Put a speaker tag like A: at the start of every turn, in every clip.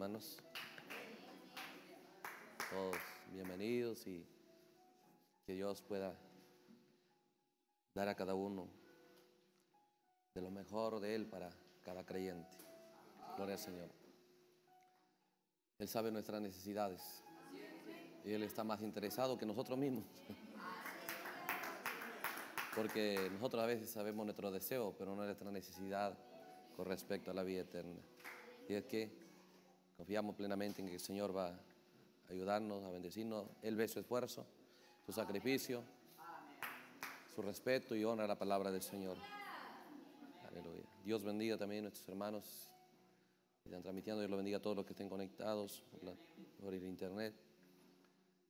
A: hermanos. Todos bienvenidos y que Dios pueda dar a cada uno de lo mejor de Él para cada creyente. Gloria al Señor. Él sabe nuestras necesidades y Él está más interesado que nosotros mismos. Porque nosotros a veces sabemos nuestro deseo, pero no nuestra necesidad con respecto a la vida eterna. Y es que Confiamos plenamente en que el Señor va a ayudarnos, a bendecirnos. Él ve su esfuerzo, su sacrificio, su respeto y honra la palabra del Señor. Aleluya. Dios bendiga también a nuestros hermanos que están transmitiendo. Dios lo bendiga a todos los que estén conectados por, el internet.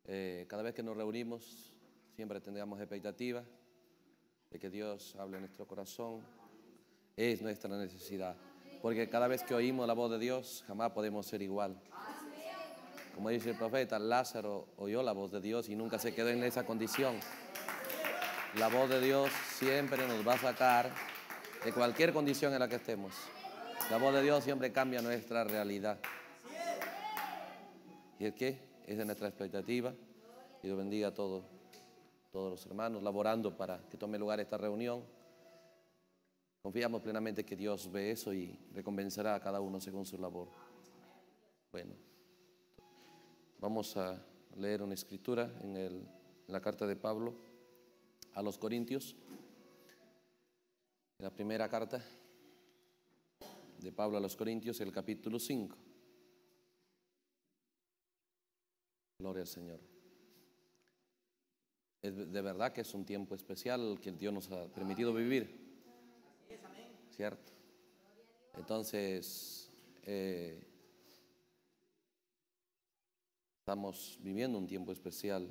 A: Eh, cada vez que nos reunimos, siempre tendremos expectativa de que Dios hable en nuestro corazón. Es nuestra necesidad. Porque cada vez que oímos la voz de Dios, jamás podemos ser igual. Como dice el profeta, Lázaro oyó la voz de Dios y nunca se quedó en esa condición. La voz de Dios siempre nos va a sacar de cualquier condición en la que estemos. La voz de Dios siempre cambia nuestra realidad. Y es que es de nuestra expectativa. Dios bendiga a todos, todos los hermanos, laborando para que tome lugar esta reunión. Confiamos plenamente que Dios ve eso y recompensará a cada uno según su labor. Bueno, vamos a leer una escritura en, la carta de Pablo a los Corintios, la primera carta de Pablo a los Corintios, el capítulo 5. Gloria al Señor. de verdad que es un tiempo especial que Dios nos ha permitido vivir. ¿cierto? Entonces, eh, estamos viviendo un tiempo especial.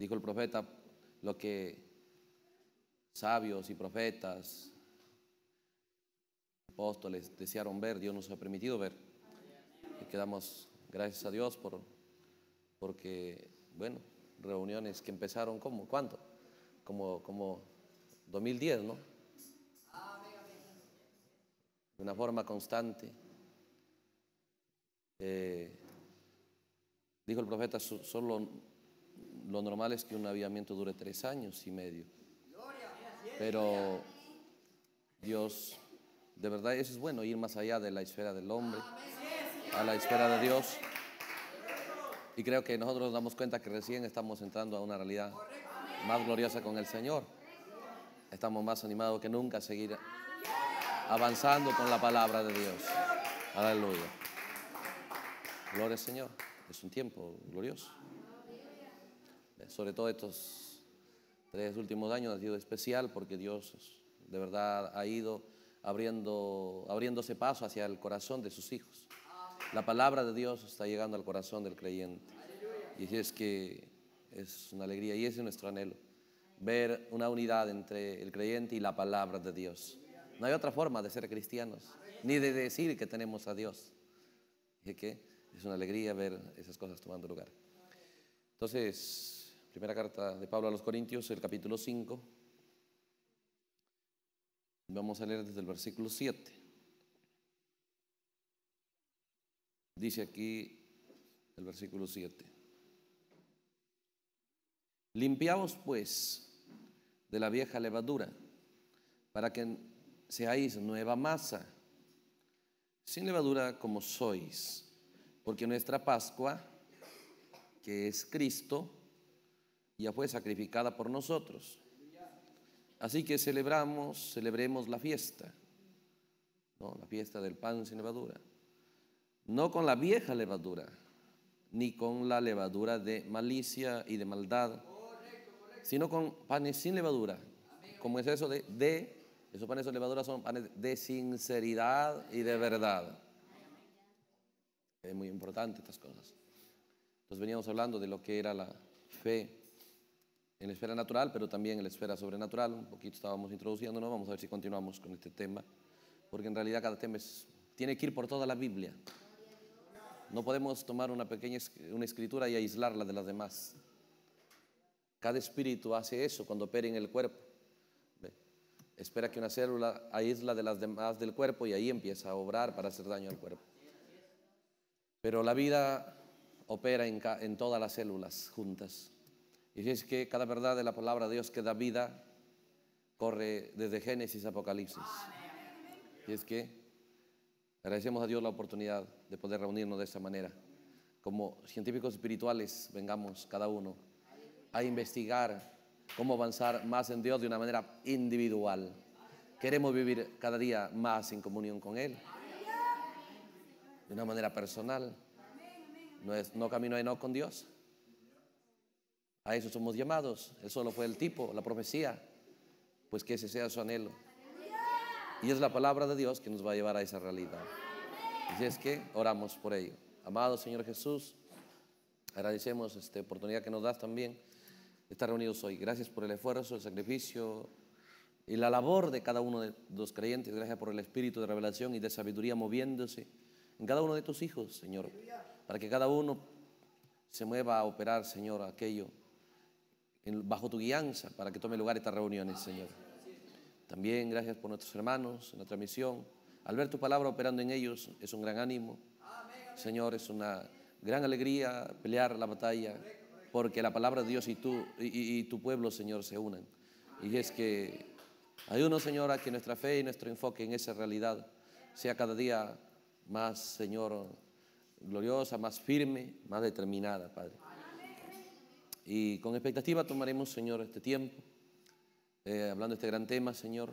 A: Dijo el profeta lo que sabios y profetas, apóstoles desearon ver, Dios nos ha permitido ver. Y quedamos, gracias a Dios, por, porque, bueno, reuniones que empezaron como, ¿cuánto? Como, como 2010, ¿no? de una forma constante. Eh, dijo el profeta, solo lo normal es que un avivamiento dure tres años y medio. Pero Dios, de verdad, eso es bueno, ir más allá de la esfera del hombre, a la esfera de Dios. Y creo que nosotros nos damos cuenta que recién estamos entrando a una realidad más gloriosa con el Señor. Estamos más animados que nunca a seguir avanzando con la palabra de Dios. Aleluya. Gloria al Señor. Es un tiempo glorioso. Eh, sobre todo estos tres últimos años ha sido especial porque Dios de verdad ha ido abriendo, abriéndose paso hacia el corazón de sus hijos. La palabra de Dios está llegando al corazón del creyente. Y es que es una alegría y es nuestro anhelo, ver una unidad entre el creyente y la palabra de Dios. No hay otra forma de ser cristianos, ni de decir que tenemos a Dios. que es una alegría ver esas cosas tomando lugar. Entonces, primera carta de Pablo a los Corintios, el capítulo 5. Vamos a leer desde el versículo 7. Dice aquí el versículo 7. Limpiaos pues de la vieja levadura, para que seáis nueva masa, sin levadura como sois, porque nuestra Pascua, que es Cristo, ya fue sacrificada por nosotros. Así que celebramos, celebremos la fiesta, la fiesta del pan sin levadura, no con la vieja levadura, ni con la levadura de malicia y de maldad, sino con panes sin levadura, como es eso de esos panes de levadura son panes de sinceridad y de verdad. Es muy importante estas cosas. Entonces veníamos hablando de lo que era la fe en la esfera natural, pero también en la esfera sobrenatural. Un poquito estábamos introduciéndonos, vamos a ver si continuamos con este tema, porque en realidad cada tema tiene que ir por toda la Biblia. No podemos tomar una pequeña una escritura y aislarla de las demás. Cada espíritu hace eso cuando opera en el cuerpo espera que una célula aísla de las demás del cuerpo y ahí empieza a obrar para hacer daño al cuerpo. Pero la vida opera en, todas las células juntas. Y es que cada verdad de la palabra de Dios que da vida corre desde Génesis a Apocalipsis. Y es que agradecemos a Dios la oportunidad de poder reunirnos de esta manera. Como científicos espirituales, vengamos cada uno a investigar cómo avanzar más en Dios de una manera individual. Queremos vivir cada día más en comunión con Él, de una manera personal. No, es, no camino no con Dios. A eso somos llamados. Él solo fue el tipo, la profecía. Pues que ese sea su anhelo. Y es la palabra de Dios que nos va a llevar a esa realidad. Y es que oramos por ello. Amado Señor Jesús, agradecemos esta oportunidad que nos das también estar reunidos hoy. Gracias por el esfuerzo, el sacrificio y la labor de cada uno de los creyentes. Gracias por el espíritu de revelación y de sabiduría moviéndose en cada uno de tus hijos, Señor. Para que cada uno se mueva a operar, Señor, aquello bajo tu guianza, para que tome lugar estas reuniones, Señor. También gracias por nuestros hermanos en la transmisión. Al ver tu palabra operando en ellos es un gran ánimo. Señor, es una gran alegría pelear la batalla porque la palabra de Dios y, tú, y, tu pueblo, Señor, se unan. Y es que hay uno, Señor, a que nuestra fe y nuestro enfoque en esa realidad sea cada día más, Señor, gloriosa, más firme, más determinada, Padre. Y con expectativa tomaremos, Señor, este tiempo, eh, hablando de este gran tema, Señor,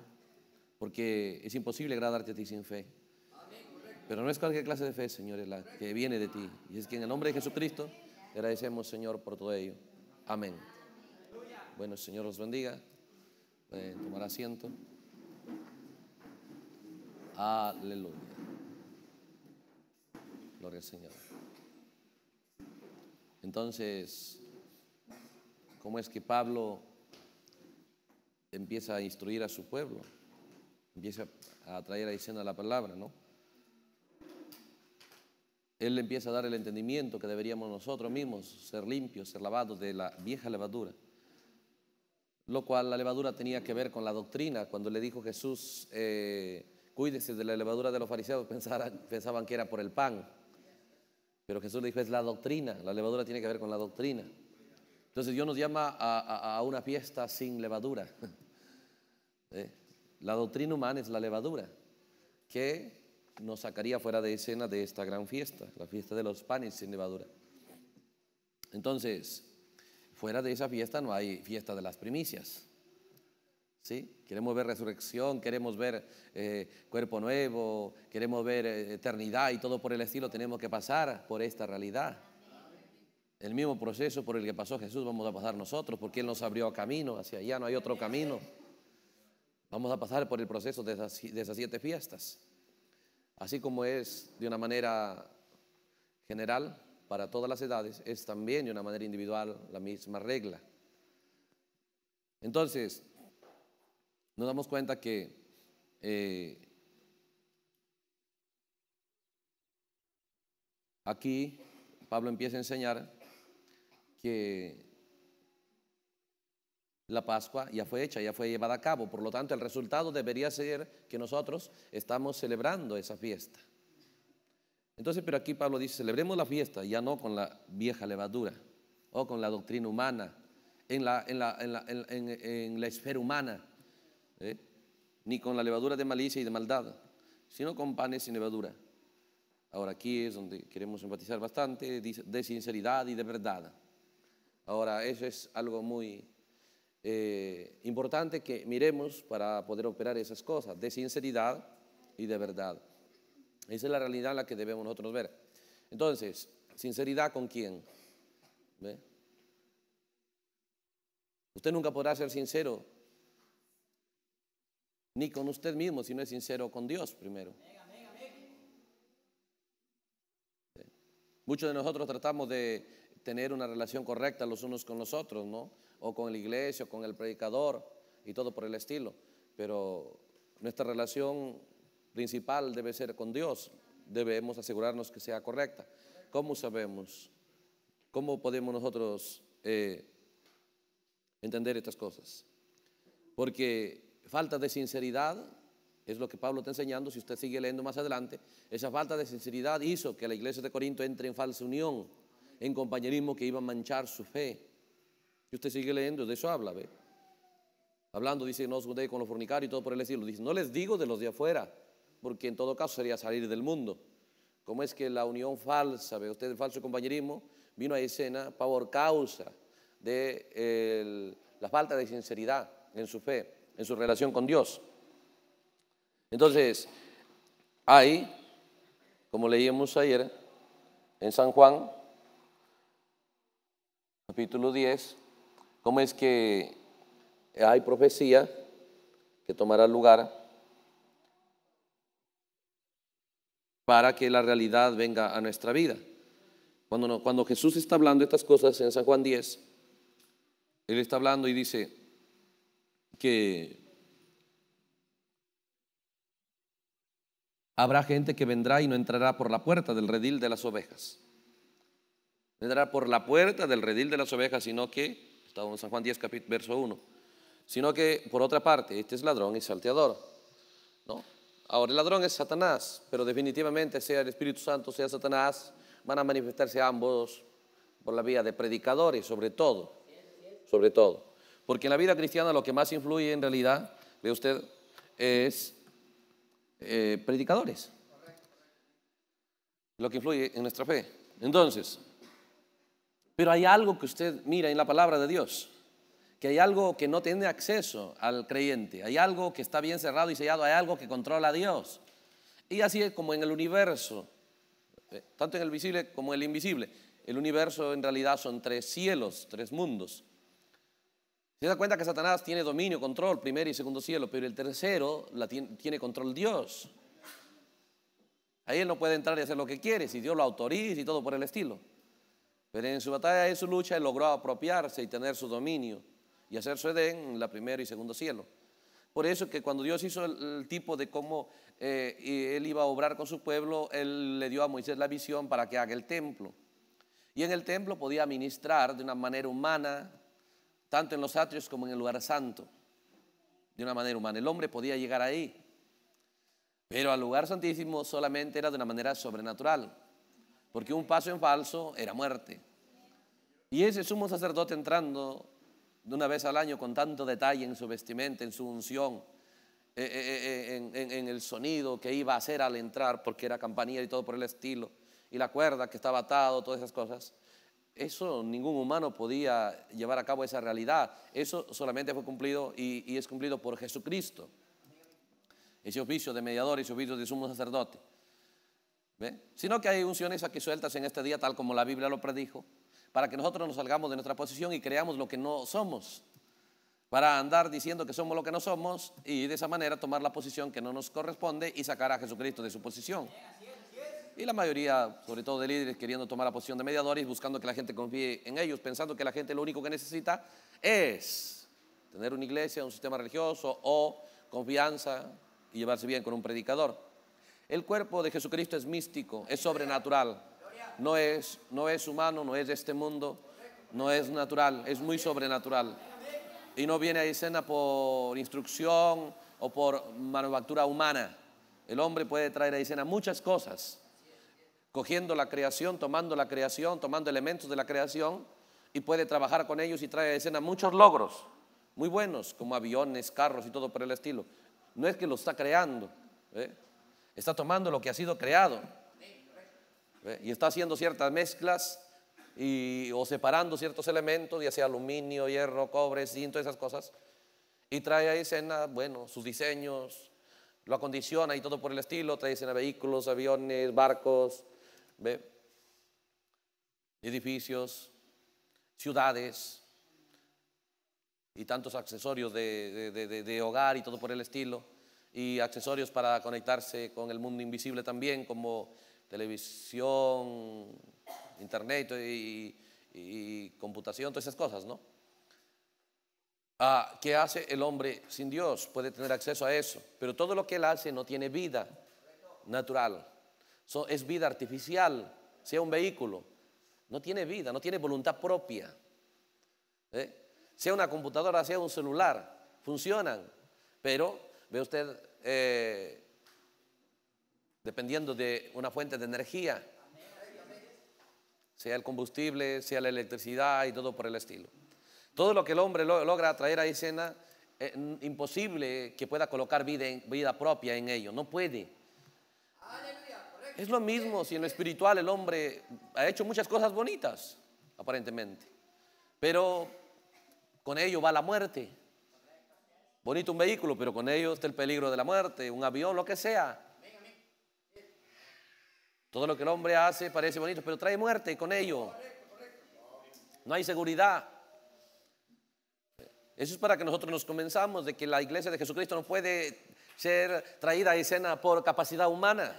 A: porque es imposible agradarte a ti sin fe. Pero no es cualquier clase de fe, Señor, la que viene de ti. Y es que en el nombre de Jesucristo Agradecemos, Señor, por todo ello. Amén. Bueno, Señor, los bendiga. Pueden eh, tomar asiento. Aleluya. Gloria al Señor. Entonces, ¿cómo es que Pablo empieza a instruir a su pueblo? Empieza a traer a diciendo la palabra, ¿no? Él empieza a dar el entendimiento que deberíamos nosotros mismos ser limpios, ser lavados de la vieja levadura. Lo cual la levadura tenía que ver con la doctrina. Cuando le dijo Jesús, eh, cuídese de la levadura de los fariseos, pensaban que era por el pan. Pero Jesús le dijo, es la doctrina, la levadura tiene que ver con la doctrina. Entonces Dios nos llama a, una fiesta sin levadura. Eh, la doctrina humana es la levadura, que nos sacaría fuera de escena de esta gran fiesta, la fiesta de los panes sin levadura. Entonces, fuera de esa fiesta no hay fiesta de las primicias. ¿Sí? Queremos ver resurrección, queremos ver eh, cuerpo nuevo, queremos ver eh, eternidad y todo por el estilo. Tenemos que pasar por esta realidad. El mismo proceso por el que pasó Jesús vamos a pasar nosotros, porque Él nos abrió camino, hacia allá no hay otro camino. Vamos a pasar por el proceso de esas siete fiestas así como es de una manera general para todas las edades, es también de una manera individual la misma regla. Entonces, nos damos cuenta que eh, aquí Pablo empieza a enseñar que la Pascua ya fue hecha, ya fue llevada a cabo. Por lo tanto, el resultado debería ser que nosotros estamos celebrando esa fiesta. Entonces, pero aquí Pablo dice, celebremos la fiesta, ya no con la vieja levadura o con la doctrina humana, en la, en la, esfera humana, ¿eh? ni con la levadura de malicia y de maldad, sino con panes sin levadura. Ahora aquí es donde queremos empatizar bastante, de sinceridad y de verdad. Ahora, eso es algo muy eh, importante que miremos para poder operar esas cosas, de sinceridad y de verdad. Esa es la realidad la que debemos nosotros ver. Entonces, sinceridad con quién. Usted nunca podrá ser sincero, ni con usted mismo, si no es sincero con Dios primero. Muchos de nosotros tratamos de tener una relación correcta los unos con los otros, ¿no? o con la iglesia, o con el predicador y todo por el estilo. Pero nuestra relación principal debe ser con Dios. Debemos asegurarnos que sea correcta. ¿Cómo sabemos? ¿Cómo podemos nosotros eh, entender estas cosas? Porque falta de sinceridad es lo que Pablo está enseñando. Si usted sigue leyendo más adelante, esa falta de sinceridad hizo que la iglesia de Corinto entre en falsa unión, en compañerismo que iba a manchar su fe. Y usted sigue leyendo, de eso habla, ¿ve? Hablando, dice, no os juntéis con los fornicarios y todo por el estilo. Dice, no les digo de los de afuera, porque en todo caso sería salir del mundo. ¿Cómo es que la unión falsa, ve usted, el falso compañerismo, vino a escena por causa de la falta de sinceridad en su fe, en su relación con Dios? Entonces, hay, como leíamos ayer, en San Juan, capítulo 10, ¿Cómo es que hay profecía que tomará lugar para que la realidad venga a nuestra vida? Cuando, Jesús está hablando estas cosas en San Juan 10, Él está hablando y dice que habrá gente que vendrá y no entrará por la puerta del redil de las ovejas. No entrará por la puerta del redil de las ovejas, sino que Estamos en San Juan 10, verso 1. Sino que, por otra parte, este es ladrón y salteador. ¿no? Ahora, el ladrón es Satanás, pero definitivamente, sea el Espíritu Santo, sea Satanás, van a manifestarse ambos por la vía de predicadores, sobre todo. Sobre todo. Porque en la vida cristiana lo que más influye en realidad, ve usted, es eh, predicadores. Lo que influye en nuestra fe. Entonces, pero hay algo que usted mira en la palabra de Dios, que hay algo que no tiene acceso al creyente, hay algo que está bien cerrado y sellado, hay algo que controla a Dios. Y así es como en el universo, eh, tanto en el visible como en el invisible. El universo en realidad son tres cielos, tres mundos. Se da cuenta que Satanás tiene dominio, control, primer y segundo cielo, pero el tercero tiene, control Dios. Ahí él no puede entrar y hacer lo que quiere, si Dios lo autoriza y todo por el estilo. Pero en su batalla y su lucha él logró apropiarse y tener su dominio y hacer su Edén en la primera y segundo cielo. Por eso que cuando Dios hizo el, tipo de cómo eh, él iba a obrar con su pueblo, él le dio a Moisés la visión para que haga el templo. Y en el templo podía ministrar de una manera humana, tanto en los atrios como en el lugar santo. De una manera humana. El hombre podía llegar ahí. Pero al lugar santísimo solamente era de una manera sobrenatural porque un paso en falso era muerte. Y ese sumo sacerdote entrando de una vez al año con tanto detalle en su vestimenta, en su unción, eh, eh, eh, en, el sonido que iba a hacer al entrar, porque era campanilla y todo por el estilo, y la cuerda que estaba atado, todas esas cosas, eso ningún humano podía llevar a cabo esa realidad. Eso solamente fue cumplido y, y es cumplido por Jesucristo. Ese oficio de mediador, ese oficio de sumo sacerdote. Sino que hay unciones aquí sueltas en este día, tal como la Biblia lo predijo, para que nosotros nos salgamos de nuestra posición y creamos lo que no somos, para andar diciendo que somos lo que no somos y de esa manera tomar la posición que no nos corresponde y sacar a Jesucristo de su posición. Y la mayoría, sobre todo de líderes, queriendo tomar la posición de mediadores, buscando que la gente confíe en ellos, pensando que la gente lo único que necesita es tener una iglesia, un sistema religioso o confianza y llevarse bien con un predicador. El cuerpo de Jesucristo es místico, es sobrenatural. No es, no es humano, no es de este mundo, no es natural, es muy sobrenatural. Y no viene a escena por instrucción o por manufactura humana. El hombre puede traer a escena muchas cosas, cogiendo la creación, tomando la creación, tomando elementos de la creación y puede trabajar con ellos y trae a escena muchos logros, muy buenos, como aviones, carros y todo por el estilo. No es que lo está creando. ¿eh? Está tomando lo que ha sido creado y está haciendo ciertas mezclas y, o separando ciertos elementos, ya sea aluminio, hierro, cobre, cinto, esas cosas. Y trae ahí escena, bueno, sus diseños, lo acondiciona y todo por el estilo. Trae a escena vehículos, aviones, barcos, edificios, ciudades y tantos accesorios de hogar y todo por el estilo y accesorios para conectarse con el mundo invisible también, como televisión, internet y, computación, todas esas cosas, ¿no? Ah, ¿Qué hace el hombre sin Dios? Puede tener acceso a eso, pero todo lo que él hace no tiene vida natural, es vida artificial, sea un vehículo, no tiene vida, no tiene voluntad propia. ¿eh? Sea una computadora, sea un celular, funcionan, pero Ve usted, eh, dependiendo de una fuente de energía, sea el combustible, sea la electricidad y todo por el estilo. Todo lo que el hombre logra traer a escena, es eh, imposible que pueda colocar vida, vida propia en ello, no puede. Es lo mismo si en lo espiritual el hombre ha hecho muchas cosas bonitas, aparentemente, pero con ello va la muerte bonito un vehículo, pero con ello está el peligro de la muerte, un avión, lo que sea. Todo lo que el hombre hace parece bonito, pero trae muerte con ello. No hay seguridad. Eso es para que nosotros nos convenzamos de que la iglesia de Jesucristo no puede ser traída a escena por capacidad humana.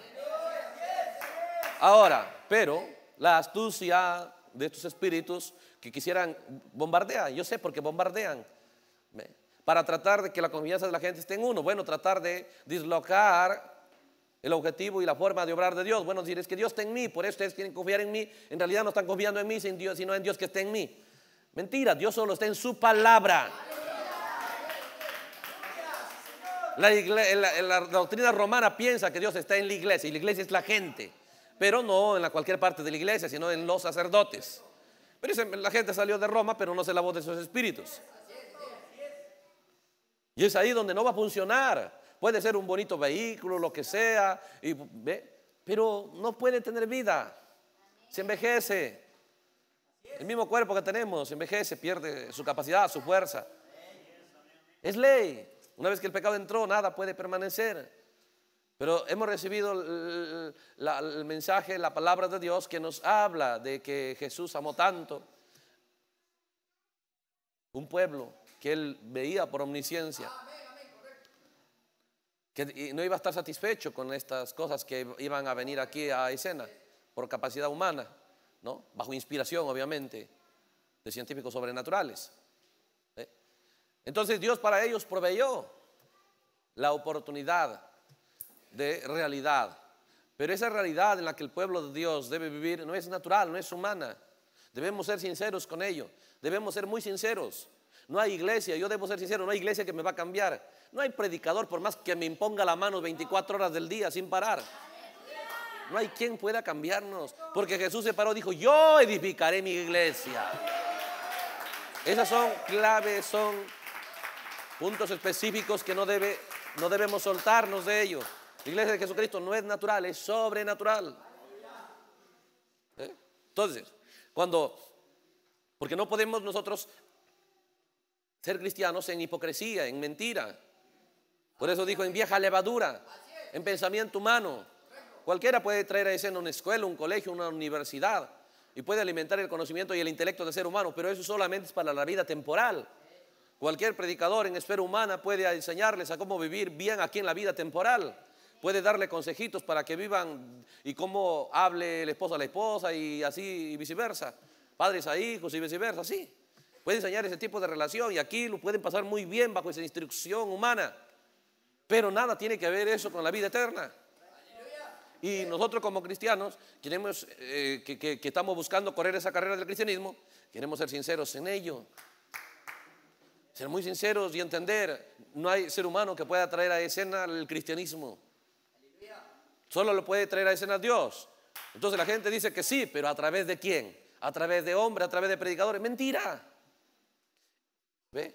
A: Ahora, pero la astucia de estos espíritus que quisieran bombardear, yo sé por qué bombardean para tratar de que la confianza de la gente esté en uno. Bueno, tratar de dislocar el objetivo y la forma de obrar de Dios. Bueno, decir, es que Dios está en mí, por eso ustedes quieren confiar en mí. En realidad no están confiando en mí, sino en Dios que está en mí. Mentira, Dios solo está en su palabra. La, doctrina romana piensa que Dios está en la iglesia y la iglesia es la gente, pero no en la cualquier parte de la iglesia, sino en los sacerdotes. Pero la gente salió de Roma, pero no se lavó de sus espíritus. Y es ahí donde no va a funcionar. Puede ser un bonito vehículo, lo que sea, y, pero no puede tener vida. Se envejece. El mismo cuerpo que tenemos se envejece, pierde su capacidad, su fuerza. Es ley. Una vez que el pecado entró, nada puede permanecer. Pero hemos recibido el, mensaje, la palabra de Dios que nos habla de que Jesús amó tanto un pueblo que él veía por omnisciencia. Que no iba a estar satisfecho con estas cosas que iban a venir aquí a escena por capacidad humana, ¿no? Bajo inspiración, obviamente, de científicos sobrenaturales. ¿eh? Entonces Dios para ellos proveyó la oportunidad de realidad. Pero esa realidad en la que el pueblo de Dios debe vivir no es natural, no es humana. Debemos ser sinceros con ello. Debemos ser muy sinceros. No hay iglesia, yo debo ser sincero, no hay iglesia que me va a cambiar. No hay predicador por más que me imponga la mano 24 horas del día sin parar. No hay quien pueda cambiarnos. Porque Jesús se paró y dijo, yo edificaré mi iglesia. Esas son claves, son puntos específicos que no, debe, no debemos soltarnos de ellos. La iglesia de Jesucristo no es natural, es sobrenatural. ¿Eh? Entonces, cuando, porque no podemos nosotros ser cristianos en hipocresía, en mentira. Por eso dijo, en vieja levadura, en pensamiento humano. Cualquiera puede traer a ese en una escuela, un colegio, una universidad y puede alimentar el conocimiento y el intelecto del ser humano, pero eso solamente es para la vida temporal. Cualquier predicador en esfera humana puede enseñarles a cómo vivir bien aquí en la vida temporal. Puede darle consejitos para que vivan y cómo hable el esposo a la esposa y así y viceversa. Padres a hijos y viceversa, sí. Puede enseñar ese tipo de relación y aquí lo pueden pasar muy bien bajo esa instrucción humana. Pero nada tiene que ver eso con la vida eterna. Y nosotros como cristianos, queremos, eh, que, que, estamos buscando correr esa carrera del cristianismo, queremos ser sinceros en ello. Ser muy sinceros y entender, no hay ser humano que pueda traer a escena el cristianismo. Solo lo puede traer a escena Dios. Entonces la gente dice que sí, pero ¿a través de quién? ¿A través de hombres? ¿A través de predicadores? Mentira. ¿Ve?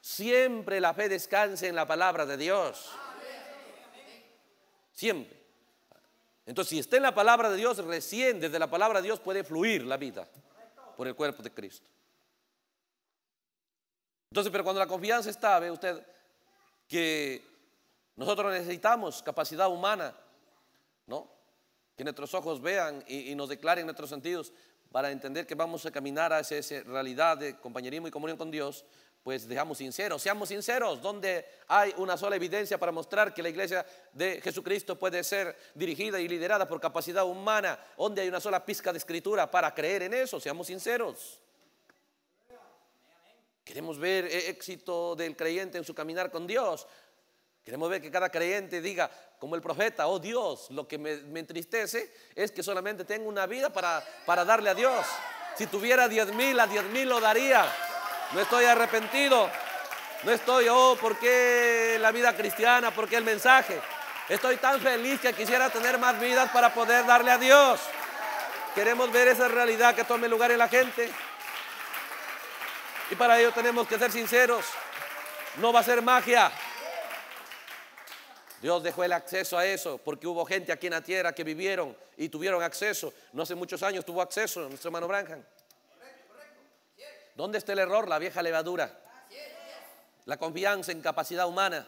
A: Siempre la fe descanse en la palabra de Dios. Siempre. Entonces, si está en la palabra de Dios, recién desde la palabra de Dios puede fluir la vida por el cuerpo de Cristo. Entonces, pero cuando la confianza está, ve usted que nosotros necesitamos capacidad humana, ¿no? Que nuestros ojos vean y, y nos declaren nuestros sentidos para entender que vamos a caminar hacia esa realidad de compañerismo y comunión con Dios, pues dejamos sinceros, seamos sinceros, donde hay una sola evidencia para mostrar que la iglesia de Jesucristo puede ser dirigida y liderada por capacidad humana, donde hay una sola pizca de escritura para creer en eso, seamos sinceros. Queremos ver e-, éxito del creyente en su caminar con Dios. Queremos ver que cada creyente diga, como el profeta, oh Dios, lo que me, entristece es que solamente tengo una vida para, para darle a Dios. Si tuviera diez mil, a diez mil lo daría. No estoy arrepentido. No estoy, oh, ¿por qué la vida cristiana? ¿Por qué el mensaje? Estoy tan feliz que quisiera tener más vidas para poder darle a Dios. Queremos ver esa realidad que tome lugar en la gente. Y para ello tenemos que ser sinceros. No va a ser magia. Dios dejó el acceso a eso porque hubo gente aquí en la tierra que vivieron y tuvieron acceso. No hace muchos años tuvo acceso nuestro hermano Branham. ¿Dónde está el error? La vieja levadura. La confianza en capacidad humana.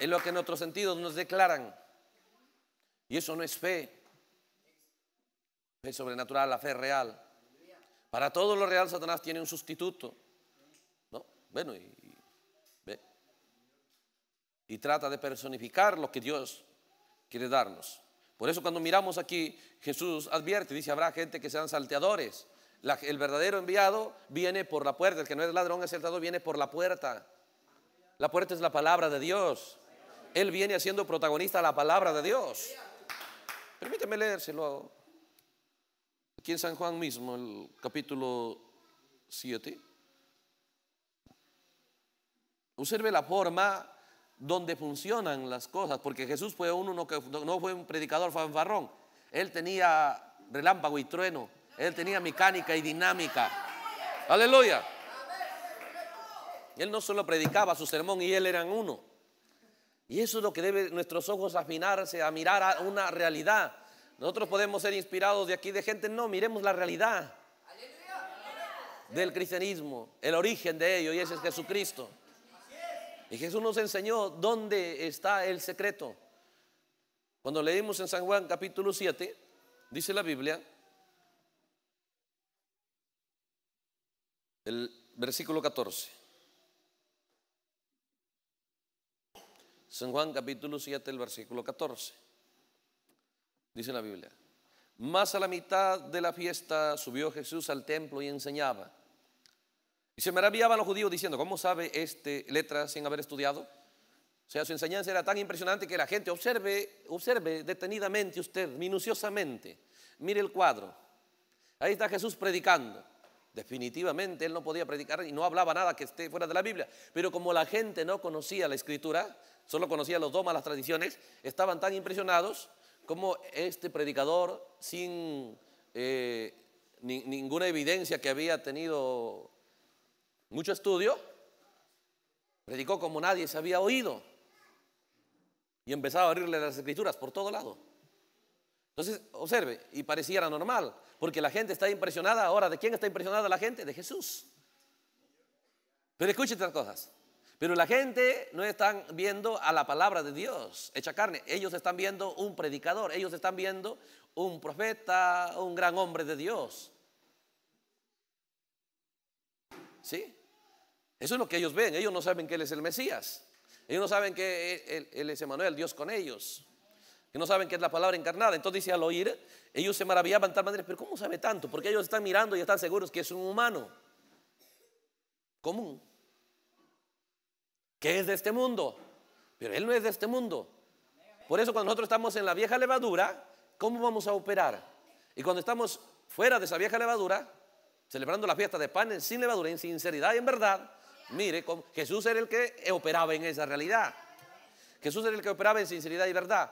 A: En lo que nuestros sentidos nos declaran. Y eso no es fe. Fe sobrenatural, la fe real. Para todo lo real, Satanás tiene un sustituto. ¿no? Bueno, y trata de personificar lo que Dios quiere darnos. Por eso cuando miramos aquí, Jesús advierte, dice, habrá gente que sean salteadores, el verdadero enviado viene por la puerta. El que no es ladrón es el ladrón, viene por la puerta. La puerta es la palabra de Dios. Él viene haciendo protagonista la palabra de Dios. Permíteme leérselo. Aquí en San Juan mismo, el capítulo 7. Observe la forma donde funcionan las cosas, porque Jesús fue uno que no fue un predicador fanfarrón. Él tenía relámpago y trueno, él tenía mecánica y dinámica. Aleluya. Él no solo predicaba su sermón y él eran uno. Y eso es lo que debe nuestros ojos afinarse a mirar a una realidad. Nosotros podemos ser inspirados de aquí de gente, no, miremos la realidad del cristianismo, el origen de ello, y ese es Jesucristo. Y Jesús nos enseñó dónde está el secreto. Cuando leímos en San Juan capítulo 7, dice la Biblia, El versículo 14. San Juan capítulo 7, el versículo 14. Dice la Biblia. Más a la mitad de la fiesta subió Jesús al templo y enseñaba. Y se maravillaban los judíos diciendo, ¿cómo sabe este letra sin haber estudiado? O sea, su enseñanza era tan impresionante que la gente observe, observe detenidamente usted, minuciosamente. Mire el cuadro. Ahí está Jesús predicando. Definitivamente él no podía predicar y no hablaba nada que esté fuera de la Biblia. Pero como la gente no conocía la escritura, solo conocía los domas, las tradiciones, estaban tan impresionados como este predicador, sin eh, ninguna evidencia que había tenido mucho estudio, predicó como nadie se había oído. Y empezaba a abrirle las escrituras por todo lado. Entonces, observe, y pareciera normal, porque la gente está impresionada ahora. ¿De quién está impresionada la gente? De Jesús. Pero escuche estas cosas. Pero la gente no están viendo a la palabra de Dios hecha carne. Ellos están viendo un predicador, ellos están viendo un profeta, un gran hombre de Dios. ¿Sí? Eso es lo que ellos ven. Ellos no saben que Él es el Mesías. Ellos no saben que Él, él es Emanuel, Dios con ellos que no saben qué es la palabra encarnada. Entonces dice, al oír, ellos se maravillaban de tal manera, pero ¿cómo sabe tanto? Porque ellos están mirando y están seguros que es un humano común, que es de este mundo, pero él no es de este mundo. Por eso cuando nosotros estamos en la vieja levadura, ¿cómo vamos a operar? Y cuando estamos fuera de esa vieja levadura, celebrando la fiesta de pan sin levadura, en sinceridad y en verdad, mire, Jesús era el que operaba en esa realidad. Jesús era el que operaba en sinceridad y verdad.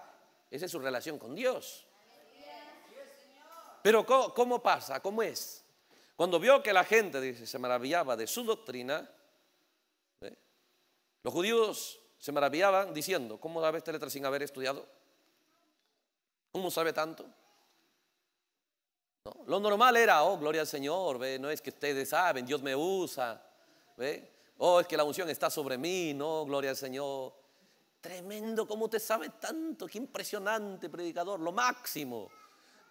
A: Esa es su relación con Dios. Pero ¿cómo, pasa? ¿Cómo es? Cuando vio que la gente se maravillaba de su doctrina, ¿eh? los judíos se maravillaban diciendo, ¿cómo sabe esta letra sin haber estudiado? ¿Cómo sabe tanto? Lo normal era, oh, gloria al Señor, ¿ve? no es que ustedes saben, Dios me usa, ¿ve? oh, es que la unción está sobre mí, no, gloria al Señor. Tremendo, como te sabe tanto, qué impresionante predicador, lo máximo.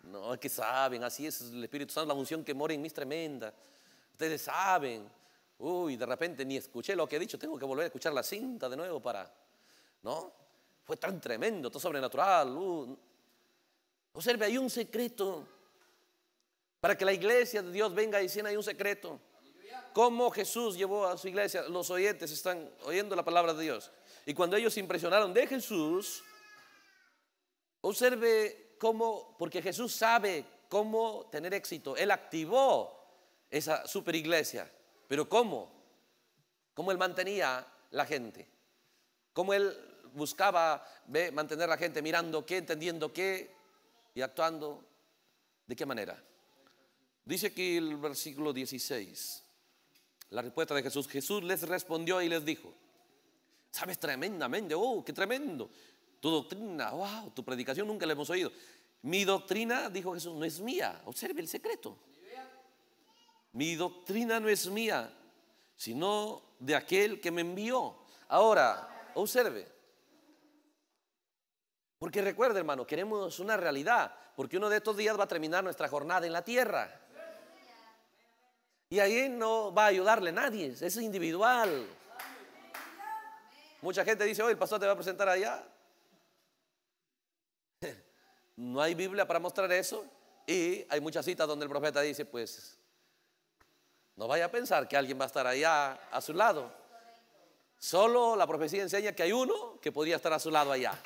A: No, es que saben, así es el Espíritu Santo, la unción que mora en mí es tremenda. Ustedes saben. Uy, de repente ni escuché lo que he dicho, tengo que volver a escuchar la cinta de nuevo para... ¿No? Fue tan tremendo, todo sobrenatural. Uh, Observe, hay un secreto. Para que la iglesia de Dios venga diciendo, hay un secreto. ¿Cómo Jesús llevó a su iglesia? Los oyentes están oyendo la palabra de Dios. Y cuando ellos se impresionaron de Jesús, observe cómo, porque Jesús sabe cómo tener éxito. Él activó esa super iglesia. Pero ¿cómo? ¿Cómo él mantenía la gente? ¿Cómo él buscaba mantener la gente mirando qué, entendiendo qué y actuando? ¿De qué manera? Dice aquí el versículo 16, la respuesta de Jesús. Jesús les respondió y les dijo, Sabes tremendamente, oh, qué tremendo. Tu doctrina, wow, tu predicación nunca la hemos oído. Mi doctrina, dijo Jesús, no es mía. Observe el secreto. Mi doctrina no es mía, sino de aquel que me envió. Ahora, observe. Porque recuerda, hermano, queremos una realidad, porque uno de estos días va a terminar nuestra jornada en la tierra. Y ahí no va a ayudarle nadie, es individual. Mucha gente dice, hoy el pastor te va a presentar allá. No hay Biblia para mostrar eso. Y hay muchas citas donde el profeta dice, pues, no vaya a pensar que alguien va a estar allá a su lado. Solo la profecía enseña que hay uno que podría estar a su lado allá.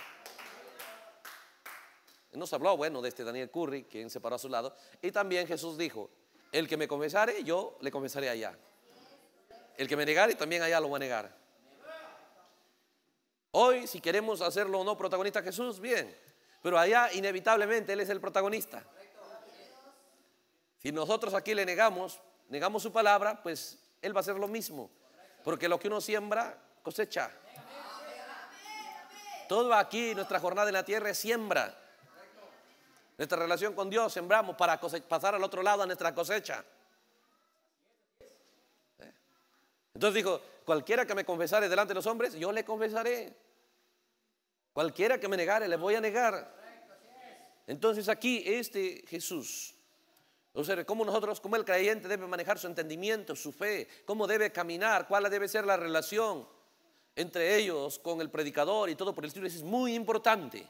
A: Nos habló, bueno, de este Daniel Curry, quien se paró a su lado. Y también Jesús dijo, el que me confesare, yo le comenzaré allá. El que me negare, también allá lo voy a negar. Hoy, si queremos hacerlo o no protagonista Jesús, bien. Pero allá, inevitablemente, Él es el protagonista. Si nosotros aquí le negamos, negamos su palabra, pues Él va a hacer lo mismo. Porque lo que uno siembra, cosecha. Todo aquí, nuestra jornada en la tierra es siembra. Nuestra relación con Dios, sembramos para pasar al otro lado a nuestra cosecha. ¿Eh? Entonces dijo, Cualquiera que me confesare delante de los hombres, yo le confesaré. Cualquiera que me negare, le voy a negar. Entonces aquí este Jesús, sea cómo nosotros, como el creyente debe manejar su entendimiento, su fe, cómo debe caminar, cuál debe ser la relación entre ellos con el predicador y todo por el estilo, es muy importante.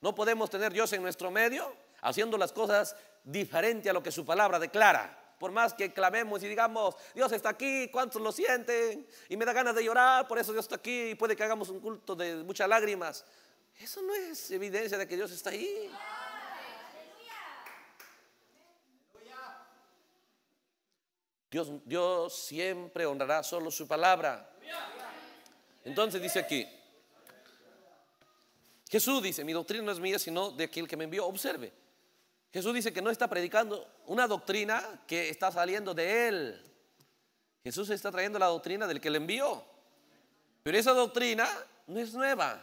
A: No podemos tener Dios en nuestro medio haciendo las cosas diferente a lo que su palabra declara. Por más que clamemos y digamos, Dios está aquí, ¿cuántos lo sienten? Y me da ganas de llorar, por eso Dios está aquí y puede que hagamos un culto de muchas lágrimas. Eso no es evidencia de que Dios está ahí. Dios, Dios siempre honrará solo su palabra. Entonces dice aquí, Jesús dice, mi doctrina no es mía, sino de aquel que me envió. Observe, Jesús dice que no está predicando una doctrina que está saliendo de él. Jesús está trayendo la doctrina del que le envió. Pero esa doctrina no es nueva.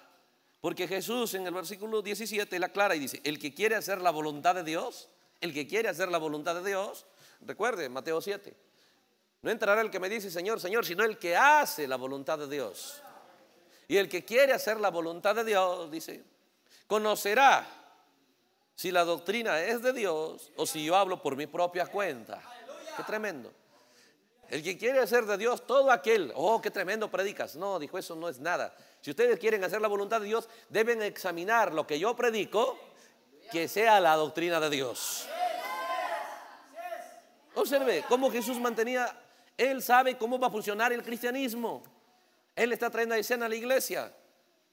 A: Porque Jesús en el versículo 17 la aclara y dice, el que quiere hacer la voluntad de Dios, el que quiere hacer la voluntad de Dios, recuerde Mateo 7, no entrará el que me dice Señor, Señor, sino el que hace la voluntad de Dios. Y el que quiere hacer la voluntad de Dios, dice, conocerá si la doctrina es de Dios o si yo hablo por mi propia cuenta. Qué tremendo. El que quiere hacer de Dios todo aquel, oh, qué tremendo predicas. No, dijo, eso no es nada. Si ustedes quieren hacer la voluntad de Dios, deben examinar lo que yo predico, que sea la doctrina de Dios. Observe cómo Jesús mantenía, él sabe cómo va a funcionar el cristianismo. Él está trayendo a escena a la iglesia.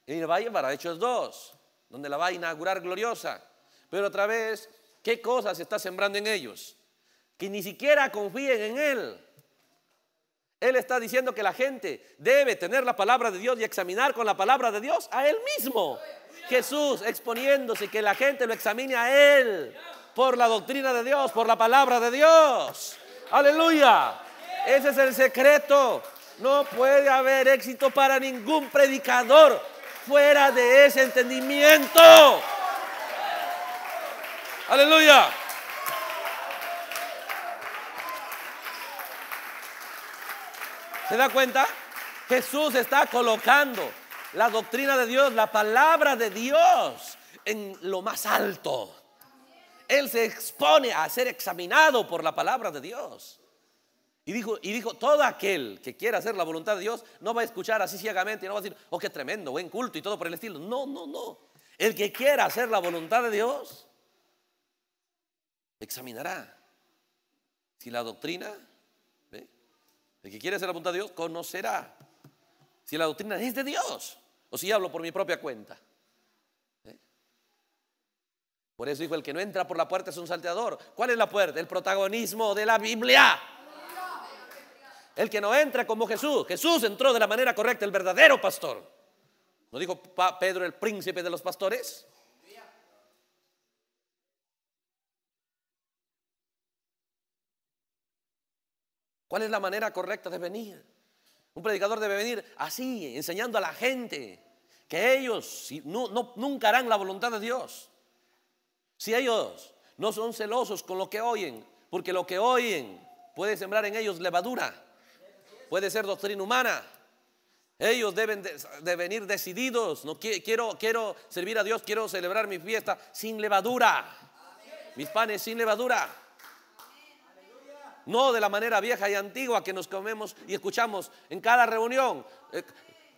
A: Y va a llevar a Hechos 2, donde la va a inaugurar gloriosa. Pero otra vez, ¿qué cosas está sembrando en ellos? Que ni siquiera confíen en Él. Él está diciendo que la gente debe tener la palabra de Dios y examinar con la palabra de Dios a Él mismo. Jesús exponiéndose que la gente lo examine a Él por la doctrina de Dios, por la palabra de Dios. Aleluya. Ese es el secreto. No puede haber éxito para ningún predicador fuera de ese entendimiento. Aleluya. ¿Se da cuenta? Jesús está colocando la doctrina de Dios, la palabra de Dios en lo más alto. Él se expone a ser examinado por la palabra de Dios. Y dijo, y dijo, todo aquel que quiera hacer la voluntad de Dios no va a escuchar así ciegamente y no va a decir, oh, qué tremendo, buen culto y todo por el estilo. No, no, no. El que quiera hacer la voluntad de Dios examinará si la doctrina, el que quiere ser la voluntad de Dios, conocerá si la doctrina es de Dios o si hablo por mi propia cuenta. Por eso dijo, el que no entra por la puerta es un salteador. ¿Cuál es la puerta? El protagonismo de la Biblia. El que no entra como Jesús. Jesús entró de la manera correcta, el verdadero pastor. ¿No dijo Pedro el príncipe de los pastores? ¿Cuál es la manera correcta de venir? Un predicador debe venir así, enseñando a la gente que ellos no, nunca harán la voluntad de Dios. Si ellos no son celosos con lo que oyen, porque lo que oyen puede sembrar en ellos levadura, puede ser doctrina humana. Ellos deben de venir decididos. No quiero, quiero servir a Dios, quiero celebrar mi fiesta sin levadura, mis panes sin levadura no de la manera vieja y antigua que nos comemos y escuchamos en cada reunión, eh,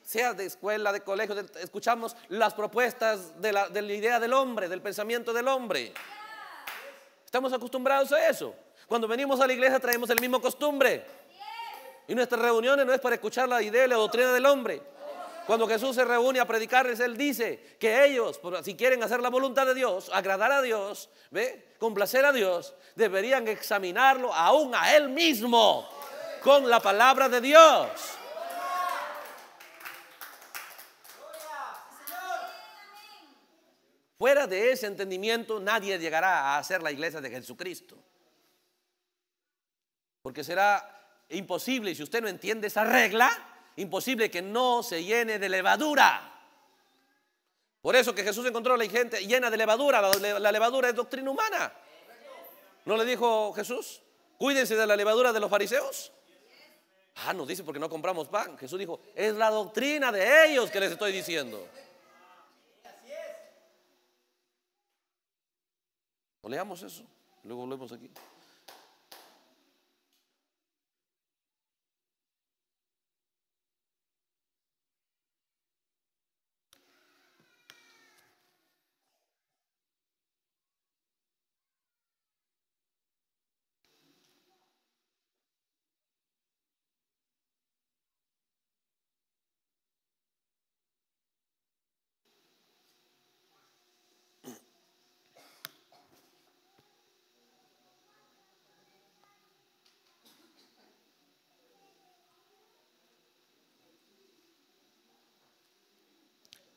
A: sea de escuela, de colegio, escuchamos las propuestas de la, de la idea del hombre, del pensamiento del hombre. Estamos acostumbrados a eso. Cuando venimos a la iglesia traemos el mismo costumbre. Y nuestras reuniones no es para escuchar la idea y la doctrina del hombre cuando Jesús se reúne a predicarles, Él dice que ellos, si quieren hacer la voluntad de Dios, agradar a Dios, ¿ve? complacer a Dios, deberían examinarlo aún a Él mismo con la palabra de Dios. Fuera de ese entendimiento nadie llegará a hacer la iglesia de Jesucristo. Porque será imposible si usted no entiende esa regla imposible que no se llene de levadura. Por eso que Jesús encontró a la gente llena de levadura. La, levadura es doctrina humana. ¿No le dijo Jesús? Cuídense de la levadura de los fariseos. Ah, nos dice porque no compramos pan. Jesús dijo, es la doctrina de ellos que les estoy diciendo. leamos eso, luego volvemos aquí.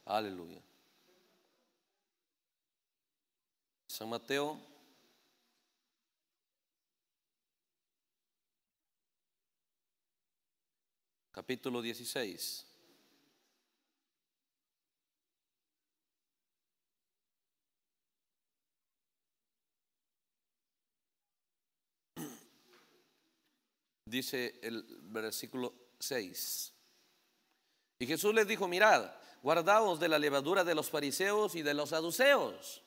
A: Aleluya. San Mateo. Capítulo 16. Dice el versículo 6. Y Jesús les dijo, mirad, guardaos de la levadura de los fariseos y de los saduceos.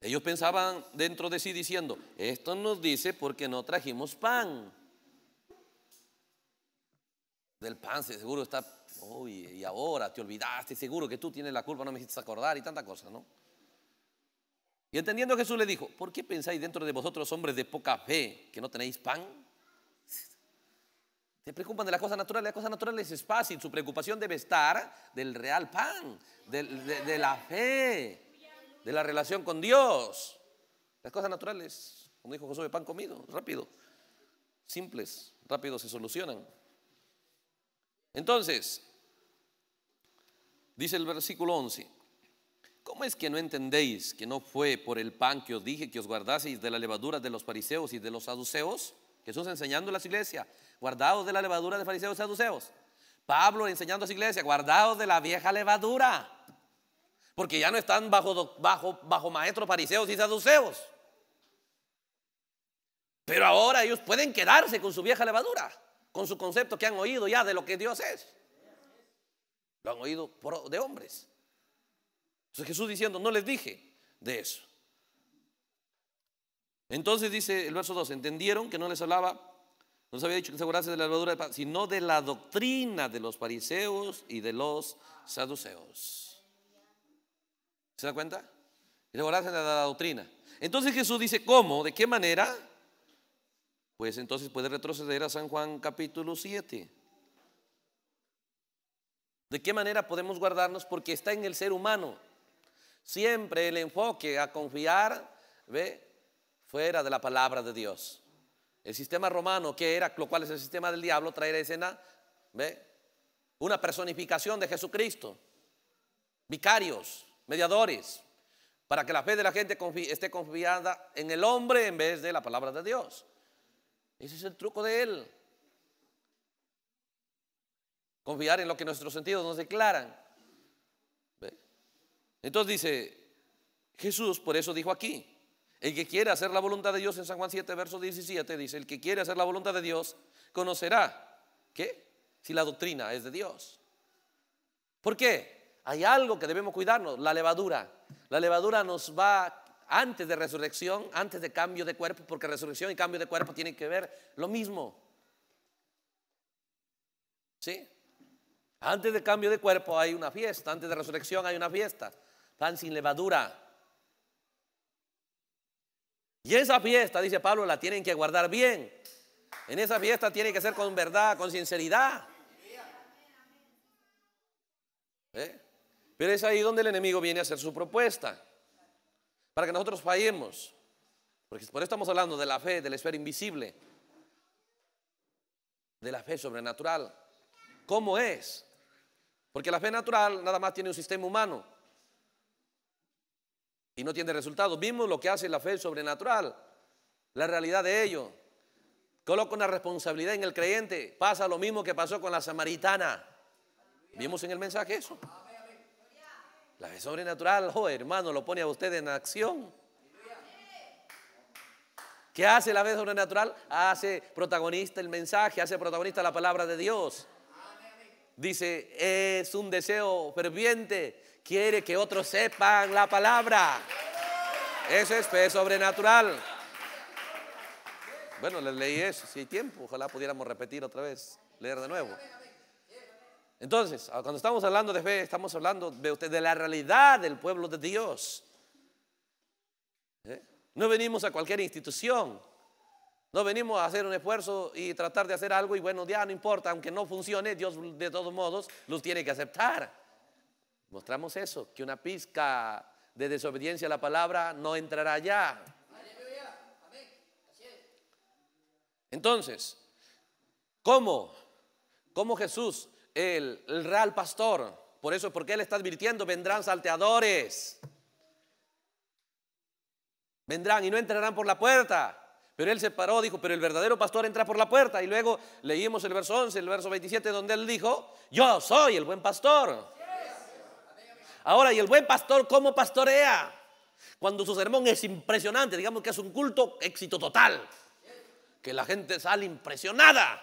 A: Ellos pensaban dentro de sí diciendo, esto nos dice porque no trajimos pan. Del pan seguro está, uy, y ahora te olvidaste, seguro que tú tienes la culpa, no me hiciste acordar y tanta cosa, ¿no? Y entendiendo Jesús le dijo, ¿por qué pensáis dentro de vosotros hombres de poca fe que no tenéis pan? Se preocupan de las cosas naturales. Las cosas naturales es fácil. Su preocupación debe estar del real pan, de, la fe, de la relación con Dios. Las cosas naturales, como dijo Josué, pan comido, rápido. Simples, rápido se solucionan. Entonces, dice el versículo 11. ¿Cómo es que no entendéis que no fue por el pan que os dije que os guardaseis de la levadura de los fariseos y de los saduceos? Jesús enseñando a las iglesias, guardados de la levadura de fariseos y saduceos. Pablo enseñando a las iglesias, guardados de la vieja levadura. Porque ya no están bajo, bajo, bajo maestros fariseos y saduceos. Pero ahora ellos pueden quedarse con su vieja levadura, con su concepto que han oído ya de lo que Dios es. Lo han oído de hombres. Entonces Jesús diciendo, no les dije de eso. Entonces dice el verso 2, entendieron que no les hablaba, no se había dicho que se guardase de la levadura, sino de la doctrina de los fariseos y de los saduceos. ¿Se da cuenta? se guardase de la doctrina. Entonces Jesús dice, ¿cómo? ¿De qué manera? Pues entonces puede retroceder a San Juan capítulo 7. ¿De qué manera podemos guardarnos? Porque está en el ser humano. Siempre el enfoque a confiar, ¿ve? era de la palabra de Dios. El sistema romano, que era lo cual es el sistema del diablo, traer escena una personificación de Jesucristo, vicarios, mediadores, para que la fe de la gente esté confiada en el hombre en vez de la palabra de Dios. Ese es el truco de él. Confiar en lo que nuestros sentidos nos declaran. Entonces dice Jesús, por eso dijo aquí, el que quiere hacer la voluntad de Dios en San Juan 7, verso 17 dice, el que quiere hacer la voluntad de Dios conocerá, ¿qué? Si la doctrina es de Dios. ¿Por qué? Hay algo que debemos cuidarnos, la levadura. La levadura nos va antes de resurrección, antes de cambio de cuerpo, porque resurrección y cambio de cuerpo tienen que ver lo mismo. ¿Sí? Antes de cambio de cuerpo hay una fiesta, antes de resurrección hay una fiesta. van sin levadura. Y esa fiesta, dice Pablo, la tienen que guardar bien. En esa fiesta tiene que ser con verdad, con sinceridad. ¿Eh? Pero es ahí donde el enemigo viene a hacer su propuesta. Para que nosotros fallemos. Porque por eso estamos hablando de la fe, de la esfera invisible. De la fe sobrenatural. ¿Cómo es? Porque la fe natural nada más tiene un sistema humano y no tiene resultados. Vimos lo que hace la fe sobrenatural, la realidad de ello. Coloca una responsabilidad en el creyente. Pasa lo mismo que pasó con la samaritana. Vimos en el mensaje eso. La fe sobrenatural, oh hermano, lo pone a usted en acción. ¿Qué hace la fe sobrenatural? Hace protagonista el mensaje, hace protagonista la palabra de Dios. Dice, es un deseo ferviente quiere que otros sepan la palabra. Eso es fe sobrenatural. Bueno, les leí eso, si hay tiempo, ojalá pudiéramos repetir otra vez, leer de nuevo. Entonces, ah, cuando estamos hablando de fe, estamos hablando de usted de la realidad del pueblo de Dios. ¿Eh? No venimos a cualquier institución. No venimos a hacer un esfuerzo y tratar de hacer algo y bueno, ya no importa, aunque no funcione, Dios de todos modos los tiene que aceptar. Mostramos eso, que una pizca de desobediencia a la palabra no entrará allá. Entonces, ¿cómo? ¿Cómo Jesús, el, real pastor? Por eso, porque Él está advirtiendo, vendrán salteadores. Vendrán y no entrarán por la puerta. Pero él se paró, dijo, pero el verdadero pastor entra por la puerta. Y luego leímos el verso 11, el verso 27, donde él dijo, yo soy el buen pastor. Ahora, ¿y el buen pastor cómo pastorea? Cuando su sermón es impresionante, digamos que es un culto éxito total, que la gente sale impresionada.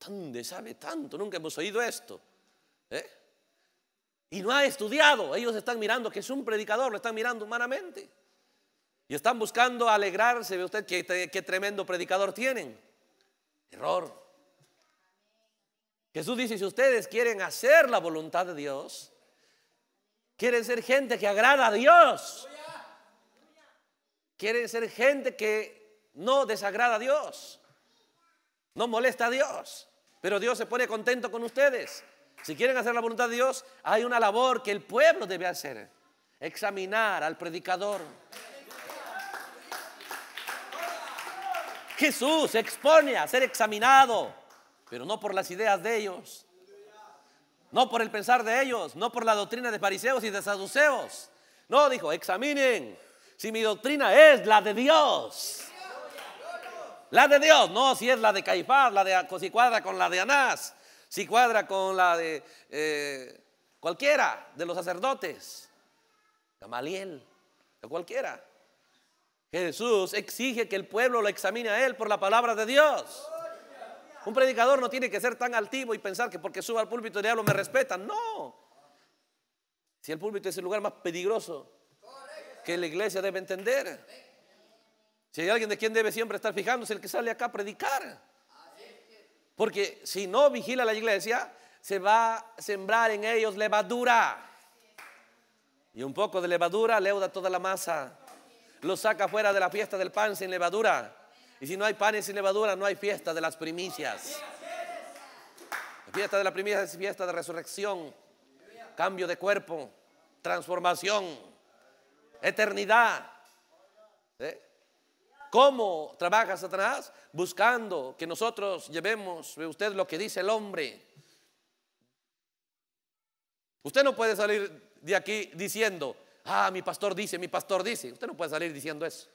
A: ¿Dónde sabe tanto? Nunca hemos oído esto. ¿eh? Y no ha estudiado. Ellos están mirando que es un predicador, lo están mirando humanamente. Y están buscando alegrarse. Ve usted qué, qué tremendo predicador tienen. Error. Jesús dice, si ustedes quieren hacer la voluntad de Dios, quieren ser gente que agrada a Dios, quieren ser gente que no desagrada a Dios, no molesta a Dios, pero Dios se pone contento con ustedes. Si quieren hacer la voluntad de Dios, hay una labor que el pueblo debe hacer, examinar al predicador. Jesús expone a ser examinado pero no por las ideas de ellos, no por el pensar de ellos, no por la doctrina de fariseos y de saduceos. No, dijo, examinen si mi doctrina es la de Dios. La de Dios, no si es la de Caifás, la de, si cuadra con la de Anás, si cuadra con la de eh, cualquiera de los sacerdotes, Gamaliel, de cualquiera. Jesús exige que el pueblo lo examine a él por la palabra de Dios. Un predicador no tiene que ser tan altivo y pensar que porque suba al púlpito el diablo me respeta. No. Si el púlpito es el lugar más peligroso que la iglesia debe entender. Si hay alguien de quien debe siempre estar fijándose, el que sale acá a predicar. Porque si no vigila la iglesia, se va a sembrar en ellos levadura. Y un poco de levadura leuda toda la masa. Lo saca fuera de la fiesta del pan sin levadura. Y si no hay panes y levadura, no hay fiesta de las primicias. La fiesta de la primicias, es fiesta de resurrección, cambio de cuerpo, transformación, eternidad. ¿Eh? ¿Cómo trabaja Satanás? Buscando que nosotros llevemos, ve usted lo que dice el hombre. Usted no puede salir de aquí diciendo, ah, mi pastor dice, mi pastor dice. Usted no puede salir diciendo eso.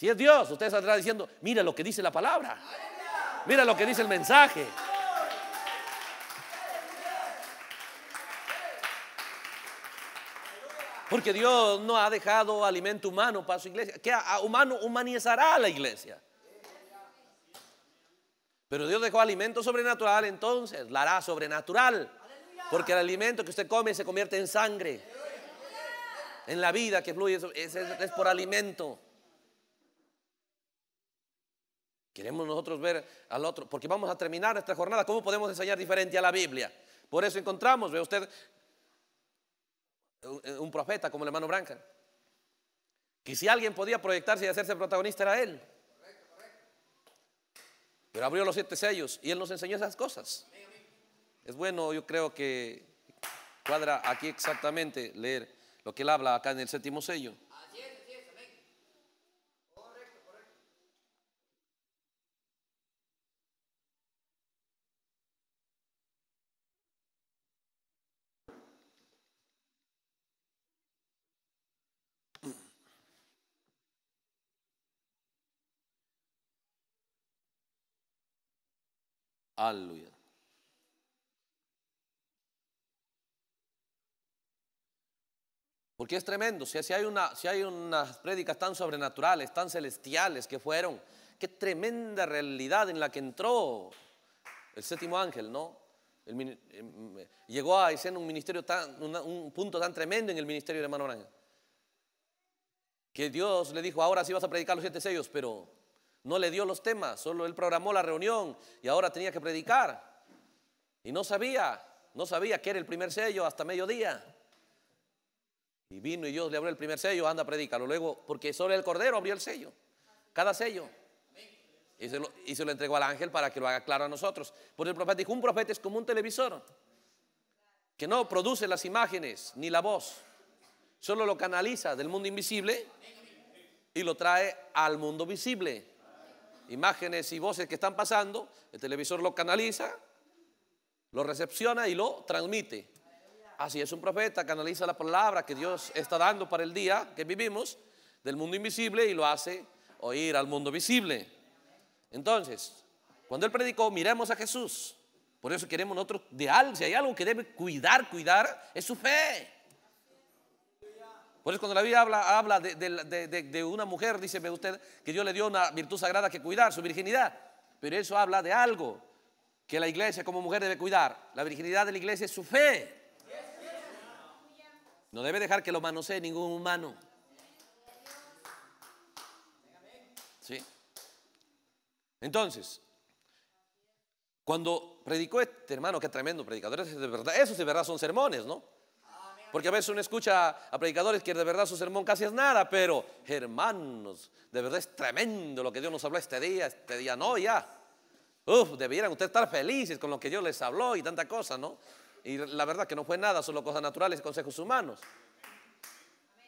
A: Si es Dios, usted saldrá diciendo, mira lo que dice la palabra. Mira lo que dice el mensaje. Porque Dios no ha dejado alimento humano para su iglesia. Que humano humanizará a la iglesia. Pero Dios dejó alimento sobrenatural, entonces la hará sobrenatural. Porque el alimento que usted come se convierte en sangre. En la vida que fluye, es por alimento. Queremos nosotros ver al otro, porque vamos a terminar nuestra jornada. ¿Cómo podemos enseñar diferente a la Biblia? Por eso encontramos, ve usted, un profeta como el hermano Branca. Que si alguien podía proyectarse y hacerse protagonista era él. Pero abrió los siete sellos y él nos enseñó esas cosas. Es bueno, yo creo que cuadra aquí exactamente leer lo que él habla acá en el séptimo sello. Aleluya. Porque es tremendo, si, hay, una, si hay unas prédicas tan sobrenaturales, tan celestiales que fueron, qué tremenda realidad en la que entró el séptimo ángel, ¿no? Em, llegó a hacer un ministerio tan, un punto tan tremendo en el ministerio de hermano Branca, que Dios le dijo, ahora sí vas a predicar los siete sellos, pero no le dio los temas, solo él programó la reunión y ahora tenía que predicar. Y no sabía, no sabía que era el primer sello hasta mediodía. Y vino y Dios le abrió el primer sello, anda, predicarlo. Luego, porque solo el cordero abrió el sello, cada sello. Y se, lo, entregó al ángel para que lo haga claro a nosotros. Porque el profeta dijo, un profeta es como un televisor, que no produce las imágenes ni la voz, solo lo canaliza del mundo invisible y lo trae al mundo visible imágenes y voces que están pasando, el televisor lo canaliza, lo recepciona y lo transmite. Así es un profeta, canaliza la palabra que Dios está dando para el día que vivimos del mundo invisible y lo hace oír al mundo visible. Entonces, cuando él predicó, miremos a Jesús. Por eso queremos nosotros de algo, si hay algo que debe cuidar, cuidar, es su fe. Por eso cuando la Biblia habla, de, una mujer, dice usted, que Dios le dio una virtud sagrada que cuidar, su virginidad. Pero eso habla de algo que la iglesia como mujer debe cuidar. La virginidad de la iglesia es su fe. No debe dejar que lo manosee ningún humano. ¿Sí? Entonces, cuando predicó este hermano, qué tremendo predicador, eso de verdad, esos de verdad son sermones, ¿no? Porque a veces uno escucha a predicadores que de verdad su sermón casi es nada, pero hermanos, de verdad es tremendo lo que Dios nos habló este día, este día no, ya. Uf, debieran ustedes estar felices con lo que Dios les habló y tanta cosa, ¿no? Y la verdad que no fue nada, solo cosas naturales y consejos humanos.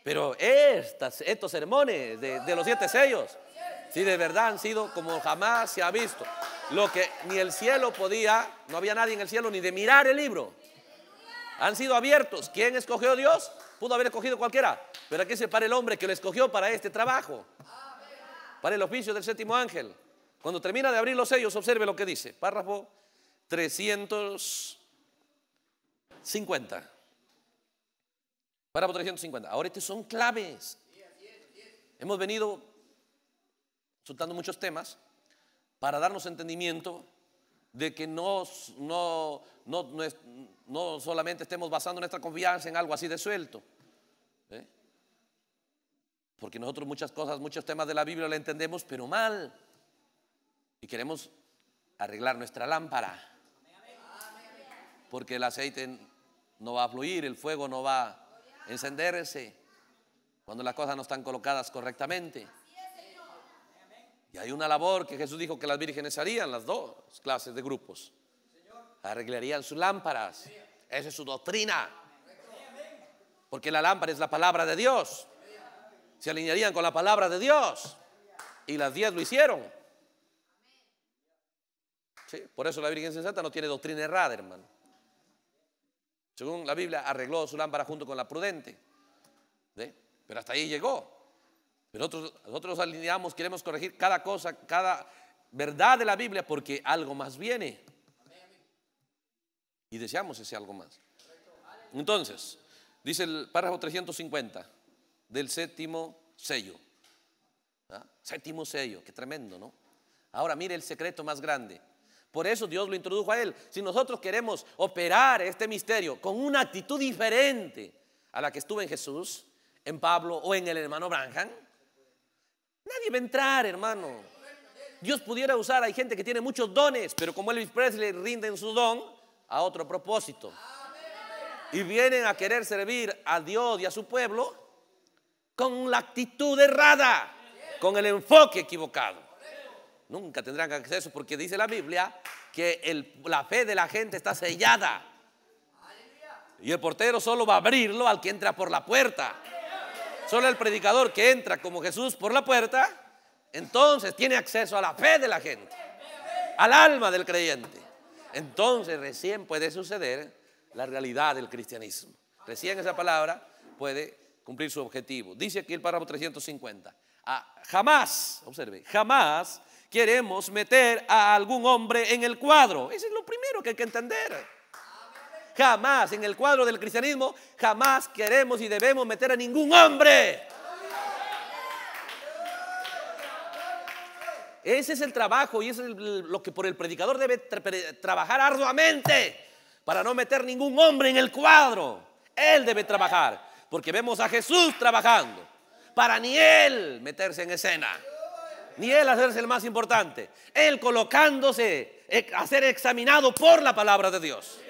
A: Pero estas, estos sermones de, los siete sellos, sí, de verdad han sido como jamás se ha visto. Lo que ni el cielo podía, no había nadie en el cielo ni de mirar el libro. Han sido abiertos. ¿Quién escogió Dios? Pudo haber escogido cualquiera. Pero aquí se para el hombre que lo escogió para este trabajo. Para el oficio del séptimo ángel. Cuando termina de abrir los sellos, observe lo que dice. Párrafo 350. Párrafo 350. Ahora estos son claves. Hemos venido soltando muchos temas para darnos entendimiento de que no, no, solamente estemos basando nuestra confianza en algo así de suelto. ¿eh? Porque nosotros muchas cosas, muchos temas de la Biblia la entendemos, pero mal. Y queremos arreglar nuestra lámpara. Porque el aceite no va a fluir, el fuego no va a encenderse cuando las cosas no están colocadas correctamente. Y hay una labor que Jesús dijo que las vírgenes harían, las dos clases de grupos. Arreglarían sus lámparas. Esa es su doctrina. Porque la lámpara es la palabra de Dios. Se alinearían con la palabra de Dios. Y las diez lo hicieron. por eso la Virgen Sensata no tiene doctrina errada, hermano. Según la Biblia, arregló su lámpara junto con la prudente. Pero hasta ahí llegó. Nosotros, nosotros alineamos, queremos corregir cada cosa, cada verdad de la Biblia porque algo más viene. Y deseamos ese algo más. Entonces, dice el párrafo 350 del séptimo sello. Séptimo sello, qué tremendo, ¿no? Ahora mire el secreto más grande. Por eso Dios lo introdujo a él. Si nosotros queremos operar este misterio con una actitud diferente a la que estuvo en Jesús, en Pablo o en el hermano Branham, Nadie va a entrar, hermano. Dios pudiera usar, hay gente que tiene muchos dones, pero como Elvis Presley rinden su don a otro propósito. Y vienen a querer servir a Dios y a su pueblo con la actitud errada, con el enfoque equivocado. Nunca tendrán acceso porque dice la Biblia que la fe de la gente está sellada. Y el portero solo va a abrirlo al que entra por la puerta. Solo el predicador que entra como Jesús por la puerta, entonces tiene acceso a la fe de la gente, al alma del creyente. Entonces recién puede suceder la realidad del cristianismo. Recién esa palabra puede cumplir su objetivo. Dice aquí el párrafo 350. Ah, jamás, observe, jamás queremos meter a algún hombre en el cuadro. Eso es lo primero que hay que entender jamás en el cuadro del cristianismo, jamás queremos y debemos meter a ningún hombre. Ese es el trabajo y es lo que por el predicador debe trabajar arduamente para no meter ningún hombre en el cuadro. Él debe trabajar, porque vemos a Jesús trabajando para ni él meterse en escena, ni él hacerse el más importante. Él colocándose e, a ser examinado por la palabra de Dios.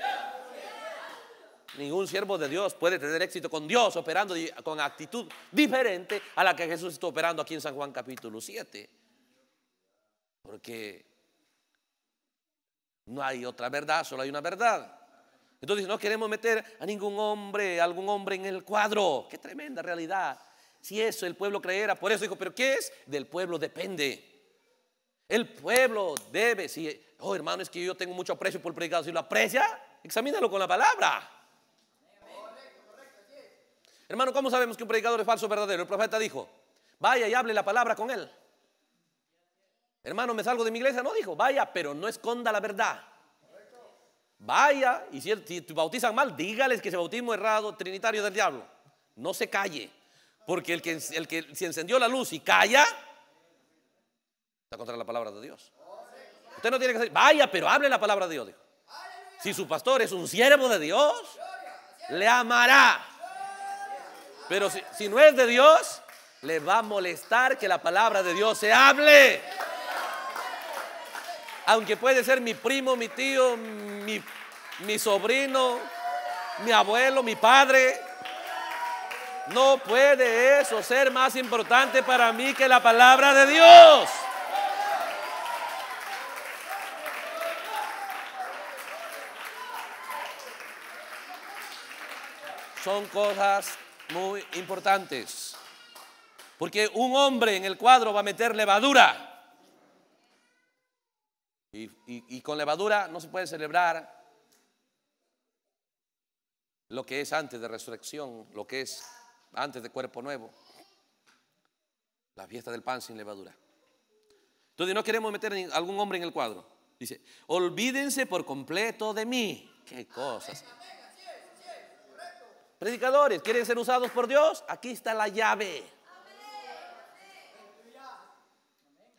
A: Ningún siervo de Dios puede tener éxito con Dios operando con actitud diferente a la que Jesús está operando aquí en San Juan capítulo 7. Porque no hay otra verdad, solo hay una verdad. Entonces no queremos meter a ningún hombre, a algún hombre en el cuadro. Qué tremenda realidad. Si eso el pueblo creyera, por eso dijo, pero ¿qué es? Del pueblo depende. El pueblo debe, si, oh hermano, es que yo tengo mucho aprecio por el predicado si lo aprecia, examínalo con la palabra. Hermano, ¿cómo sabemos que un predicador es falso o verdadero? El profeta dijo, vaya y hable la palabra con él. Hermano, me salgo de mi iglesia. No dijo, vaya, pero no esconda la verdad. Vaya, y si, te bautizan mal, dígales que ese bautismo errado, trinitario del diablo. No se calle, porque el que, el encendió la luz y calla, está contra la palabra de Dios. Usted no tiene que decir, vaya, pero hable la palabra de Dios. Si su pastor es un siervo de Dios, le amará pero si, no es de Dios, le va a molestar que la palabra de Dios se hable. Aunque puede ser mi primo, mi tío, mi, mi sobrino, mi abuelo, mi padre. No puede eso ser más importante para mí que la palabra de Dios. Son cosas muy importantes. Porque un hombre en el cuadro va a meter levadura. Y, con levadura no se puede celebrar lo que es antes de resurrección, lo que es antes de cuerpo nuevo. La fiesta del pan sin levadura. Entonces no queremos meter algún hombre en el cuadro. Dice, olvídense por completo de mí. Qué cosas. Predicadores, ¿quieren ser usados por Dios? Aquí está la llave.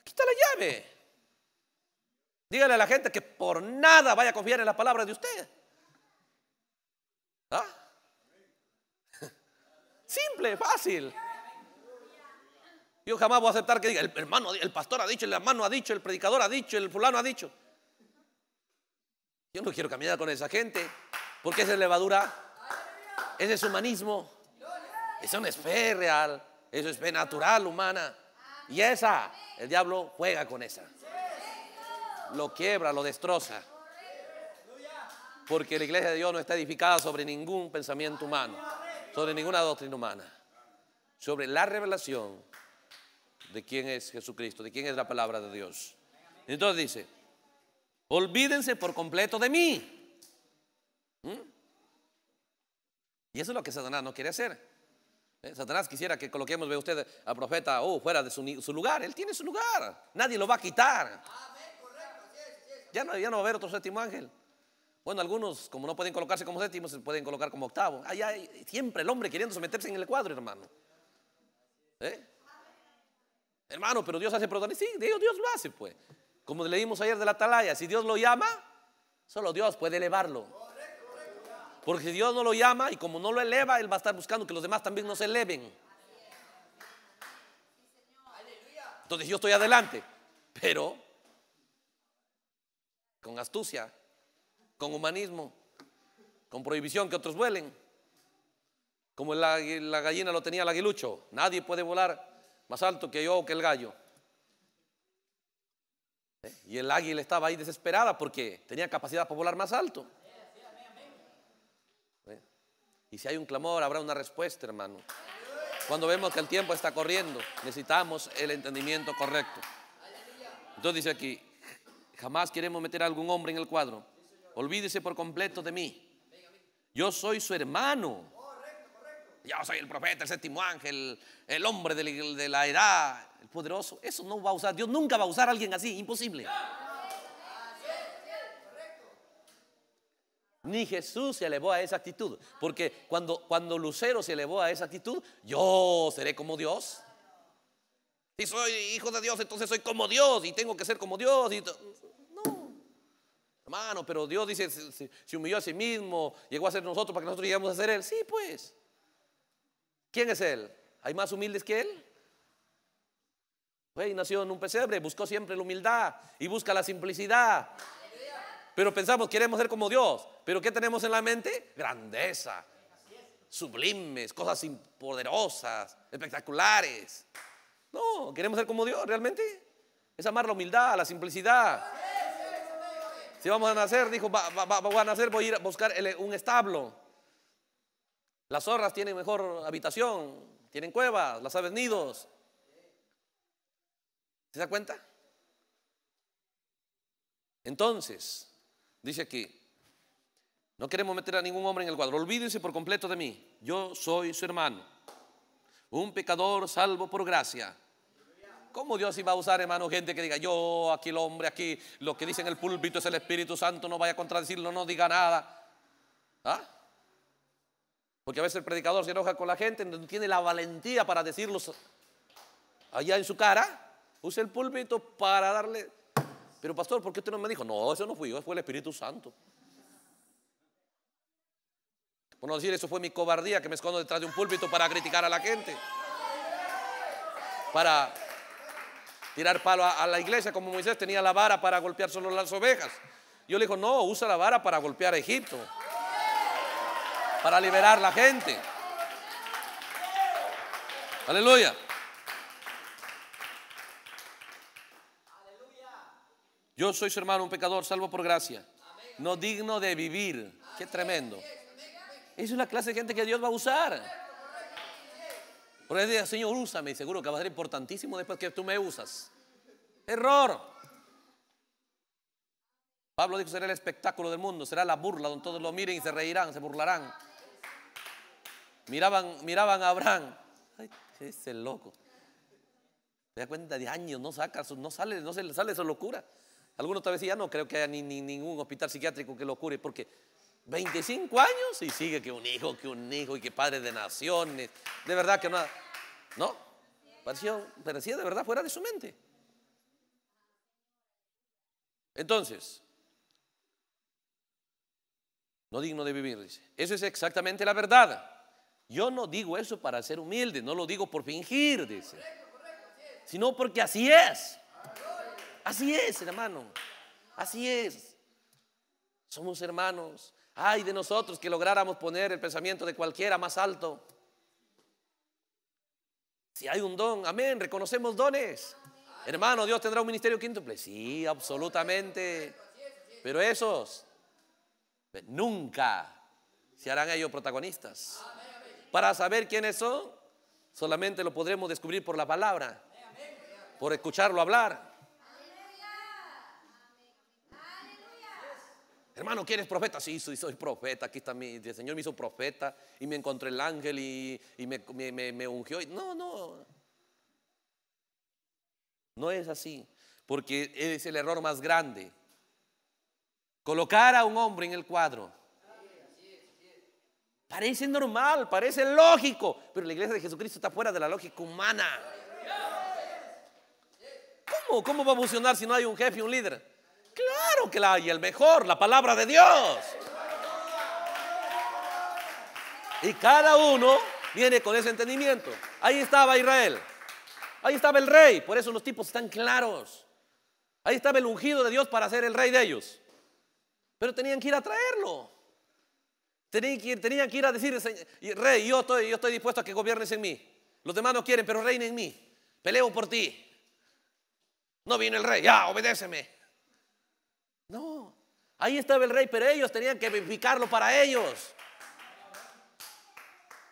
A: Aquí está la llave. Dígale a la gente que por nada vaya a confiar en la palabra de usted. ¿Ah? Simple, fácil. Yo jamás voy a aceptar que diga, el hermano, el pastor ha dicho, el hermano ha dicho, el predicador ha dicho, el fulano ha dicho. Yo no quiero caminar con esa gente, porque esa es levadura ese es humanismo. Eso no es fe real. Eso es fe natural, humana. Y esa, el diablo juega con esa. Lo quiebra, lo destroza. Porque la iglesia de Dios no está edificada sobre ningún pensamiento humano, sobre ninguna doctrina humana, sobre la revelación de quién es Jesucristo, de quién es la palabra de Dios. Entonces dice, olvídense por completo de mí. Y eso es lo que Satanás no quiere hacer. Eh, Satanás quisiera que coloquemos, ve usted, al profeta oh, fuera de su, lugar. Él tiene su lugar. Nadie lo va a quitar. Ya no, ya no va a haber otro séptimo ángel. Bueno, algunos, como no pueden colocarse como séptimo, se pueden colocar como octavo. Ahí hay siempre el hombre queriendo someterse en el cuadro, hermano. ¿Eh? Hermano, pero Dios hace protagonista. Sí, Dios, Dios lo hace, pues. Como leímos ayer de la atalaya, si Dios lo llama, solo Dios puede elevarlo. Porque si Dios no lo llama y como no lo eleva, Él va a estar buscando que los demás también no se eleven. Entonces yo estoy adelante, pero con astucia, con humanismo, con prohibición que otros vuelen. Como la, gallina lo tenía el aguilucho, nadie puede volar más alto que yo o que el gallo. ¿Eh? Y el águila estaba ahí desesperada porque tenía capacidad para volar más alto. Y si hay un clamor, habrá una respuesta, hermano. Cuando vemos que el tiempo está corriendo, necesitamos el entendimiento correcto. Entonces dice aquí, jamás queremos meter a algún hombre en el cuadro. Olvídese por completo de mí. Yo soy su hermano. Yo soy el profeta, el séptimo ángel, el hombre de la edad, el poderoso. Eso no va a usar. Dios nunca va a usar a alguien así, imposible. Ni Jesús se elevó a esa actitud. Porque cuando, cuando Lucero se elevó a esa actitud, yo seré como Dios. Si soy hijo de Dios, entonces soy como Dios y tengo que ser como Dios. no, hermano, pero Dios dice, se, humilló a sí mismo, llegó a ser nosotros para que nosotros lleguemos a ser Él. Sí, pues. ¿Quién es Él? ¿Hay más humildes que Él? Pues nació en un pesebre, buscó siempre la humildad y busca la simplicidad. Pero pensamos, queremos ser como Dios. Pero ¿qué tenemos en la mente? Grandeza, sublimes, cosas poderosas, espectaculares. No, queremos ser como Dios realmente. Es amar la humildad, la simplicidad. Si vamos a nacer, dijo, va, voy a nacer, voy a ir a buscar un establo. Las zorras tienen mejor habitación, tienen cuevas, las aves nidos. ¿Se da cuenta? Entonces, Dice aquí, no queremos meter a ningún hombre en el cuadro. Olvídense por completo de mí. Yo soy su hermano. Un pecador salvo por gracia. ¿Cómo Dios iba a usar, hermano, gente que diga, yo, aquí el hombre, aquí, lo que dice en el púlpito es el Espíritu Santo, no vaya a contradecirlo, no diga nada? ¿Ah? Porque a veces el predicador se enoja con la gente, no tiene la valentía para decirlo. allá en su cara. use el púlpito para darle pero pastor, ¿por qué usted no me dijo? No, eso no fui yo, fue el Espíritu Santo. Por no decir, eso fue mi cobardía que me escondo detrás de un púlpito para criticar a la gente. Para tirar palo a, la iglesia, como Moisés tenía la vara para golpear solo las ovejas. Yo le digo, no, usa la vara para golpear a Egipto. Para liberar la gente. Aleluya. Yo soy su hermano, un pecador, salvo por gracia. No digno de vivir. Qué tremendo. Esa es la clase de gente que Dios va a usar. Por eso dice, Señor, úsame. Y seguro que va a ser importantísimo después que tú me usas. Error. Pablo dijo, será el espectáculo del mundo, será la burla donde todos lo miren y se reirán, se burlarán. Miraban, miraban a Abraham. Ay, el loco. ¿Te das cuenta de años, no saca, no sale, no sale esa locura. Algunos tal vez ya ah, no creo que haya ni, ningún hospital psiquiátrico que lo cure, porque 25 años y sigue que un hijo, que un hijo y que padre de naciones. De verdad que no. No, parecía, parecía de verdad fuera de su mente. Entonces, no digno de vivir, dice. Eso es exactamente la verdad. Yo no digo eso para ser humilde, no lo digo por fingir, dice, sino porque así es. Así es, hermano. Así es. Somos hermanos. Ay de nosotros que lográramos poner el pensamiento de cualquiera más alto. Si hay un don, amén, reconocemos dones. Hermano, Dios tendrá un ministerio quíntuple. Sí, absolutamente. Pero esos pues, nunca se harán ellos protagonistas. Para saber quiénes son, solamente lo podremos descubrir por la palabra, por escucharlo hablar. Hermano, ¿quieres profeta? Sí, soy, profeta. Aquí está mi. El Señor me hizo profeta y me encontré el ángel y, me, ungió. No, no. No es así. Porque es el error más grande. Colocar a un hombre en el cuadro. Parece normal, parece lógico. Pero la iglesia de Jesucristo está fuera de la lógica humana. ¿Cómo? ¿Cómo va a funcionar si no hay un jefe y un líder? que la hay, el mejor, la palabra de Dios. Y cada uno viene con ese entendimiento. Ahí estaba Israel. Ahí estaba el rey. Por eso los tipos están claros. Ahí estaba el ungido de Dios para ser el rey de ellos. Pero tenían que ir a traerlo. Tenían que ir, que ir a decir, rey, yo estoy, yo estoy dispuesto a que gobiernes en mí. Los demás no quieren, pero reina en mí. Peleo por ti. No vino el rey, ya, obedéceme. Ahí estaba el rey, pero ellos tenían que verificarlo para ellos.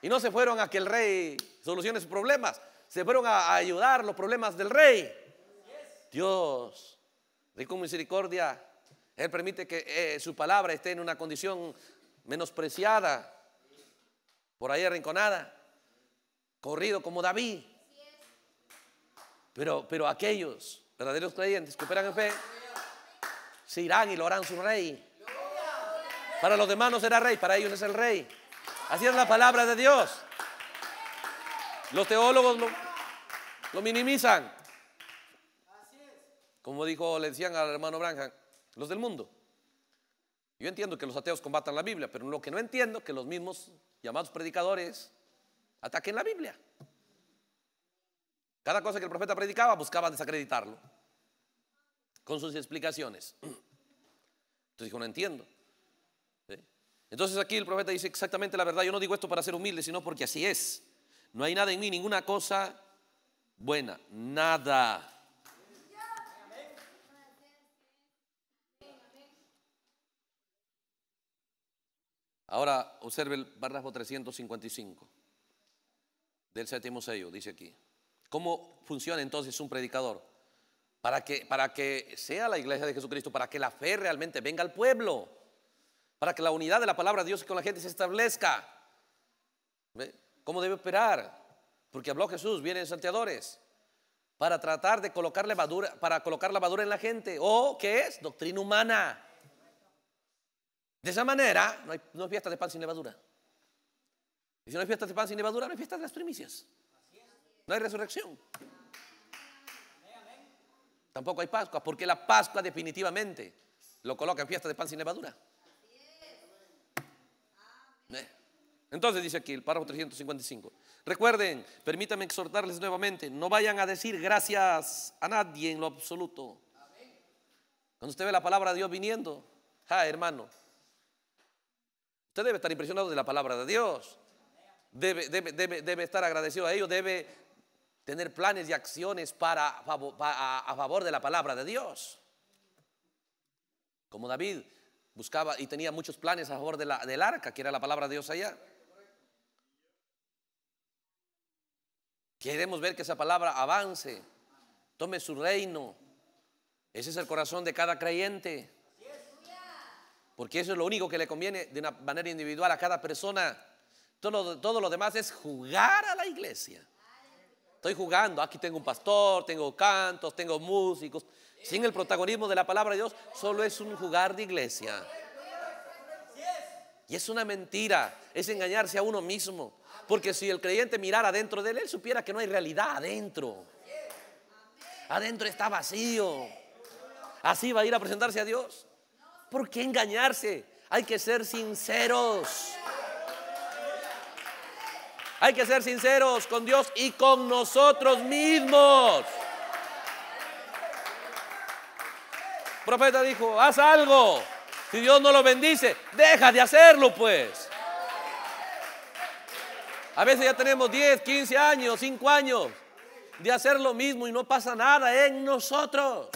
A: Y no se fueron a que el rey solucione sus problemas, se fueron a ayudar los problemas del rey. Dios, rico misericordia, Él permite que eh, su palabra esté en una condición menospreciada, por ahí arrinconada, corrido como David. Pero, pero aquellos verdaderos creyentes que operan en fe se irán y lo harán su rey. Para los demás no será rey, para ellos es el rey. Así es la palabra de Dios. Los teólogos lo, minimizan. Como dijo, le decían al hermano Branham, los del mundo. Yo entiendo que los ateos combatan la Biblia, pero lo que no entiendo es que los mismos llamados predicadores ataquen la Biblia. Cada cosa que el profeta predicaba buscaban desacreditarlo con sus explicaciones. Entonces dijo, no entiendo. Entonces aquí el profeta dice exactamente la verdad. Yo no digo esto para ser humilde, sino porque así es. No hay nada en mí, ninguna cosa buena, nada. Ahora observe el párrafo 355 del séptimo sello, dice aquí. ¿Cómo funciona entonces un predicador? para que, para que sea la iglesia de Jesucristo, para que la fe realmente venga al pueblo, para que la unidad de la palabra de Dios con la gente se establezca. ¿Cómo debe operar? Porque habló Jesús, vienen salteadores, para tratar de colocar levadura, para colocar lavadura en la gente. ¿O qué es? Doctrina humana. De esa manera, no hay, no hay fiesta de pan sin levadura. Y si no hay fiesta de pan sin levadura, no hay fiesta de las primicias. No hay resurrección. Tampoco hay Pascua, porque la Pascua definitivamente lo coloca en fiesta de pan sin levadura. Eh. Entonces dice aquí el párrafo 355. Recuerden, permítanme exhortarles nuevamente, no vayan a decir gracias a nadie en lo absoluto. Cuando usted ve la palabra de Dios viniendo, ja, hermano, usted debe estar impresionado de la palabra de Dios. debe estar agradecido a ellos, debe tener planes y acciones para, a favor de la palabra de Dios. Como David buscaba y tenía muchos planes a favor de la, del arca, que era la palabra de Dios allá. Queremos ver que esa palabra avance, tome su reino. Ese es el corazón de cada creyente. Porque eso es lo único que le conviene de una manera individual a cada persona. Todo, todo lo demás es jugar a la iglesia. Estoy jugando, aquí tengo un pastor, tengo cantos, tengo músicos. Sin el protagonismo de la palabra de Dios, solo es un jugar de iglesia. Y es una mentira, es engañarse a uno mismo. Porque si el creyente mirara dentro de él, él supiera que no hay realidad adentro. Adentro está vacío. Así va a ir a presentarse a Dios. ¿Por qué engañarse? Hay que ser sinceros. Hay que ser sinceros con Dios y con nosotros mismos. El profeta dijo, haz algo. Si Dios no lo bendice, deja de hacerlo pues. A veces ya tenemos 10, 15 años, 5 años de hacer lo mismo y no pasa nada en nosotros.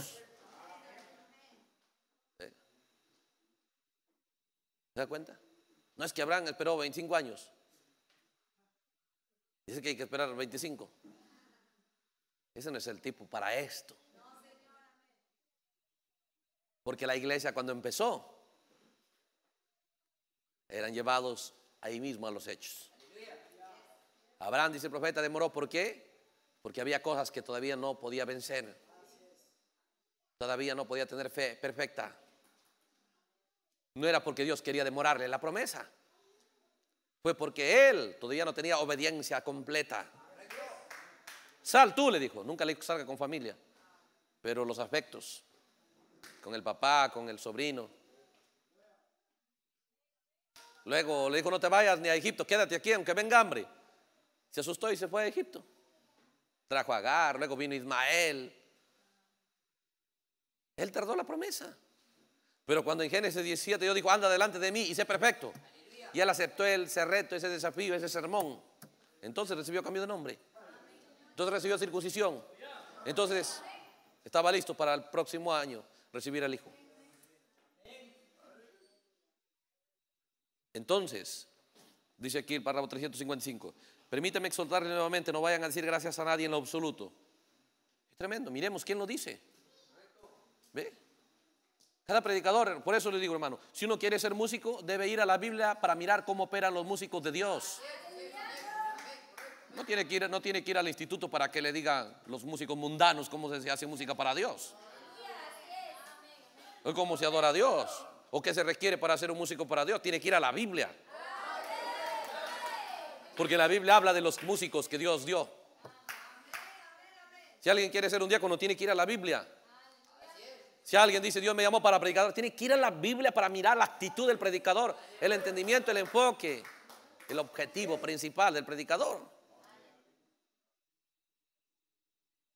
A: ¿Se da cuenta? No es que Abraham esperó 25 años Dice que hay que esperar 25. Ese no es el tipo para esto. Porque la iglesia cuando empezó eran llevados ahí mismo a los hechos. Abraham, dice el profeta, demoró. ¿Por qué? Porque había cosas que todavía no podía vencer. Todavía no podía tener fe perfecta. No era porque Dios quería demorarle la promesa. Fue porque él todavía no tenía obediencia completa. Sal tú, le dijo, nunca le salga con familia, pero los afectos, con el papá, con el sobrino. Luego le dijo, no te vayas ni a Egipto, quédate aquí aunque venga hambre. Se asustó y se fue a Egipto. Trajo a Agar, luego vino Ismael. Él tardó la promesa. Pero cuando en Génesis 17 Dios dijo, anda delante de mí y sé perfecto y él aceptó ese reto, ese desafío, ese sermón. Entonces recibió cambio de nombre. Entonces recibió circuncisión. Entonces estaba listo para el próximo año recibir al Hijo. Entonces, dice aquí el párrafo 355, permítame exhortarle nuevamente, no vayan a decir gracias a nadie en lo absoluto. Es tremendo, miremos quién lo dice. ¿Ve? Cada predicador, por eso le digo hermano, si uno quiere ser músico, debe ir a la Biblia para mirar cómo operan los músicos de Dios. No tiene que ir, no tiene que ir al instituto para que le digan los músicos mundanos cómo se hace música para Dios. O cómo se adora a Dios. O qué se requiere para ser un músico para Dios. Tiene que ir a la Biblia. Porque la Biblia habla de los músicos que Dios dio. Si alguien quiere ser un diácono, tiene que ir a la Biblia. Si alguien dice, Dios me llamó para predicador, tiene que ir a la Biblia para mirar la actitud del predicador, el entendimiento, el enfoque, el objetivo principal del predicador.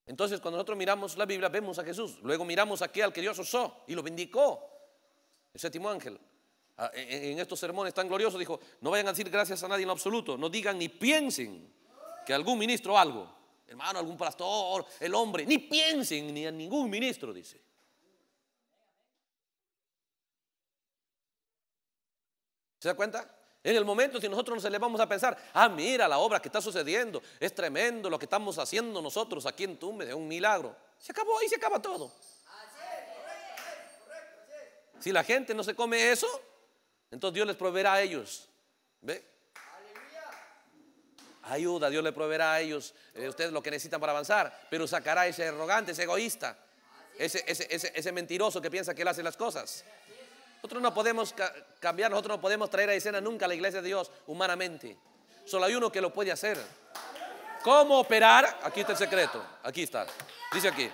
A: Entonces, cuando nosotros miramos la Biblia, vemos a Jesús. Luego miramos aquí al que Dios usó y lo bendicó El séptimo ángel. Ah, en estos sermones tan gloriosos dijo, no vayan a decir gracias a nadie en lo absoluto. No digan ni piensen que algún ministro algo. Hermano, algún pastor, el hombre. Ni piensen ni a ningún ministro, dice. ¿Se da cuenta? En el momento, si nosotros nos elevamos a pensar, ah, mira la obra que está sucediendo, es tremendo lo que estamos haciendo nosotros aquí en Tumbes, es un milagro. Se acabó, ahí se acaba todo. Si la gente no se come eso, entonces Dios les proveerá a ellos. ¿Ve? Ayuda, Dios les proveerá a ellos, eh, ustedes lo que necesitan para avanzar, pero sacará ese arrogante, ese egoísta, ese, ese mentiroso que piensa que él hace las cosas. Nosotros no podemos cambiar, nosotros no podemos traer a escena nunca a la iglesia de Dios humanamente. Solo hay uno que lo puede hacer. ¿Cómo operar? Aquí está el secreto. Aquí está. Dice aquí.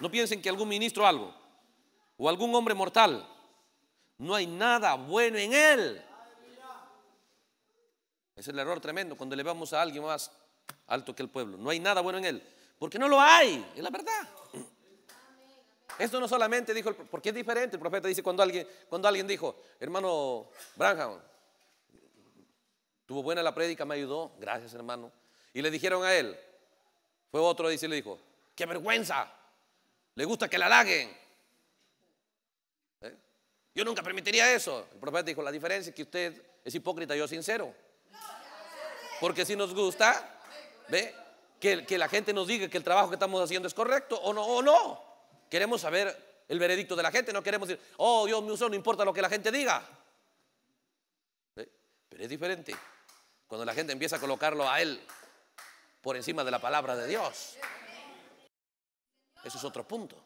A: No piensen que algún ministro algo o algún hombre mortal. No hay nada bueno en él. Es el error tremendo cuando elevamos a alguien más alto que el pueblo. No hay nada bueno en él. Porque no lo hay. Es la verdad. Esto no solamente dijo, porque es diferente, el profeta dice cuando alguien, cuando alguien dijo, hermano Branham, tuvo buena la prédica, me ayudó, gracias hermano. Y le dijeron a él, fue otro, dice, le dijo, qué vergüenza, le gusta que la halaguen. ¿Eh? Yo nunca permitiría eso. El profeta dijo, la diferencia es que usted es hipócrita, yo sincero. Porque si nos gusta, ¿ve? Que, que la gente nos diga que el trabajo que estamos haciendo es correcto o no, o no. Queremos saber el veredicto de la gente, no queremos decir, oh Dios me usó, no importa lo que la gente diga. ¿Eh? Pero es diferente cuando la gente empieza a colocarlo a Él por encima de la palabra de Dios. Eso es otro punto.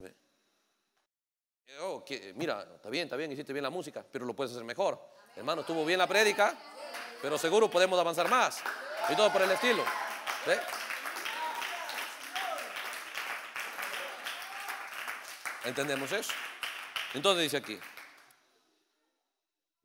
A: ¿Eh? Oh, mira, está bien, está bien, hiciste bien la música, pero lo puedes hacer mejor. Hermano, estuvo bien la prédica, pero seguro podemos avanzar más. Y todo por el estilo. ¿Eh? ¿Entendemos eso? Entonces dice aquí,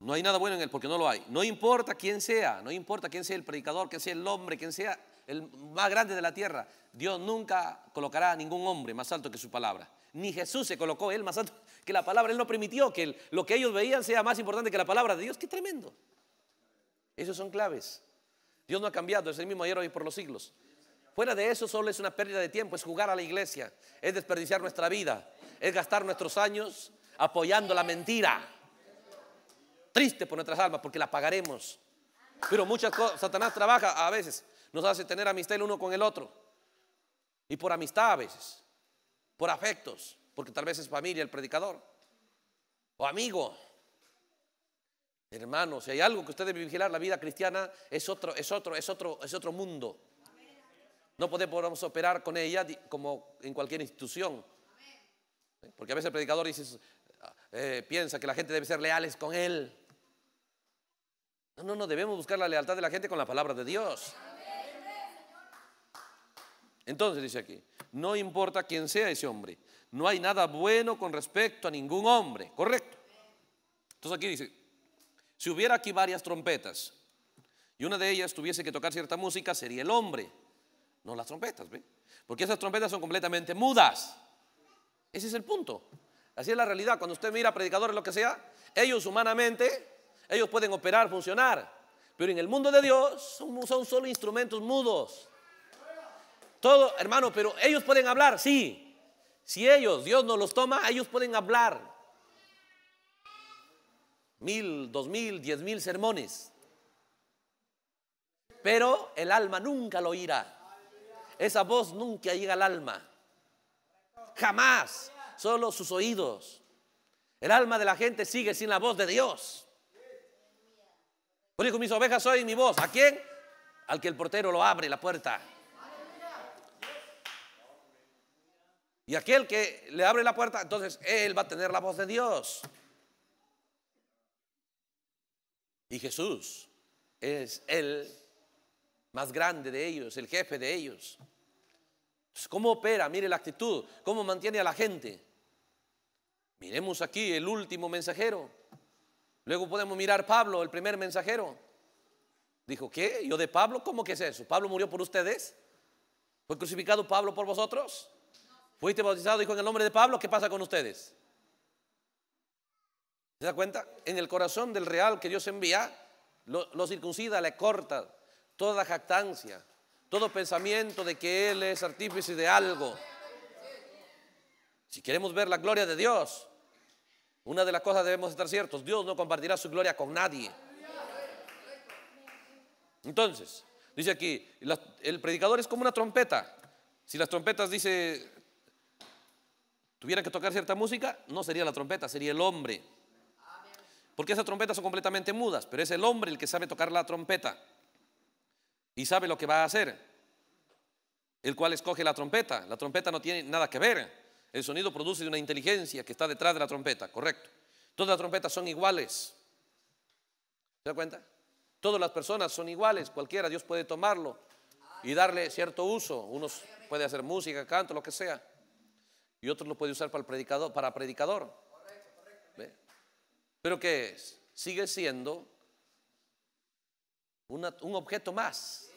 A: no hay nada bueno en él porque no lo hay. No importa quién sea, no importa quién sea el predicador, quién sea el hombre, quién sea el más grande de la tierra, Dios nunca colocará a ningún hombre más alto que su palabra. Ni Jesús se colocó él más alto que la palabra. Él no permitió que lo que ellos veían sea más importante que la palabra de Dios. ¡Qué tremendo! Esos son claves. Dios no ha cambiado, es el mismo ayer, hoy por los siglos. Fuera de eso solo es una pérdida de tiempo, es jugar a la iglesia, es desperdiciar nuestra vida es gastar nuestros años apoyando la mentira. Triste por nuestras almas porque la pagaremos. Pero muchas cosas, Satanás trabaja a veces, nos hace tener amistad el uno con el otro. Y por amistad a veces, por afectos, porque tal vez es familia el predicador, o amigo. Hermano si hay algo que usted debe vigilar, la vida cristiana es otro, es otro, es otro, es otro mundo. No podemos operar con ella como en cualquier institución. Porque a veces el predicador eh, piensa que la gente debe ser leales con él. No, no, no, debemos buscar la lealtad de la gente con la palabra de Dios. Entonces dice aquí, no importa quién sea ese hombre, no hay nada bueno con respecto a ningún hombre, ¿correcto? Entonces aquí dice, si hubiera aquí varias trompetas y una de ellas tuviese que tocar cierta música, sería el hombre, no las trompetas, ¿ve? Porque esas trompetas son completamente mudas. Ese es el punto. Así es la realidad. Cuando usted mira a predicadores, lo que sea, ellos humanamente, ellos pueden operar, funcionar. Pero en el mundo de Dios son, solo instrumentos mudos. Todo, hermano, pero ellos pueden hablar, sí. Si ellos, Dios no los toma, ellos pueden hablar. Mil, dos mil, diez mil sermones. Pero el alma nunca lo oirá. Esa voz nunca llega al alma. Jamás. Solo sus oídos. El alma de la gente sigue sin la voz de Dios. Por eso mis ovejas oyen mi voz. ¿A quién? Al que el portero lo abre la puerta. Y aquel que le abre la puerta, entonces él va a tener la voz de Dios. Y Jesús es el más grande de ellos, el jefe de ellos. Pues, ¿Cómo opera? Mire la actitud. ¿Cómo mantiene a la gente? Miremos aquí el último mensajero. Luego podemos mirar Pablo, el primer mensajero. Dijo, ¿qué? ¿Yo de Pablo? ¿Cómo que es eso? ¿Pablo murió por ustedes? ¿Fue crucificado Pablo por vosotros? ¿Fuiste bautizado? Dijo, en el nombre de Pablo, ¿qué pasa con ustedes? ¿Se da cuenta? En el corazón del real que Dios envía, lo, lo circuncida, le corta toda jactancia, todo pensamiento de que Él es artífice de algo. Si queremos ver la gloria de Dios, una de las cosas debemos estar ciertos, Dios no compartirá su gloria con nadie. Entonces, dice aquí, el predicador es como una trompeta. Si las trompetas, dice, tuvieran que tocar cierta música, no sería la trompeta, sería el hombre. Porque esas trompetas son completamente mudas, pero es el hombre el que sabe tocar la trompeta y sabe lo que va a hacer, el cual escoge la trompeta. La trompeta no tiene nada que ver. El sonido produce de una inteligencia que está detrás de la trompeta, correcto. Todas las trompetas son iguales. ¿Se da cuenta? Todas las personas son iguales, cualquiera, Dios puede tomarlo y darle cierto uso. uno puede hacer música, canto, lo que sea. Y otros lo puede usar para el predicador, para predicador. Pero que Sigue siendo un objeto más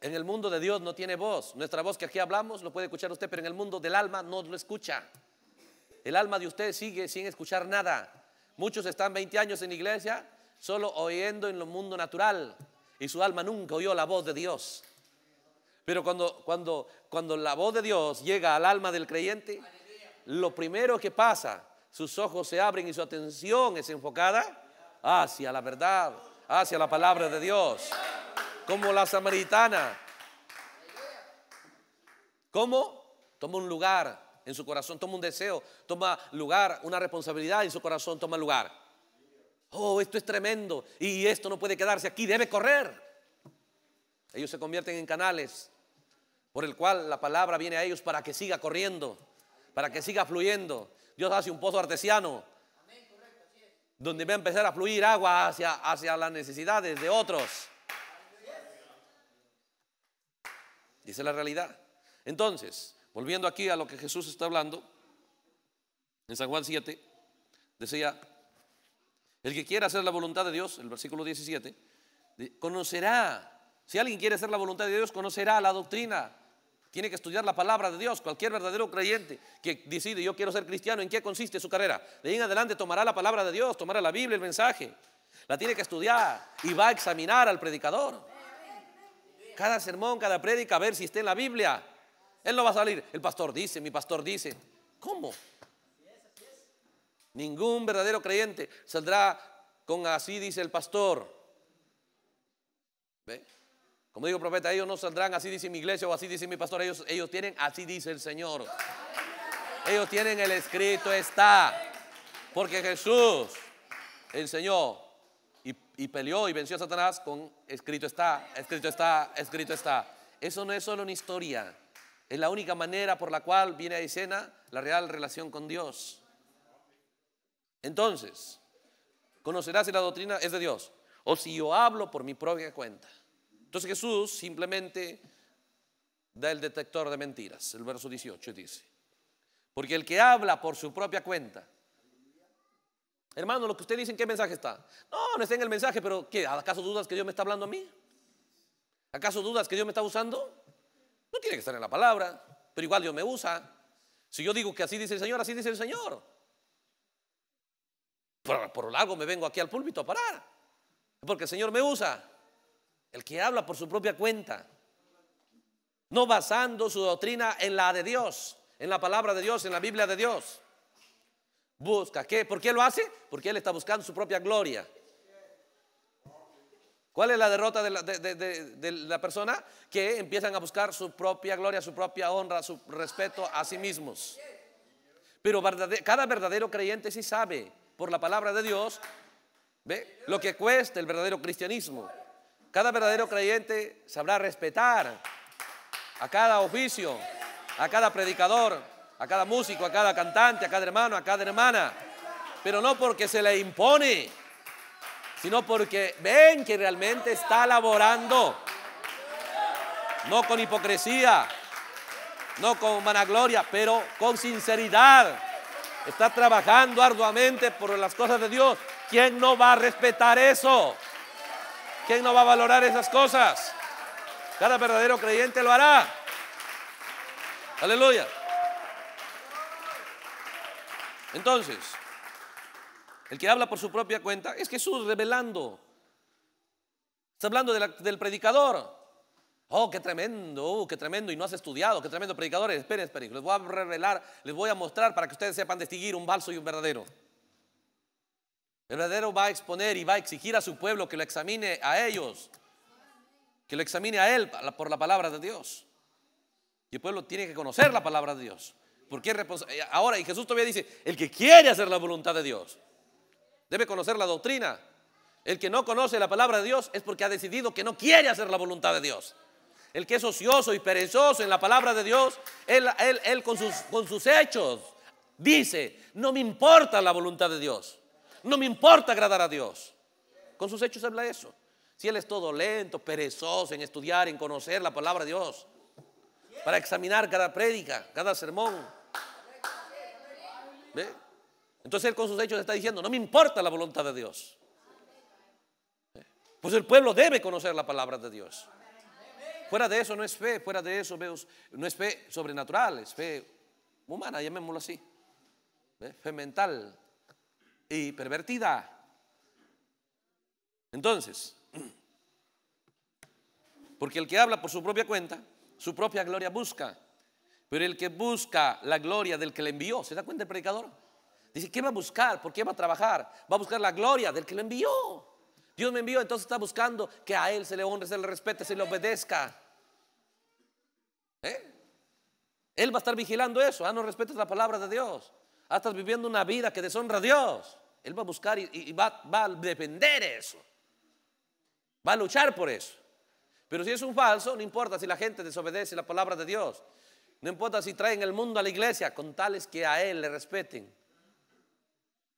A: en el mundo de Dios no tiene voz. Nuestra voz que aquí hablamos lo puede escuchar usted, pero en el mundo del alma no lo escucha. El alma de usted sigue sin escuchar nada. Muchos están 20 años en iglesia solo oyendo en el mundo natural y su alma nunca oyó la voz de Dios. Pero cuando, cuando, cuando la voz de Dios llega al alma del creyente, lo primero que pasa, sus ojos se abren y su atención es enfocada hacia la verdad, hacia la palabra de Dios como la samaritana. ¿Cómo? Toma un lugar en su corazón, toma un deseo, toma lugar, una responsabilidad en su corazón, toma lugar. Oh, esto es tremendo y esto no puede quedarse aquí, debe correr. Ellos se convierten en canales por el cual la palabra viene a ellos para que siga corriendo, para que siga fluyendo. Dios hace un pozo artesiano donde va a empezar a fluir agua hacia, hacia las necesidades de otros. dice la realidad. Entonces, volviendo aquí a lo que Jesús está hablando, en San Juan 7, decía, el que quiera hacer la voluntad de Dios, el versículo 17, conocerá, si alguien quiere hacer la voluntad de Dios, conocerá la doctrina, tiene que estudiar la palabra de Dios. Cualquier verdadero creyente que decide yo quiero ser cristiano, ¿en qué consiste su carrera? De ahí en adelante tomará la palabra de Dios, tomará la Biblia, el mensaje. La tiene que estudiar y va a examinar al predicador cada sermón, cada prédica, a ver si está en la Biblia. Él no va a salir. El pastor dice, mi pastor dice. ¿Cómo? Ningún verdadero creyente saldrá con así dice el pastor. ¿Ve? Como digo profeta, ellos no saldrán así dice mi iglesia o así dice mi pastor. Ellos, ellos tienen así dice el Señor. Ellos tienen el escrito está. Porque Jesús enseñó y, peleó y venció a Satanás con escrito está, escrito está, escrito está. Eso no es solo una historia. Es la única manera por la cual viene a escena la real relación con Dios. Entonces, conocerás si la doctrina es de Dios o si yo hablo por mi propia cuenta. Entonces Jesús simplemente da el detector de mentiras, el verso 18 dice. Porque el que habla por su propia cuenta, Hermano, lo que usted dice, qué mensaje está? No, no está en el mensaje, pero ¿qué? ¿Acaso dudas que Dios me está hablando a mí? ¿Acaso dudas que Dios me está usando? No tiene que estar en la palabra, pero igual Dios me usa. Si yo digo que así dice el Señor, así dice el Señor. Por, lo largo me vengo aquí al púlpito a parar, porque el Señor me usa. El que habla por su propia cuenta, no basando su doctrina en la de Dios, en la palabra de Dios, en la Biblia de Dios. Busca. ¿Qué? ¿Por qué lo hace? Porque él está buscando su propia gloria. ¿Cuál es la derrota de la, persona? Que empiezan a buscar su propia gloria, su propia honra, su respeto a sí mismos. Pero cada verdadero creyente sí sabe, por la palabra de Dios, ¿ve? lo que cuesta el verdadero cristianismo. Cada verdadero creyente sabrá respetar a cada oficio, a cada predicador, a cada músico, a cada cantante, a cada hermano, a cada hermana. Pero no porque se le impone, sino porque ven que realmente está laborando. No con hipocresía, no con vanagloria, pero con sinceridad. Está trabajando arduamente por las cosas de Dios. ¿Quién no va a respetar eso? ¿Quién no va a valorar esas cosas? Cada verdadero creyente lo hará. Aleluya. Entonces, el que habla por su propia cuenta es Jesús revelando. Está hablando del predicador. Oh, qué tremendo, uh, qué tremendo, y no has estudiado, qué tremendo predicador, Esperen, esperen, les voy a revelar, les voy a mostrar para que ustedes sepan distinguir un falso y un verdadero. El verdadero va a exponer y va a exigir a su pueblo que lo examine a ellos, que lo examine a él por la palabra de Dios. Y el pueblo tiene que conocer la palabra de Dios. Porque eh, Ahora, y Jesús todavía dice, el que quiere hacer la voluntad de Dios, debe conocer la doctrina. El que no conoce la palabra de Dios es porque ha decidido que no quiere hacer la voluntad de Dios. El que es ocioso y perezoso en la palabra de Dios, él, con, sus, con sus hechos dice, no me importa la voluntad de Dios, no me importa agradar a Dios. Con sus hechos habla eso. Si él es todo lento, perezoso en estudiar, en conocer la palabra de Dios, para examinar cada prédica, cada sermón, entonces él con sus hechos está diciendo, no me importa la voluntad de Dios. Pues el pueblo debe conocer la palabra de Dios. Fuera de eso no es fe, fuera de eso no es fe sobrenatural, es fe humana, llamémoslo así. Fe mental y pervertida. Entonces, porque el que habla por su propia cuenta, su propia gloria busca. Pero el que busca la gloria del que le envió, ¿se da cuenta el predicador? Dice, ¿qué va a buscar? ¿Por qué va a trabajar? Va a buscar la gloria del que le envió. Dios me envió, entonces está buscando que a Él se le honre, se le respete, se le obedezca. ¿Eh? Él va a estar vigilando eso. Ah, no respetas la palabra de Dios. Ah, estás viviendo una vida que deshonra a Dios. Él va a buscar y, va, va a defender eso. Va a luchar por eso. Pero si es un falso, no importa si la gente desobedece la palabra de Dios. No importa si traen el mundo a la iglesia, con tales que a Él le respeten.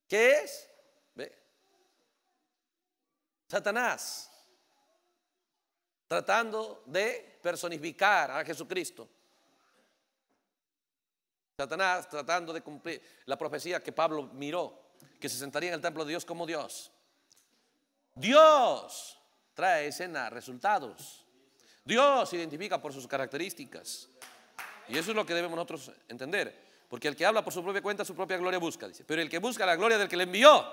A: ¿Qué es? Satanás, tratando de personificar a Jesucristo. Satanás tratando de cumplir la profecía que Pablo miró, que se sentaría en el templo de Dios como Dios. Dios trae escena resultados. Dios identifica por sus características. Y eso es lo que debemos nosotros entender. Porque el que habla por su propia cuenta, su propia gloria busca, dice. Pero el que busca la gloria del que le envió,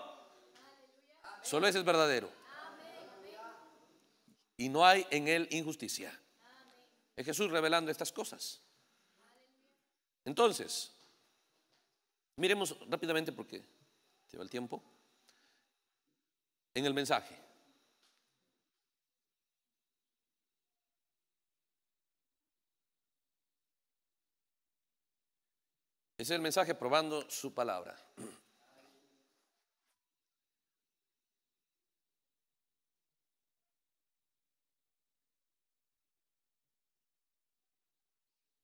A: solo ese es verdadero. Y no hay en él injusticia. Es Jesús revelando estas cosas. Entonces, miremos rápidamente porque lleva el tiempo. En el mensaje. Ese es el mensaje probando su palabra.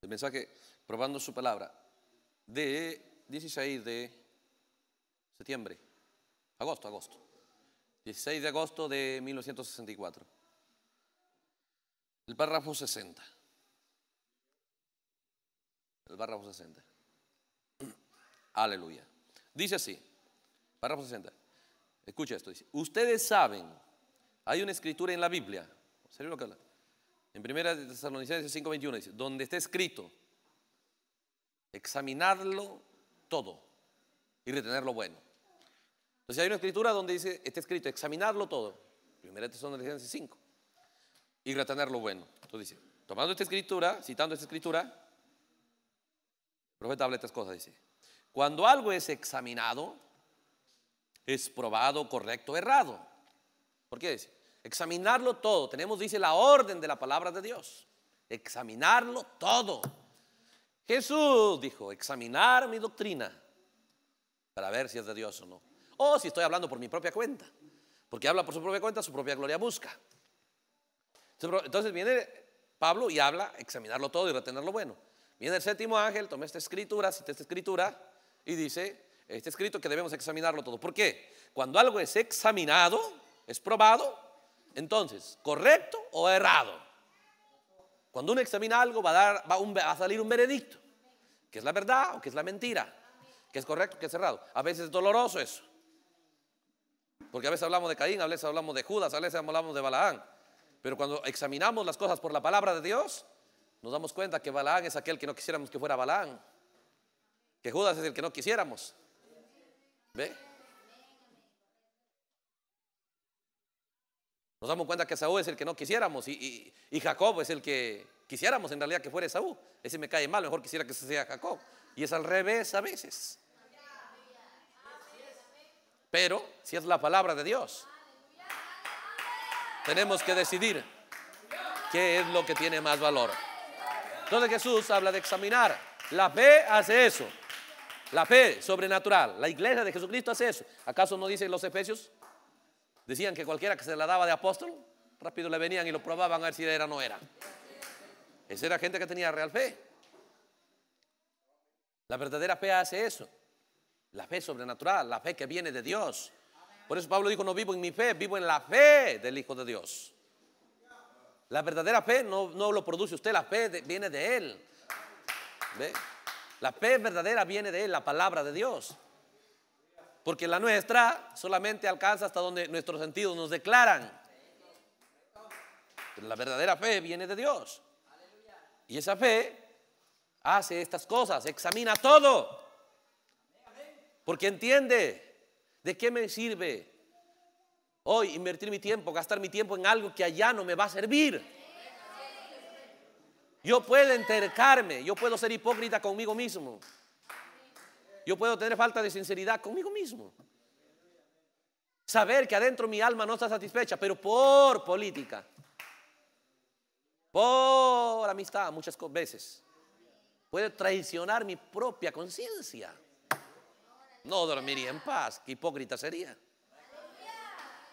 A: El mensaje probando su palabra de 16 de septiembre, agosto, agosto. 16 de agosto de 1964. El párrafo 60. El párrafo 60. Aleluya. Dice así, párrafo 60. Escucha esto. Dice, Ustedes saben, hay una escritura en la Biblia. lo que habla? En 1 Tesalonicenses 5:21 dice, donde está escrito, examinarlo todo y retener lo bueno. Entonces hay una escritura donde dice, está escrito, examinarlo todo. 1 Tesalonicenses 5. Y retener lo bueno. Entonces dice, tomando esta escritura, citando esta escritura, el profeta habla estas cosas, dice. Cuando algo es examinado, es probado, correcto, errado. ¿Por qué Examinarlo todo. Tenemos, dice, la orden de la palabra de Dios. Examinarlo todo. Jesús dijo, examinar mi doctrina para ver si es de Dios o no. O si estoy hablando por mi propia cuenta. Porque habla por su propia cuenta, su propia gloria busca. Entonces viene Pablo y habla, examinarlo todo y retenerlo bueno. Viene el séptimo ángel, tomé esta escritura, cita esta escritura, y dice, está escrito que debemos examinarlo todo. ¿Por qué? Cuando algo es examinado, es probado, entonces, ¿correcto o errado? Cuando uno examina algo va a, dar, va, a salir un veredicto, que es la verdad o que es la mentira, que es correcto o que es errado. A veces es doloroso eso. Porque a veces hablamos de Caín, a veces hablamos de Judas, a veces hablamos de Balaán. Pero cuando examinamos las cosas por la palabra de Dios, nos damos cuenta que Balaán es aquel que no quisiéramos que fuera Balaán. Que Judas es el que no quisiéramos. ¿Ve? Nos damos cuenta que Saúl es el que no quisiéramos y, Jacob es el que quisiéramos en realidad que fuera Saúl. Ese me cae mal, mejor quisiera que sea Jacob. Y es al revés a veces. Pero si es la palabra de Dios, tenemos que decidir qué es lo que tiene más valor. Entonces Jesús habla de examinar. La fe hace eso. La fe sobrenatural. La iglesia de Jesucristo hace eso. ¿Acaso no dicen los efesios? Decían que cualquiera que se la daba de apóstol, rápido le venían y lo probaban a ver si era o no era. Esa era gente que tenía real fe. La verdadera fe hace eso. La fe sobrenatural, la fe que viene de Dios. Por eso Pablo dijo, no vivo en mi fe, vivo en la fe del Hijo de Dios. La verdadera fe no, no lo produce usted, la fe viene de Él. ¿Ve? La fe verdadera viene de la palabra de Dios. Porque la nuestra solamente alcanza hasta donde nuestros sentidos nos declaran. Pero la verdadera fe viene de Dios. Y esa fe hace estas cosas, examina todo. Porque entiende de qué me sirve hoy invertir mi tiempo, gastar mi tiempo en algo que allá no me va a servir. Yo puedo entercarme, yo puedo ser hipócrita conmigo mismo. Yo puedo tener falta de sinceridad conmigo mismo. Saber que adentro mi alma no está satisfecha, pero por política, por amistad muchas veces, puede traicionar mi propia conciencia. No dormiría en paz, qué hipócrita sería.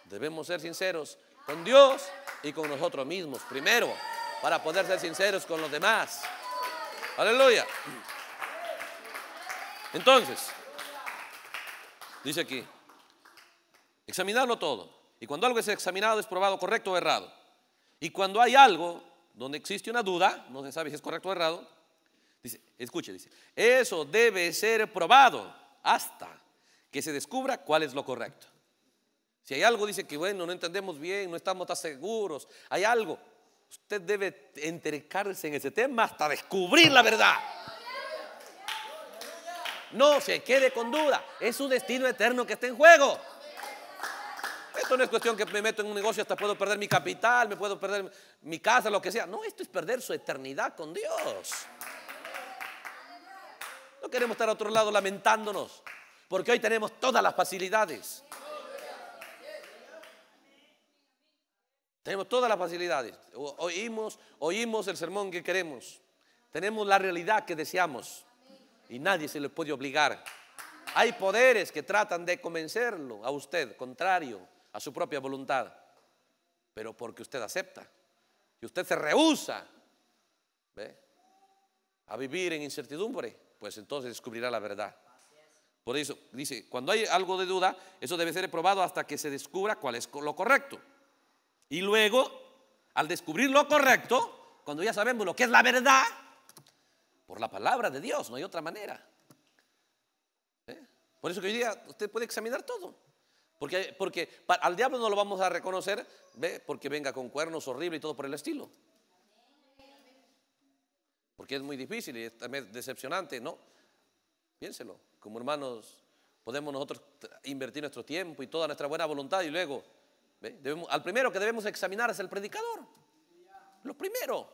A: Debemos ser sinceros con Dios y con nosotros mismos primero para poder ser sinceros con los demás. Aleluya. Entonces, dice aquí, examinarlo todo. Y cuando algo es examinado es probado correcto o errado. Y cuando hay algo donde existe una duda, no se sabe si es correcto o errado, dice, escuche, dice, eso debe ser probado hasta que se descubra cuál es lo correcto. Si hay algo, dice que bueno, no entendemos bien, no estamos tan seguros, hay algo, Usted debe entrecarse en ese tema hasta descubrir la verdad. No se quede con duda. Es su destino eterno que está en juego. Esto no es cuestión que me meto en un negocio hasta puedo perder mi capital, me puedo perder mi casa, lo que sea. No, esto es perder su eternidad con Dios. No queremos estar a otro lado lamentándonos, porque hoy tenemos todas las facilidades. Tenemos todas las facilidades. Oímos, oímos el sermón que queremos. Tenemos la realidad que deseamos. Y nadie se le puede obligar. Hay poderes que tratan de convencerlo a usted, contrario a su propia voluntad. Pero porque usted acepta. Y usted se rehúsa a vivir en incertidumbre, pues entonces descubrirá la verdad. Por eso dice, cuando hay algo de duda, eso debe ser probado hasta que se descubra cuál es lo correcto. Y luego, al descubrir lo correcto, cuando ya sabemos lo que es la verdad, por la palabra de Dios, no hay otra manera. ¿Eh? Por eso que hoy día usted puede examinar todo. Porque, porque al diablo no lo vamos a reconocer, ¿ve? porque venga con cuernos horrible y todo por el estilo. Porque es muy difícil y es también decepcionante, ¿no? Piénselo, como hermanos podemos nosotros invertir nuestro tiempo y toda nuestra buena voluntad y luego al primero que debemos examinar es el predicador. Lo primero.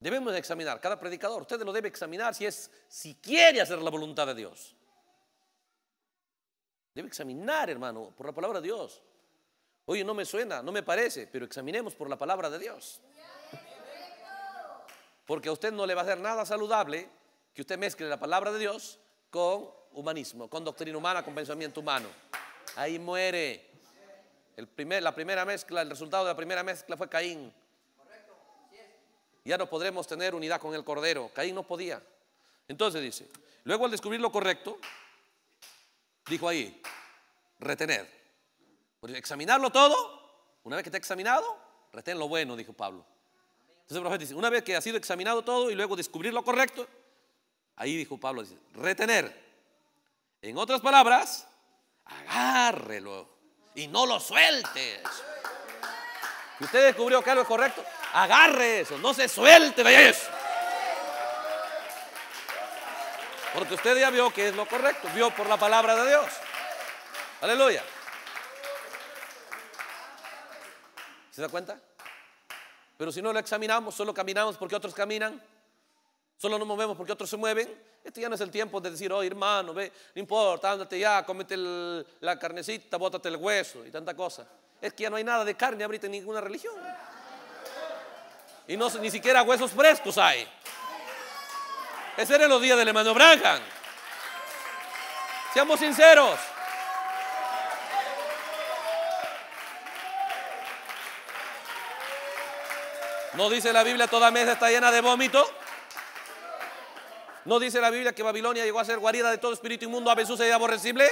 A: Debemos examinar, cada predicador, usted lo debe examinar si es si quiere hacer la voluntad de Dios. Debe examinar, hermano, por la palabra de Dios. Oye, no me suena, no me parece, pero examinemos por la palabra de Dios. Porque a usted no le va a hacer nada saludable que usted mezcle la palabra de Dios con humanismo, con doctrina humana, con pensamiento humano. Ahí muere. El la primera mezcla, el resultado de la primera mezcla fue Caín. Ya no podremos tener unidad con el Cordero. Caín no podía. Entonces dice, luego al descubrir lo correcto, dijo ahí, retener. Examinarlo todo, una vez que está examinado, retén lo bueno, dijo Pablo. Entonces el profeta dice, una vez que ha sido examinado todo y luego descubrir lo correcto, ahí dijo Pablo, dice, retener. En otras palabras, agárrelo y no lo sueltes. Si usted descubrió que algo es correcto, agarre eso, no se suelte de eso. Porque usted ya vio que es lo correcto, vio por la palabra de Dios. Aleluya. ¿Se da cuenta? Pero si no lo examinamos, solo caminamos porque otros caminan. Solo nos movemos porque otros se mueven. Este ya no es el tiempo de decir, oh hermano, ve, no importa, ándate ya, cómete la carnecita, bótate el hueso y tanta cosa. Es que ya no hay nada de carne ahorita en ninguna religión. Y no, ni siquiera huesos frescos hay. Ese era los días del hermano Branham. Seamos sinceros. ¿No dice la Biblia toda mesa está llena de vómito? ¿No dice la Biblia que Babilonia llegó a ser guarida de todo espíritu inmundo, ave sucia y aborrecible?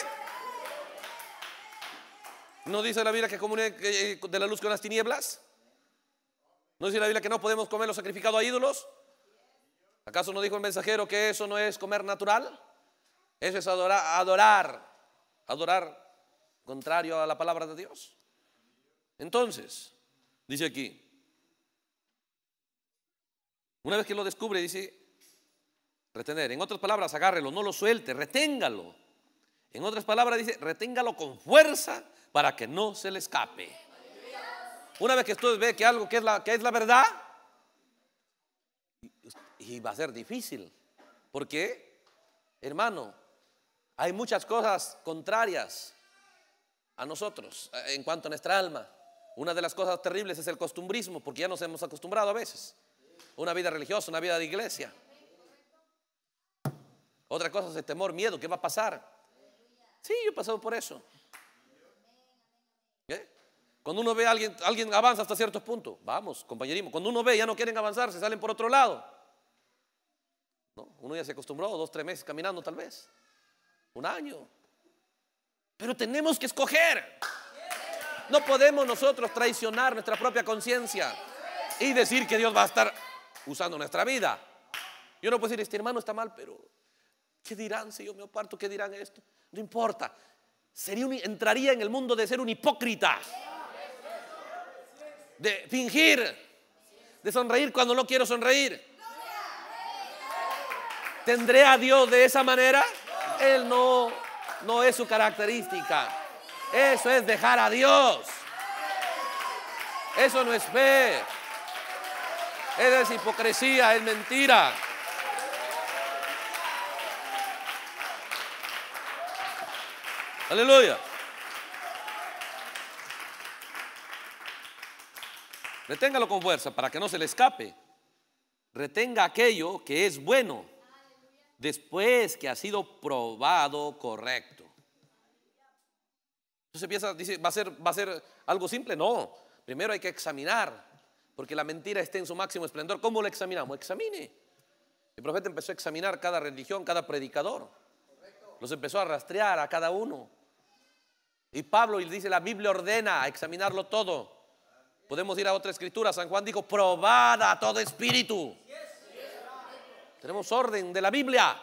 A: ¿No dice la Biblia que comunica eh, de la luz con las tinieblas? ¿No dice la Biblia que no podemos comer lo sacrificado a ídolos? ¿Acaso no dijo el mensajero que eso no es comer natural? Eso es adorar, adorar, adorar contrario a la palabra de Dios. Entonces, dice aquí, una vez que lo descubre, dice, Retener. En otras palabras, agárrelo, no lo suelte, reténgalo. En otras palabras, dice, reténgalo con fuerza para que no se le escape. Una vez que usted ve que algo que es la, que es la verdad, y va a ser difícil. Porque, hermano, hay muchas cosas contrarias a nosotros eh, en cuanto a nuestra alma. Una de las cosas terribles es el costumbrismo, porque ya nos hemos acostumbrado a veces. Una vida religiosa, una vida de iglesia. Otra cosa es el temor, miedo, ¿qué va a pasar? Sí, yo he pasado por eso. ¿Eh? Cuando uno ve a alguien, alguien avanza hasta ciertos puntos. Vamos, compañerismo. Cuando uno ve, ya no quieren avanzar, se salen por otro lado. Uno ya se acostumbró, dos, tres meses caminando tal vez. Un año. Pero tenemos que escoger. No podemos nosotros traicionar nuestra propia conciencia y decir que Dios va a estar usando nuestra vida. Yo no puedo decir, este hermano está mal, pero ¿Qué dirán si yo me aparto? ¿Qué dirán esto? No importa. Sería entraría en el mundo de ser un hipócrita. De fingir. De sonreír cuando no quiero sonreír. ¿Tendré a Dios de esa manera? Él no, no es su característica. Eso es dejar a Dios. Eso no es fe. Eso es hipocresía, es mentira. Aleluya. Reténgalo con fuerza para que no se le escape. Retenga aquello que es bueno después que ha sido probado correcto. Entonces piensa, dice, ¿va a ser, va a ser algo simple? No. Primero hay que examinar, porque la mentira está en su máximo esplendor. ¿Cómo la examinamos? Examine. El profeta empezó a examinar cada religión, cada predicador. Los empezó a rastrear a cada uno. Y Pablo, dice, la Biblia ordena a examinarlo todo. Podemos ir a otra escritura. San Juan dijo, probada a todo espíritu. Tenemos orden de la Biblia.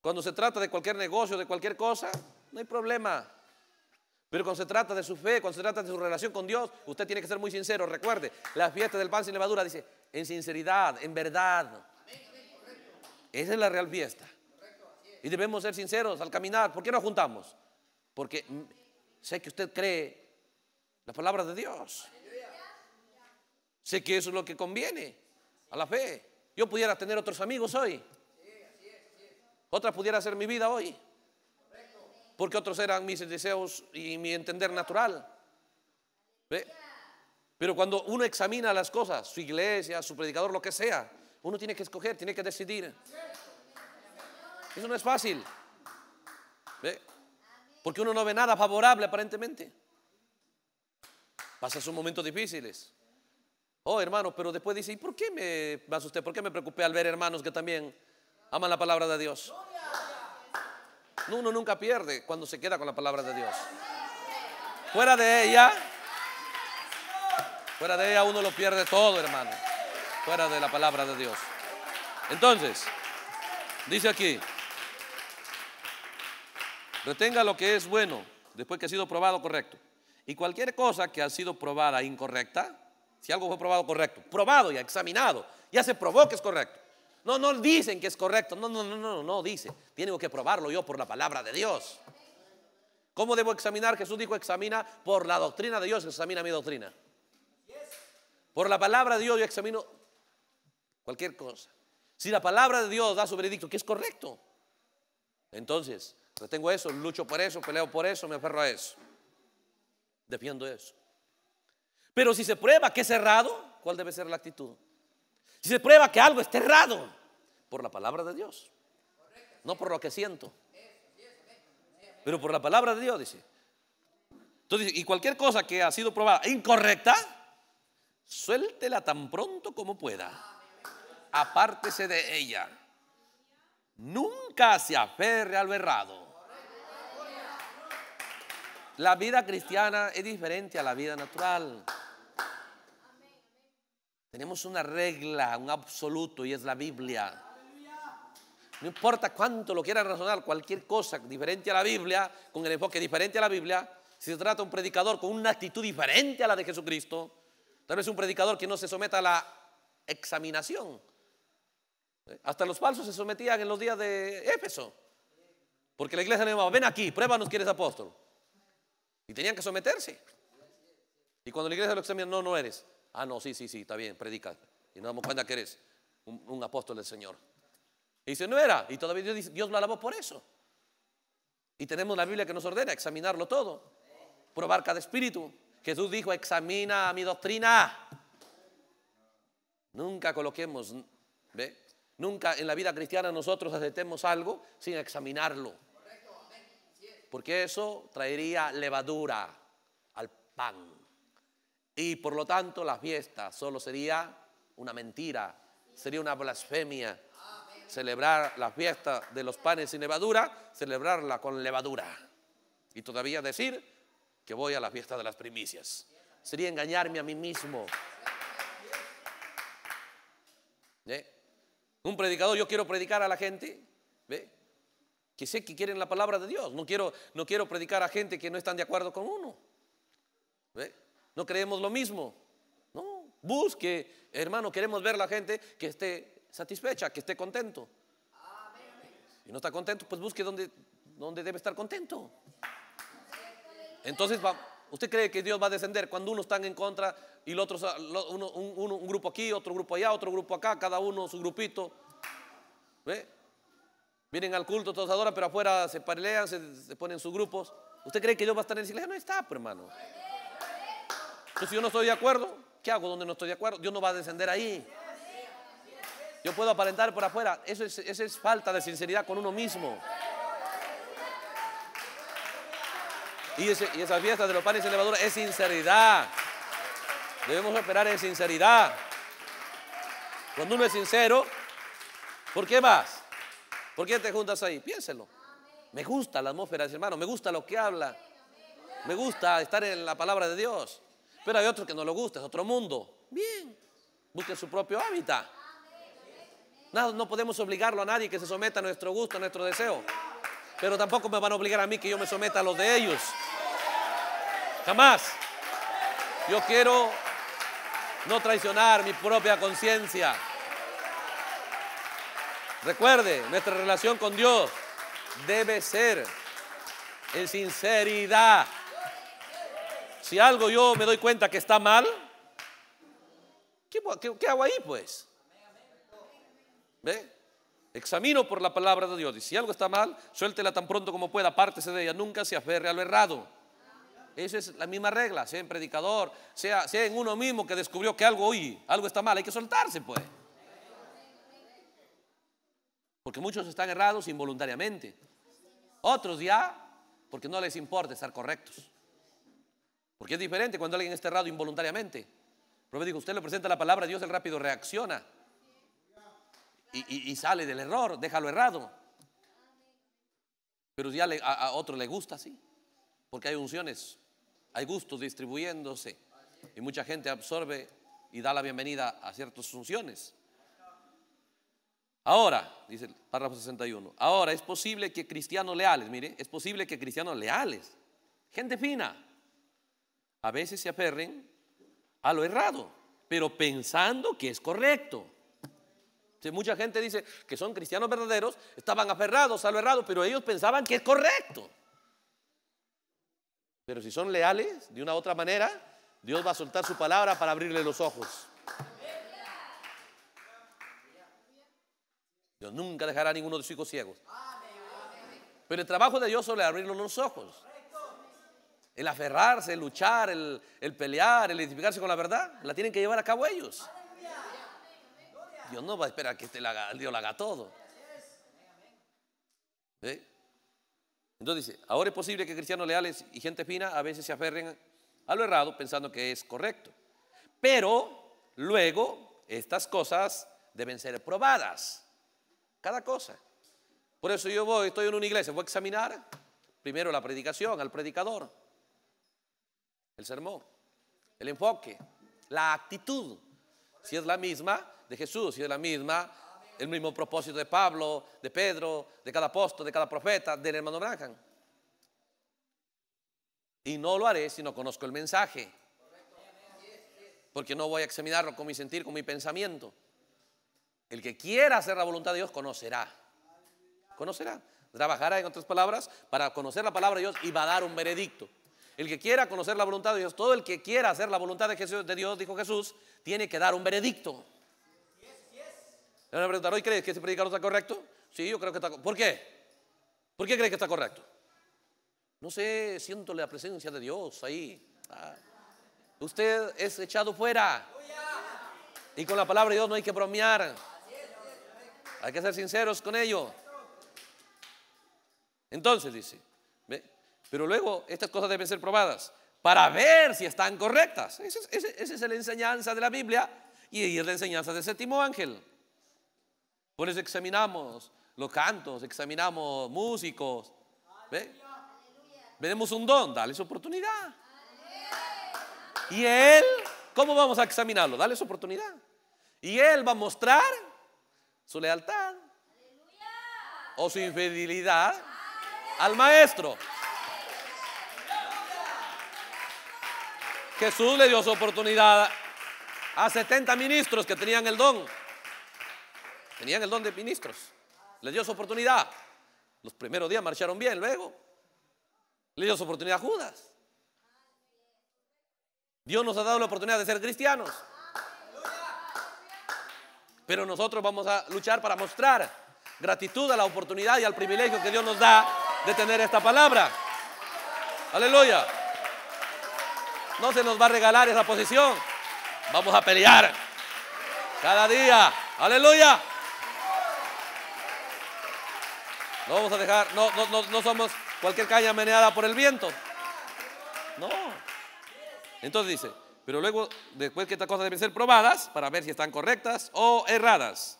A: Cuando se trata de cualquier negocio, de cualquier cosa, no hay problema. Pero cuando se trata de su fe, cuando se trata de su relación con Dios, usted tiene que ser muy sincero. Recuerde, la fiesta del pan sin levadura dice, en sinceridad, en verdad. Esa es la real fiesta. Y debemos ser sinceros al caminar. ¿Por qué nos juntamos? Porque sé que usted cree la palabra de Dios. Sé que eso es lo que conviene a la fe. Yo pudiera tener otros amigos hoy. Otra pudiera ser mi vida hoy. Porque otros eran mis deseos y mi entender natural. Pero cuando uno examina las cosas, su iglesia, su predicador, lo que sea, uno tiene que escoger, tiene que decidir. Eso no es fácil. ¿Ve? Porque uno no ve nada favorable aparentemente. Pasa sus momentos difíciles. Oh, hermano, pero después dice, ¿y por qué me, asusté? ¿Por qué me preocupé al ver hermanos que también aman la palabra de Dios? uno nunca pierde cuando se queda con la palabra de Dios. Fuera de ella, fuera de ella uno lo pierde todo, hermano. Fuera de la palabra de Dios. Entonces, dice aquí, Retenga lo que es bueno después que ha sido probado correcto. Y cualquier cosa que ha sido probada incorrecta, si algo fue probado correcto, probado y examinado, ya se probó que es correcto. No, no dicen que es correcto. No, no, no, no, no dice. Tengo que probarlo yo por la palabra de Dios. ¿Cómo debo examinar? Jesús dijo, examina por la doctrina de Dios, examina mi doctrina. Por la palabra de Dios yo examino cualquier cosa. Si la palabra de Dios da su veredicto, que es correcto, entonces tengo eso, lucho por eso, peleo por eso, me aferro a eso. Defiendo eso. Pero si se prueba que es errado, ¿cuál debe ser la actitud? Si se prueba que algo está errado, por la palabra de Dios, no por lo que siento, pero por la palabra de Dios, dice. Entonces, y cualquier cosa que ha sido probada incorrecta, suéltela tan pronto como pueda. Apártese de ella. Nunca se aferre al errado. La vida cristiana es diferente a la vida natural. Tenemos una regla, un absoluto, y es la Biblia. No importa cuánto lo quieran razonar, cualquier cosa diferente a la Biblia, con el enfoque diferente a la Biblia, si se trata de un predicador con una actitud diferente a la de Jesucristo, tal vez un predicador que no se someta a la examinación. Hasta los falsos se sometían en los días de Éfeso. Porque la iglesia le llamaba, ven aquí, pruébanos que eres apóstol. Y tenían que someterse. Y cuando la iglesia lo examina, no, no eres. Ah, no, sí, sí, sí, está bien, predica. Y nos damos cuenta que eres un, apóstol del Señor. Y dice, no era. Y todavía Dios, Dios lo alabó por eso. Y tenemos la Biblia que nos ordena examinarlo todo. Probar cada espíritu. Jesús dijo, examina mi doctrina. Nunca coloquemos, ¿ve? Nunca en la vida cristiana nosotros aceptemos algo sin examinarlo. Porque eso traería levadura al pan. Y por lo tanto la fiesta solo sería una mentira, sería una blasfemia. Celebrar la fiesta de los panes sin levadura, celebrarla con levadura. Y todavía decir que voy a la fiesta de las primicias. Sería engañarme a mí mismo. Un predicador, yo quiero predicar a la gente. ¿Ve? que sé que quieren la palabra de Dios. No quiero, no quiero predicar a gente que no están de acuerdo con uno. No creemos lo mismo. No, busque, hermano, queremos ver la gente que esté satisfecha, que esté contento. Y no está contento, pues busque donde, donde debe estar contento. Entonces, ¿usted cree que Dios va a descender cuando unos están en contra y los otros, uno, un, grupo aquí, otro grupo allá, otro grupo acá, cada uno su grupito? ¿Ve? Vienen al culto, todos adoran, pero afuera se parelean, se, ponen sus grupos. ¿Usted cree que Dios va a estar en silencio? iglesia? No está, pero hermano. Entonces, si yo no estoy de acuerdo, ¿qué hago donde no estoy de acuerdo? Dios no va a descender ahí. Yo puedo aparentar por afuera. Eso es, es falta de sinceridad con uno mismo. Y, esa y esas fiestas de los panes elevadores levadura es sinceridad. Debemos operar en sinceridad. Cuando uno es sincero, ¿por qué más? ¿Por qué te juntas ahí? Piénselo. Me gusta la atmósfera hermano, me gusta lo que habla. Me gusta estar en la palabra de Dios. Pero hay otro que no lo gusta, es otro mundo. Bien, busquen su propio hábitat. No, no podemos obligarlo a nadie que se someta a nuestro gusto, a nuestro deseo. Pero tampoco me van a obligar a mí que yo me someta a los de ellos. Jamás. Yo quiero no traicionar mi propia conciencia. Recuerde, nuestra relación con Dios debe ser en sinceridad. Si algo yo me doy cuenta que está mal, ¿qué, hago ahí pues? ¿Ve? Examino por la palabra de Dios. Y si algo está mal, suéltela tan pronto como pueda, apártese de ella. Nunca se aferre a lo errado. Esa es la misma regla, sea en predicador, sea, sea en uno mismo que descubrió que algo, oye, algo está mal, hay que soltarse pues. Porque muchos están errados involuntariamente. Otros ya porque no les importa estar correctos. Porque es diferente cuando alguien está errado involuntariamente. Pero que usted le presenta la palabra, Dios el rápido reacciona. Y, sale del error, déjalo errado. Pero ya a, a, otro le gusta así, porque hay unciones, hay gustos distribuyéndose y mucha gente absorbe y da la bienvenida a ciertas unciones. Ahora, dice el párrafo 61, ahora es posible que cristianos leales, mire, es posible que cristianos leales, gente fina, a veces se aferren a lo errado, pero pensando que es correcto. si mucha gente dice que son cristianos verdaderos, estaban aferrados a lo errado, pero ellos pensaban que es correcto. Pero si son leales, de una u otra manera, Dios va a soltar su palabra para abrirle los ojos. Dios nunca dejará a ninguno de sus hijos ciegos. Pero el trabajo de Dios solo es abrir los ojos. El aferrarse, el luchar, el, pelear, el identificarse con la verdad, la tienen que llevar a cabo ellos. Dios no va a esperar que este Dios lo haga todo. ¿Eh? Entonces dice, ahora es posible que cristianos leales y gente fina a veces se aferren a lo errado pensando que es correcto. Pero luego estas cosas deben ser probadas. Cada cosa. Por eso yo voy, estoy en una iglesia, voy a examinar primero la predicación, al predicador, el sermón, el enfoque, la actitud. Si es la misma de Jesús, si es la misma, el mismo propósito de Pablo, de Pedro, de cada apóstol, de cada profeta, del hermano Branham. Y no lo haré si no conozco el mensaje. Porque no voy a examinarlo con mi sentir, con mi pensamiento. El que quiera hacer la voluntad de Dios conocerá. Conocerá. Trabajará, en otras palabras, para conocer la palabra de Dios y va a dar un veredicto. El que quiera conocer la voluntad de Dios, todo el que quiera hacer la voluntad de, Jesús, de Dios, dijo Jesús, tiene que dar un veredicto. Le van a preguntar, ¿hoy crees que ese predicador está correcto? Sí, yo creo que está correcto. ¿Por qué? ¿Por qué crees que está correcto? No sé, siento la presencia de Dios ahí. Ah, usted es echado fuera. Y con la palabra de Dios no hay que bromear. Hay que ser sinceros con ello. Entonces dice, pero luego estas cosas deben ser probadas para ver si están correctas. Esa es, la enseñanza de la Biblia y es la enseñanza del séptimo ángel. Por eso examinamos los cantos, examinamos músicos. ¿ve? un don, dale su oportunidad. Y él, ¿cómo vamos a examinarlo? Dale su oportunidad. Y él va a mostrar su lealtad o su infidelidad al maestro. Jesús le dio su oportunidad a 70 ministros que tenían el don. Tenían el don de ministros. le dio su oportunidad. Los primeros días marcharon bien, luego le dio su oportunidad a Judas. Dios nos ha dado la oportunidad de ser cristianos. Pero nosotros vamos a luchar para mostrar gratitud a la oportunidad y al privilegio que Dios nos da de tener esta palabra. Aleluya. No se nos va a regalar esa posición. Vamos a pelear cada día. Aleluya. No vamos a dejar, no, no, somos cualquier caña meneada por el viento. No. Entonces dice, pero luego, después que estas cosas deben ser probadas para ver si están correctas o erradas.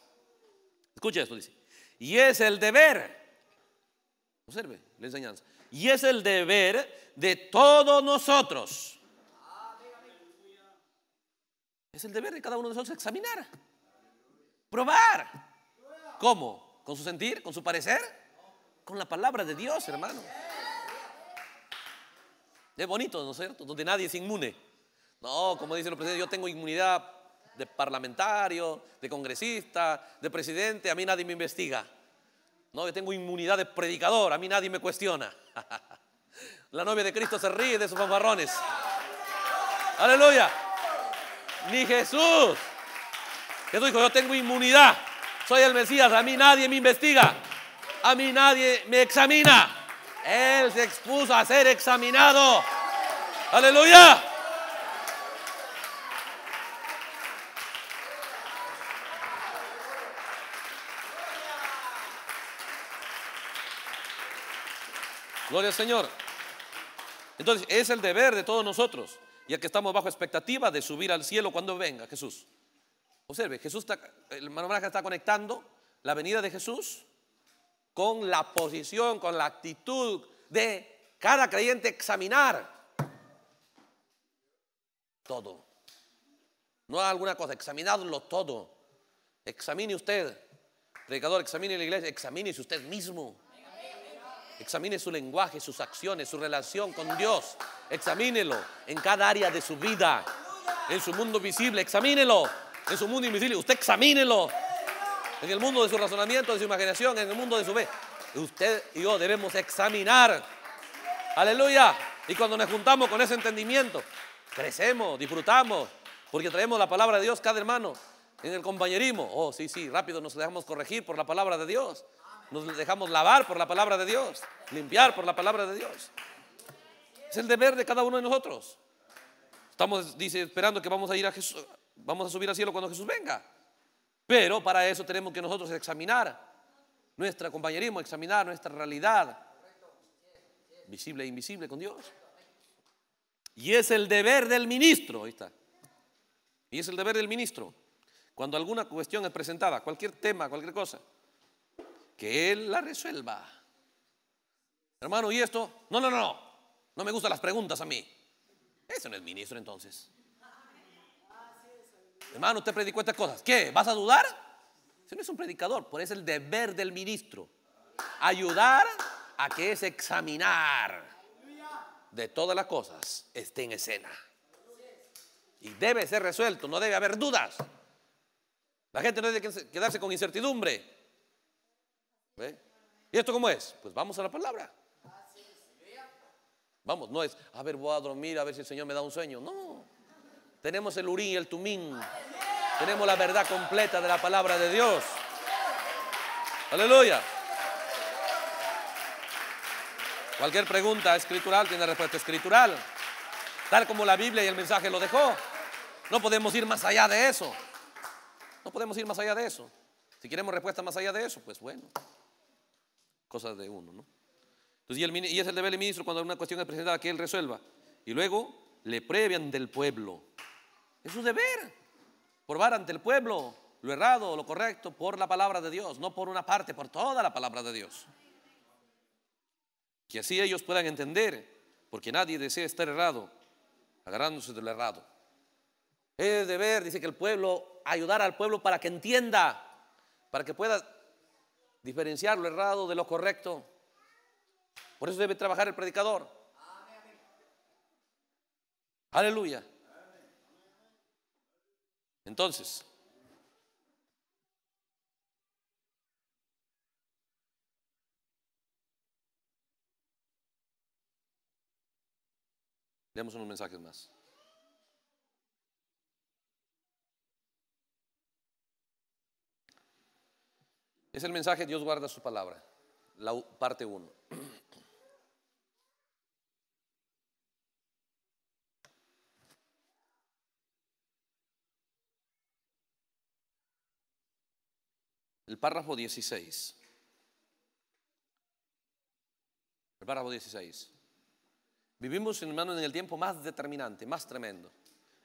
A: Escucha esto, dice. Y es el deber, observe la enseñanza, y es el deber de todos nosotros. Es el deber de cada uno de nosotros examinar, probar. ¿Cómo? ¿Con su sentir? ¿Con su parecer? Con la palabra de Dios, hermano. Es bonito, ¿no es cierto? Donde nadie es inmune. No, como dicen los presidentes, yo tengo inmunidad de parlamentario, de congresista, de presidente, a mí nadie me investiga. No, yo tengo inmunidad de predicador, a mí nadie me cuestiona. La novia de Cristo se ríe de sus fanfarrones. Aleluya. Ni Jesús. Jesús dijo, yo tengo inmunidad. Soy el Mesías, a mí nadie me investiga. A mí nadie me examina. Él se expuso a ser examinado. Aleluya. Gloria al Señor. Entonces, es el deber de todos nosotros, ya que estamos bajo expectativa de subir al cielo cuando venga Jesús. Observe, Jesús está, el hermano está conectando la venida de Jesús con la posición, con la actitud de cada creyente examinar todo. No alguna cosa, examinadlo todo. Examine usted, predicador, examine la iglesia, si usted mismo. Examine su lenguaje, sus acciones, su relación con Dios. Examínelo en cada área de su vida. En su mundo visible, examínelo. En su mundo invisible, usted examínelo. En el mundo de su razonamiento, de su imaginación, en el mundo de su vez Usted y yo debemos examinar. Aleluya. Y cuando nos juntamos con ese entendimiento, crecemos, disfrutamos, porque traemos la palabra de Dios cada hermano en el compañerismo. Oh, sí, sí, rápido nos dejamos corregir por la palabra de Dios nos dejamos lavar por la palabra de Dios, limpiar por la palabra de Dios. Es el deber de cada uno de nosotros. Estamos, dice, esperando que vamos a ir a Jesús, vamos a subir al cielo cuando Jesús venga. Pero para eso tenemos que nosotros examinar nuestra compañerismo, examinar nuestra realidad, visible e invisible con Dios. Y es el deber del ministro, ahí está. Y es el deber del ministro. Cuando alguna cuestión es presentada, cualquier tema, cualquier cosa, que Él la resuelva. Hermano, ¿y esto? No, no, no, no. No me gustan las preguntas a mí. Ese no es ministro entonces. Hermano, usted predicó estas cosas. ¿Qué? ¿Vas a dudar? Ese no es un predicador, por eso es el deber del ministro. Ayudar a que ese examinar de todas las cosas esté en escena. Y debe ser resuelto, no debe haber dudas. La gente no debe quedarse con incertidumbre. ¿Eh? ¿Y esto cómo es? Pues vamos a la palabra. Vamos, no es, a ver, voy a dormir, a ver si el Señor me da un sueño. No. Tenemos el urín y el tumín. Tenemos la verdad completa de la palabra de Dios. Aleluya. Cualquier pregunta escritural tiene respuesta escritural. Tal como la Biblia y el mensaje lo dejó. No podemos ir más allá de eso. No podemos ir más allá de eso. Si queremos respuesta más allá de eso, pues bueno, Cosas de uno, ¿no? y, el, y es el deber del ministro cuando una cuestión es presentada que él resuelva. Y luego le previan del pueblo. Es su deber. Probar ante el pueblo lo errado, lo correcto, por la palabra de Dios, no por una parte, por toda la palabra de Dios. Que así ellos puedan entender, porque nadie desea estar errado, agarrándose de lo errado. Es deber, dice que el pueblo, ayudar al pueblo para que entienda, para que pueda diferenciar lo errado de lo correcto. Por eso debe trabajar el predicador. Aleluya. Entonces, demos unos mensajes más. Es el mensaje, Dios guarda su palabra, la parte 1. El párrafo 16. El párrafo 16. Vivimos, hermano, en el tiempo más determinante, más tremendo.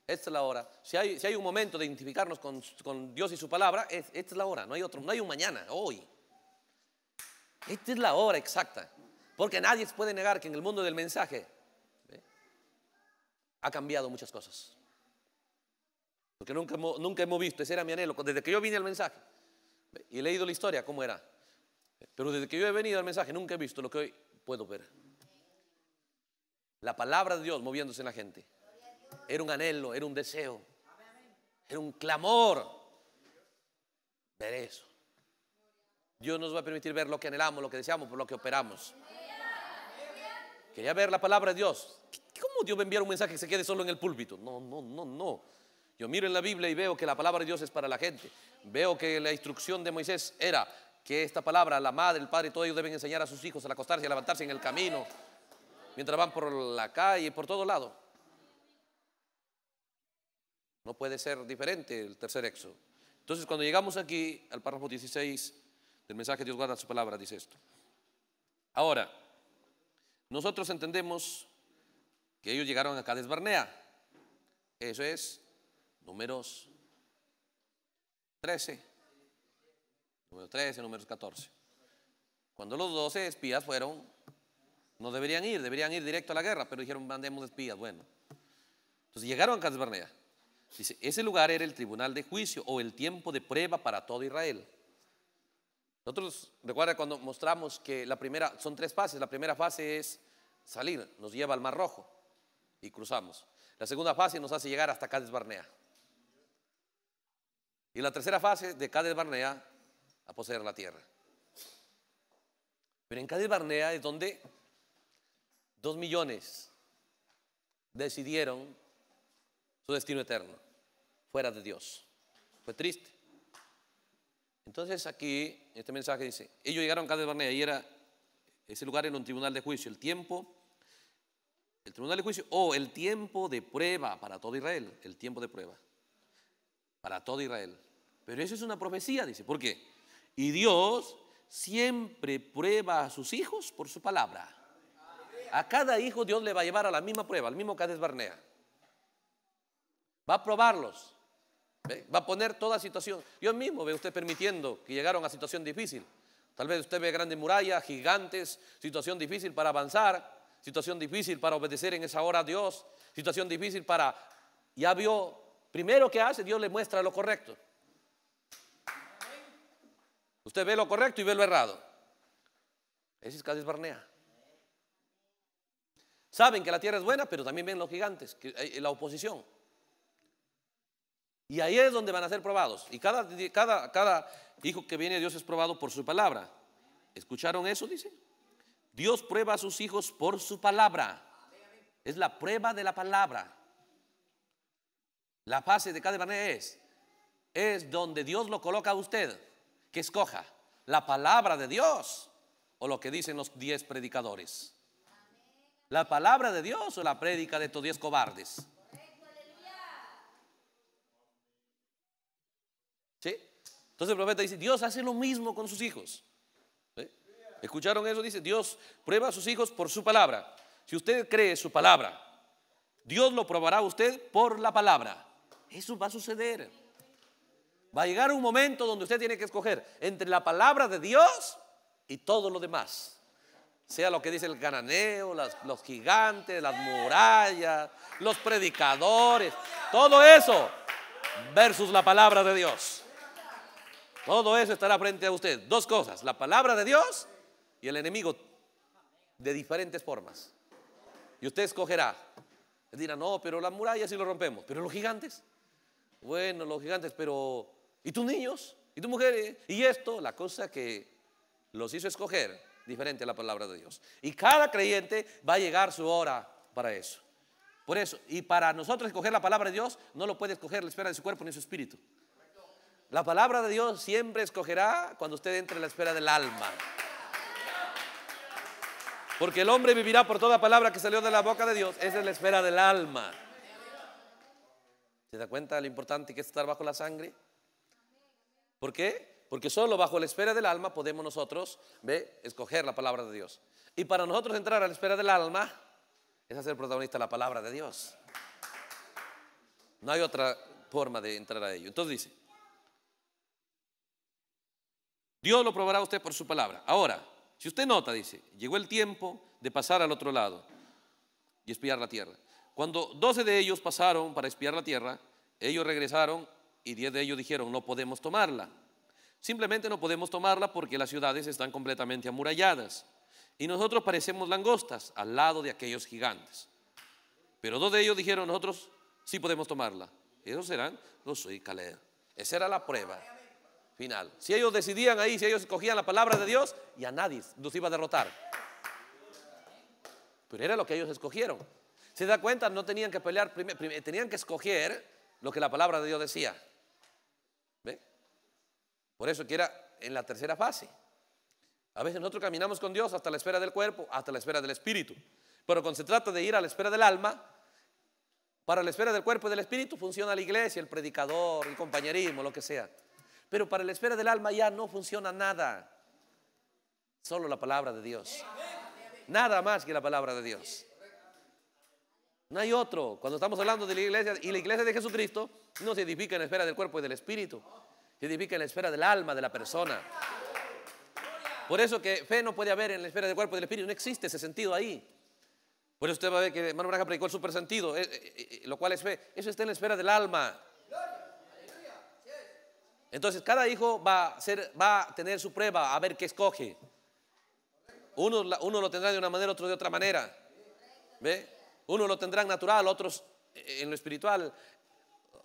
A: Esta es la hora. Si hay, si hay un momento de identificarnos con, Dios y su palabra, esta es la hora. No hay otro, no hay un mañana, hoy. Esta es la hora exacta. Porque nadie puede negar que en el mundo del mensaje ha cambiado muchas cosas. Porque nunca, nunca hemos visto, ese era mi anhelo, desde que yo vine al mensaje y he leído la historia, cómo era. Pero desde que yo he venido al mensaje nunca he visto lo que hoy puedo ver. La palabra de Dios moviéndose en la gente. Era un anhelo, era un deseo, era un clamor ver eso. Dios nos va a permitir ver lo que anhelamos, lo que deseamos, por lo que operamos. Quería ver la palabra de Dios. ¿Cómo Dios va a enviar un mensaje que se quede solo en el púlpito? No, no, no, no. Yo miro en la Biblia y veo que la palabra de Dios es para la gente. Veo que la instrucción de Moisés era que esta palabra, la madre, el padre, todos ellos deben enseñar a sus hijos a acostarse, a levantarse en el camino, mientras van por la calle, y por todo lado. No puede ser diferente el tercer exo. Entonces, cuando llegamos aquí al párrafo 16 del mensaje Dios guarda su palabra, dice esto. Ahora, nosotros entendemos que ellos llegaron a cádiz Barnea. Eso es números 13. Números 13, números 14. Cuando los 12 espías fueron, no deberían ir, deberían ir directo a la guerra, pero dijeron, mandemos espías, bueno. Entonces llegaron a Cades Barnea. Dice, ese lugar era el tribunal de juicio o el tiempo de prueba para todo Israel. Nosotros, recuerda cuando mostramos que la primera, son tres fases, la primera fase es salir, nos lleva al Mar Rojo y cruzamos. La segunda fase nos hace llegar hasta Cádiz Barnea. Y la tercera fase de Cádiz Barnea a poseer la tierra. Pero en Cádiz Barnea es donde dos millones decidieron su destino eterno, fuera de Dios. Fue triste. Entonces aquí este mensaje dice, ellos llegaron a Cades Barnea y era ese lugar en un tribunal de juicio, el tiempo, el tribunal de juicio o el tiempo de prueba para todo Israel, el tiempo de prueba para todo Israel. Pero eso es una profecía, dice, ¿por qué? Y Dios siempre prueba a sus hijos por su palabra. A cada hijo Dios le va a llevar a la misma prueba, al mismo Cades Barnea. Va a probarlos. Va a poner toda situación. Dios mismo ve usted permitiendo que llegaron a situación difícil. Tal vez usted ve grandes murallas, gigantes, situación difícil para avanzar, situación difícil para obedecer en esa hora a Dios, situación difícil para... Ya vio, primero que hace, Dios le muestra lo correcto. Usted ve lo correcto y ve lo errado. Ese es Cádiz Barnea. Saben que la tierra es buena, pero también ven los gigantes, eh, la oposición. Y ahí es donde van a ser probados. Y cada, cada, hijo que viene a Dios es probado por su palabra. ¿Escucharon eso? Dice. Dios prueba a sus hijos por su palabra. Es la prueba de la palabra. La fase de cada manera es, es donde Dios lo coloca a usted, que escoja la palabra de Dios o lo que dicen los diez predicadores. La palabra de Dios o la prédica de estos diez cobardes. Entonces el profeta dice, Dios hace lo mismo con sus hijos. ¿Escucharon eso? Dice, Dios prueba a sus hijos por su palabra. Si usted cree su palabra, Dios lo probará a usted por la palabra. Eso va a suceder. Va a llegar un momento donde usted tiene que escoger entre la palabra de Dios y todo lo demás. Sea lo que dice el cananeo, los gigantes, las murallas, los predicadores, todo eso versus la palabra de Dios. Todo eso estará frente a usted. Dos cosas, la palabra de Dios y el enemigo de diferentes formas. Y usted escogerá. dirá, no, pero las murallas sí lo rompemos. Pero los gigantes. Bueno, los gigantes, pero... ¿Y tus niños? ¿Y tus mujeres? Y esto, la cosa que los hizo escoger diferente a la palabra de Dios. Y cada creyente va a llegar su hora para eso. Por eso, y para nosotros escoger la palabra de Dios, no lo puede escoger la espera de su cuerpo ni su espíritu. La palabra de Dios siempre escogerá cuando usted entre en la esfera del alma. Porque el hombre vivirá por toda palabra que salió de la boca de Dios. Esa es la esfera del alma. ¿Se da cuenta de lo importante que es estar bajo la sangre? ¿Por qué? Porque solo bajo la esfera del alma podemos nosotros ¿ve? escoger la palabra de Dios. Y para nosotros entrar a la esfera del alma es hacer protagonista la palabra de Dios. No hay otra forma de entrar a ello. Entonces dice, Dios lo probará a usted por su palabra. Ahora, si usted nota, dice, llegó el tiempo de pasar al otro lado y espiar la tierra. Cuando 12 de ellos pasaron para espiar la tierra, ellos regresaron y 10 de ellos dijeron, no podemos tomarla. Simplemente no podemos tomarla porque las ciudades están completamente amuralladas y nosotros parecemos langostas al lado de aquellos gigantes. Pero dos de ellos dijeron, nosotros sí podemos tomarla. Esos serán los soy Esa era la prueba final. Si ellos decidían ahí, si ellos escogían la palabra de Dios, y a nadie los iba a derrotar. Pero era lo que ellos escogieron. ¿Se da cuenta? No tenían que pelear, tenían que escoger lo que la palabra de Dios decía. Por eso que era en la tercera fase. A veces nosotros caminamos con Dios hasta la esfera del cuerpo, hasta la esfera del espíritu. Pero cuando se trata de ir a la esfera del alma, para la esfera del cuerpo y del espíritu funciona la iglesia, el predicador, el compañerismo, lo que sea. Pero para la esfera del alma ya no funciona nada. Solo la palabra de Dios. Nada más que la palabra de Dios. No hay otro. Cuando estamos hablando de la iglesia y la iglesia de Jesucristo, no se edifica en la esfera del cuerpo y del espíritu. Se edifica en la esfera del alma de la persona. Por eso que fe no puede haber en la esfera del cuerpo y del espíritu. No existe ese sentido ahí. Por eso usted va a ver que hermano Braga predicó el supersentido, eh, eh, eh, lo cual es fe. Eso está en la esfera del alma. Entonces cada hijo va a, tener su prueba, a ver qué escoge. Uno, lo tendrá de una manera, otro de otra manera. Uno lo tendrán natural, otros en lo espiritual.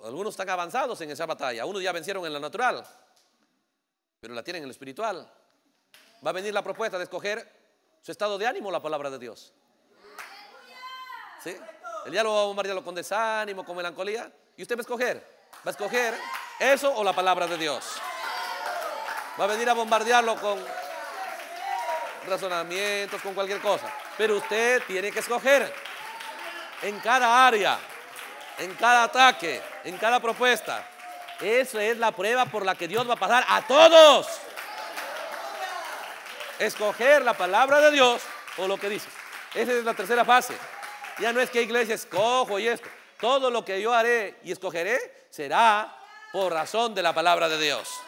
A: Algunos están avanzados en esa batalla, unos ya vencieron en la natural, pero la tienen en lo espiritual. Va a venir la propuesta de escoger su estado de ánimo, la palabra de Dios. ¿Sí? El diablo va a bombardearlo con desánimo, con melancolía, y usted va a escoger. Va a escoger ¿Eso o la palabra de Dios? Va a venir a bombardearlo con razonamientos, con cualquier cosa. Pero usted tiene que escoger en cada área, en cada ataque, en cada propuesta. Esa es la prueba por la que Dios va a pasar a todos. Escoger la palabra de Dios o lo que dices Esa es la tercera fase. Ya no es que iglesia escojo y esto. Todo lo que yo haré y escogeré será por razón de la palabra de Dios.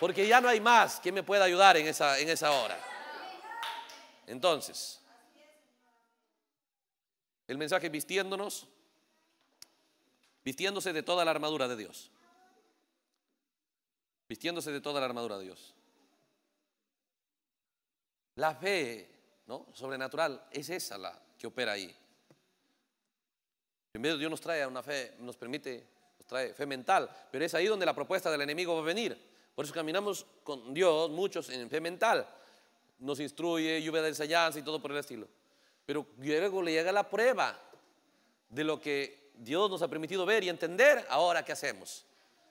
A: Porque ya no hay más que me pueda ayudar en esa, en esa hora. Entonces, el mensaje vistiéndonos, vistiéndose de toda la armadura de Dios. Vistiéndose de toda la armadura de Dios. La fe, ¿no? Sobrenatural, es esa la que opera ahí. En medio Dios nos trae una fe, nos permite trae fe mental, pero es ahí donde la propuesta del enemigo va a venir. Por eso caminamos con Dios, muchos en fe mental. Nos instruye, lluvia de enseñanza y todo por el estilo. Pero luego le llega la prueba de lo que Dios nos ha permitido ver y entender. Ahora, ¿qué hacemos?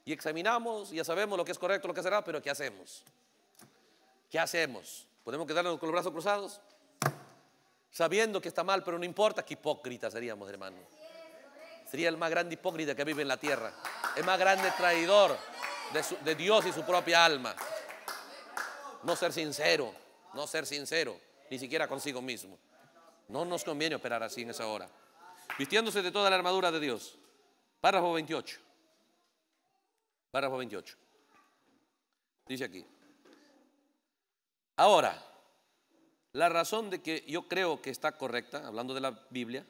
A: Y examinamos, ya sabemos lo que es correcto, lo que será, pero ¿qué hacemos? ¿Qué hacemos? ¿Podemos quedarnos con los brazos cruzados? Sabiendo que está mal, pero no importa, qué hipócritas seríamos, hermano sería el más grande hipócrita que vive en la tierra. El más grande traidor de, Dios y su propia alma. No ser sincero, no ser sincero, ni siquiera consigo mismo. No nos conviene operar así en esa hora. Vistiéndose de toda la armadura de Dios. Párrafo 28. Párrafo 28. Dice aquí. Ahora, la razón de que yo creo que está correcta, hablando de la Biblia,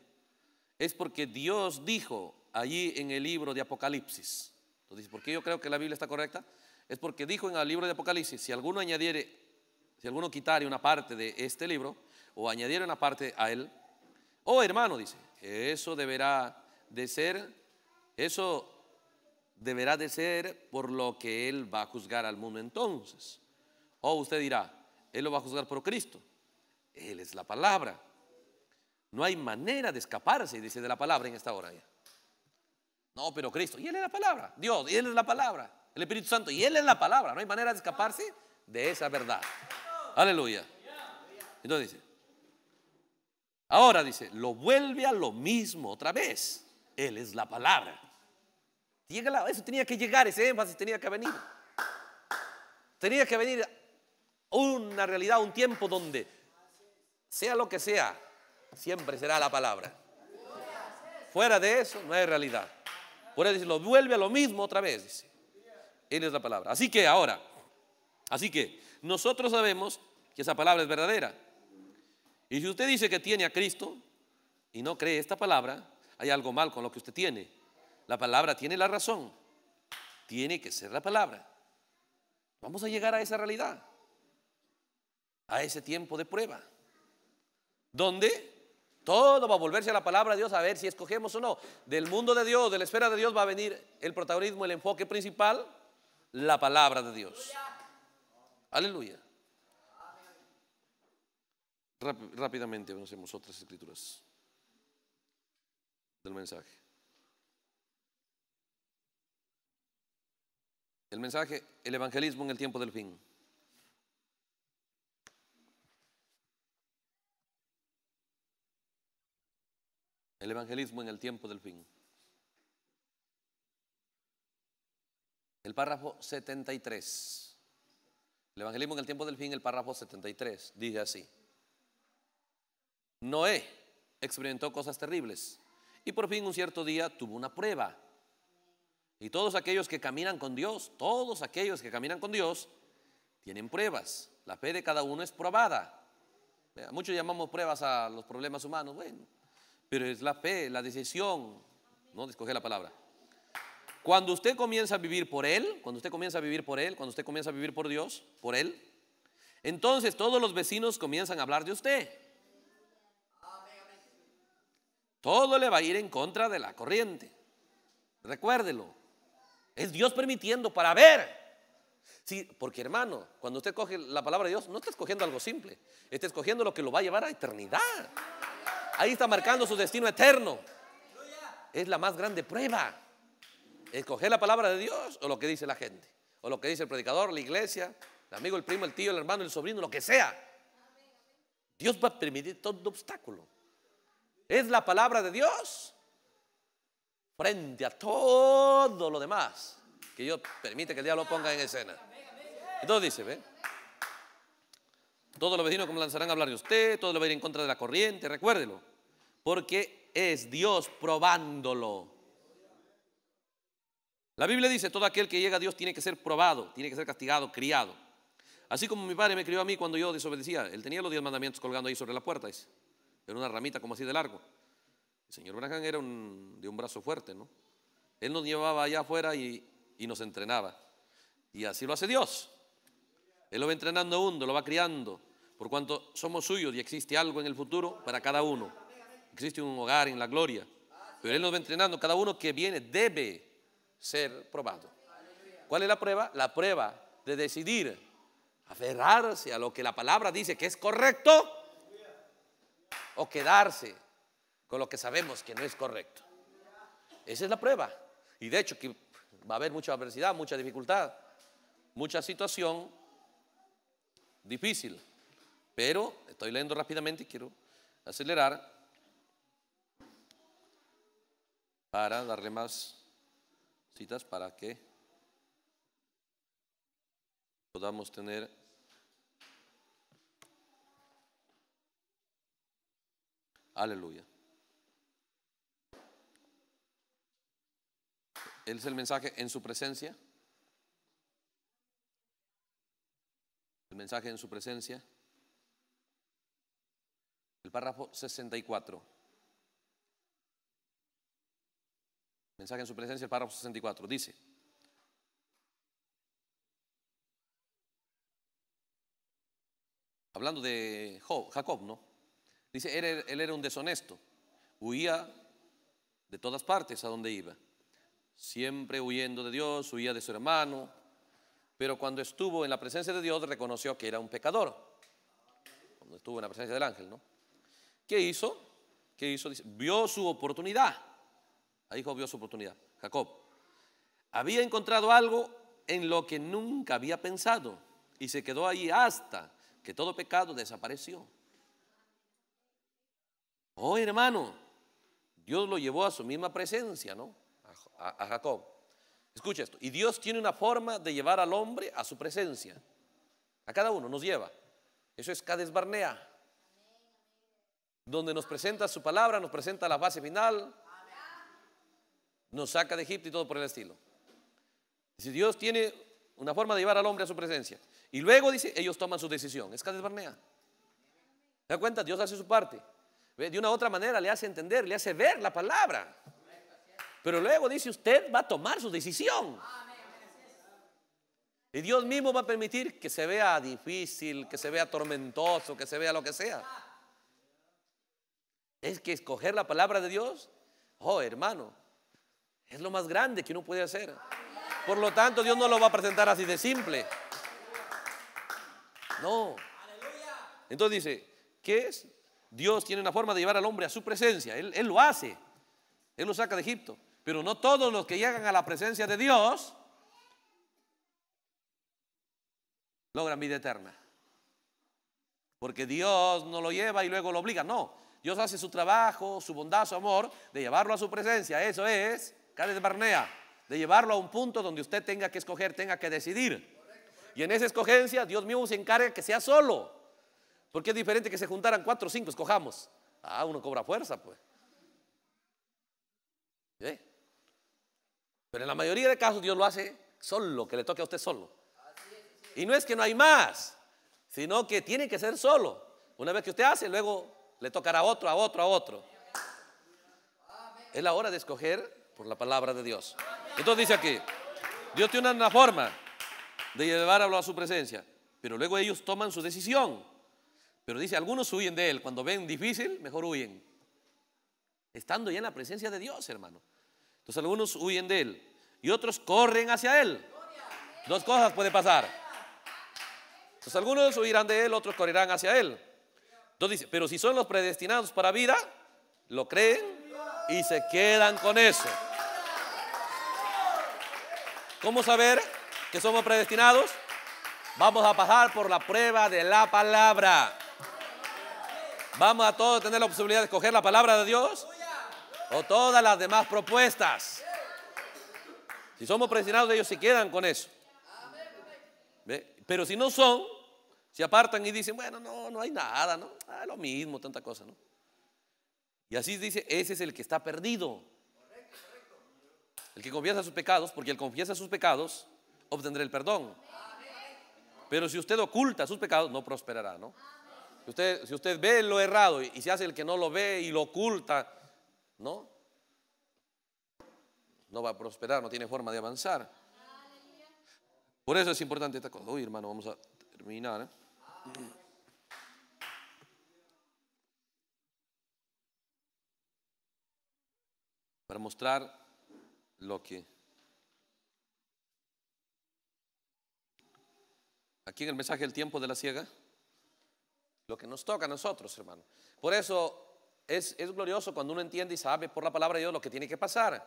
A: es porque Dios dijo allí en el libro de Apocalipsis. Entonces, ¿por qué yo creo que la Biblia está correcta? Es porque dijo en el libro de Apocalipsis, si alguno añadiere, si alguno quitare una parte de este libro o Añadiera una parte a él, oh hermano, dice, eso deberá de ser, eso deberá de ser por lo que él va a juzgar al mundo entonces. O oh, usted dirá, él lo va a juzgar por Cristo. Él es la palabra. No hay manera de escaparse, dice, de la palabra en esta hora. No, pero Cristo, y Él es la palabra, Dios, y Él es la palabra, el Espíritu Santo, y Él es la palabra. No hay manera de escaparse de esa verdad. Aleluya. Entonces dice, ahora dice, lo vuelve a lo mismo otra vez. Él es la palabra. eso tenía que llegar, ese énfasis tenía que venir. Tenía que venir una realidad, un tiempo donde, sea lo que sea, siempre será la palabra. Fuera de eso no hay realidad. Por eso lo vuelve a lo mismo otra vez, dice. Él es la palabra. Así que ahora, así que nosotros sabemos que esa palabra es verdadera. Y si usted dice que tiene a Cristo y no cree esta palabra, hay algo mal con lo que usted tiene. La palabra tiene la razón. Tiene que ser la palabra. Vamos a llegar a esa realidad, a ese tiempo de prueba, donde todo va a volverse a la palabra de Dios a ver si escogemos o no. Del mundo de Dios, de la esfera de Dios va a venir el protagonismo, el enfoque principal, la palabra de Dios. Aleluya. Rápidamente conocemos otras escrituras del mensaje. El mensaje, el evangelismo en el tiempo del fin. El evangelismo en el tiempo del fin. El párrafo 73. El evangelismo en el tiempo del fin, el párrafo 73, dice así. Noé experimentó cosas terribles y por fin un cierto día tuvo una prueba. Y todos aquellos que caminan con Dios, todos aquellos que caminan con Dios, tienen pruebas. La fe de cada uno es probada. Muchos llamamos pruebas a los problemas humanos. Bueno, pero es la fe, la decisión, ¿no? Escoger la palabra. Cuando usted comienza a vivir por Él, cuando usted comienza a vivir por Él, cuando usted comienza a vivir por Dios, por Él, entonces todos los vecinos comienzan a hablar de usted. Todo le va a ir en contra de la corriente. Recuérdelo. Es Dios permitiendo para ver. Sí, porque hermano, cuando usted coge la palabra de Dios, no está escogiendo algo simple, está escogiendo lo que lo va a llevar a eternidad. Ahí está marcando su destino eterno. Es la más grande prueba. Escoger la palabra de Dios o lo que dice la gente. O lo que dice el predicador, la iglesia, el amigo, el primo, el tío, el hermano, el sobrino, lo que sea. Dios va a permitir todo obstáculo. Es la palabra de Dios frente a todo lo demás que Dios permite que el diablo ponga en escena. Entonces dice, ¿ve? Todos los vecinos lanzarán a hablar de usted, todos lo va a ir en contra de la corriente, recuérdelo. Porque es Dios probándolo. La Biblia dice, todo aquel que llega a Dios tiene que ser probado, tiene que ser castigado, criado. Así como mi padre me crió a mí cuando yo desobedecía, él tenía los diez mandamientos colgando ahí sobre la puerta, era una ramita como así de largo. El señor Branham era de un brazo fuerte, ¿no? Él nos llevaba allá afuera y, y nos entrenaba. Y así lo hace Dios. Él lo va entrenando a uno, lo va criando por cuanto somos suyos y existe algo en el futuro para cada uno. Existe un hogar en la gloria. Pero Él nos va entrenando. Cada uno que viene debe ser probado. ¿Cuál es la prueba? La prueba de decidir aferrarse a lo que la palabra dice que es correcto o quedarse con lo que sabemos que no es correcto. Esa es la prueba. Y de hecho que va a haber mucha adversidad, mucha dificultad, mucha situación difícil. Pero estoy leyendo rápidamente y quiero acelerar para darle más citas para que podamos tener aleluya. Él es el mensaje en su presencia. El mensaje en su presencia el párrafo 64. Mensaje en su presencia, el párrafo 64. Dice, hablando de Jacob, ¿no? Dice, er-, él era un deshonesto, huía de todas partes a donde iba, siempre huyendo de Dios, huía de su hermano, pero cuando estuvo en la presencia de Dios reconoció que era un pecador, cuando estuvo en la presencia del ángel, ¿no? ¿Qué hizo? ¿Qué hizo? vio su oportunidad. Ahí dijo vio su oportunidad. Jacob había encontrado algo en lo que nunca había pensado y se quedó ahí hasta que todo pecado desapareció. Oh, hermano, Dios lo llevó a su misma presencia, ¿no? A, a Jacob. Escucha esto. Y Dios tiene una forma de llevar al hombre a su presencia. A cada uno nos lleva. Eso es Cades Barnea donde nos presenta su palabra, nos presenta la base final, nos saca de Egipto y todo por el estilo. Si Dios tiene una forma de llevar al hombre a su presencia. Y luego dice, ellos toman su decisión. Es Cades Barnea. ¿Se da cuenta? Dios hace su parte. De una otra manera le hace entender, le hace ver la palabra. Pero luego dice, usted va a tomar su decisión. Y Dios mismo va a permitir que se vea difícil, que se vea tormentoso, que se vea lo que sea. Es que escoger la palabra de Dios, oh hermano, es lo más grande que uno puede hacer. Por lo tanto, Dios no lo va a presentar así de simple. No. Entonces dice, ¿qué es? Dios tiene una forma de llevar al hombre a su presencia. Él, él lo hace. Él lo saca de Egipto. Pero no todos los que llegan a la presencia de Dios logran vida eterna. Porque Dios no lo lleva y luego lo obliga. No, Dios hace su trabajo, su bondad, su amor, de llevarlo a su presencia. Eso es, Cádiz Barnea, de llevarlo a un punto donde usted tenga que escoger, tenga que decidir. Y en esa escogencia, Dios mismo se encarga que sea solo. Porque es diferente que se juntaran cuatro o cinco, escojamos. Ah, uno cobra fuerza, pues. ¿Eh? Pero en la mayoría de casos Dios lo hace solo, que le toque a usted solo. Y no es que no hay más, sino que tiene que ser solo. Una vez que usted hace, luego le tocará a otro, a otro, a otro. Es la hora de escoger por la palabra de Dios. Entonces dice aquí, Dios tiene una forma de llevarlo a su presencia, pero luego ellos toman su decisión. Pero dice, algunos huyen de él. Cuando ven difícil, mejor huyen. Estando ya en la presencia de Dios, hermano. Entonces algunos huyen de él y otros corren hacia él. Dos cosas pueden pasar. Entonces algunos huirán de él, otros correrán hacia él. Entonces dice, pero si son los predestinados para vida, lo creen y se quedan con eso. ¿Cómo saber que somos predestinados? Vamos a pasar por la prueba de la palabra. Vamos a todos tener la posibilidad de escoger la palabra de Dios o todas las demás propuestas. Si somos predestinados, ellos se quedan con eso. Pero si no son, se apartan y dicen, bueno, no, no hay nada, ¿no? Ah, lo mismo, tanta cosa, ¿no? Y así dice, ese es el que está perdido. El que confiesa sus pecados, porque el confiesa sus pecados, obtendrá el perdón. Pero si usted oculta sus pecados, no prosperará, ¿no? Si usted, si usted ve lo errado y, se hace el que no lo ve y lo oculta, ¿no? No va a prosperar, no tiene forma de avanzar. Por eso es importante esta cosa. Uy, hermano, vamos a terminar. ¿eh? Para mostrar lo que... Aquí en el mensaje del tiempo de la ciega, lo que nos toca a nosotros, hermano. Por eso es, glorioso cuando uno entiende y sabe por la palabra de Dios lo que tiene que pasar.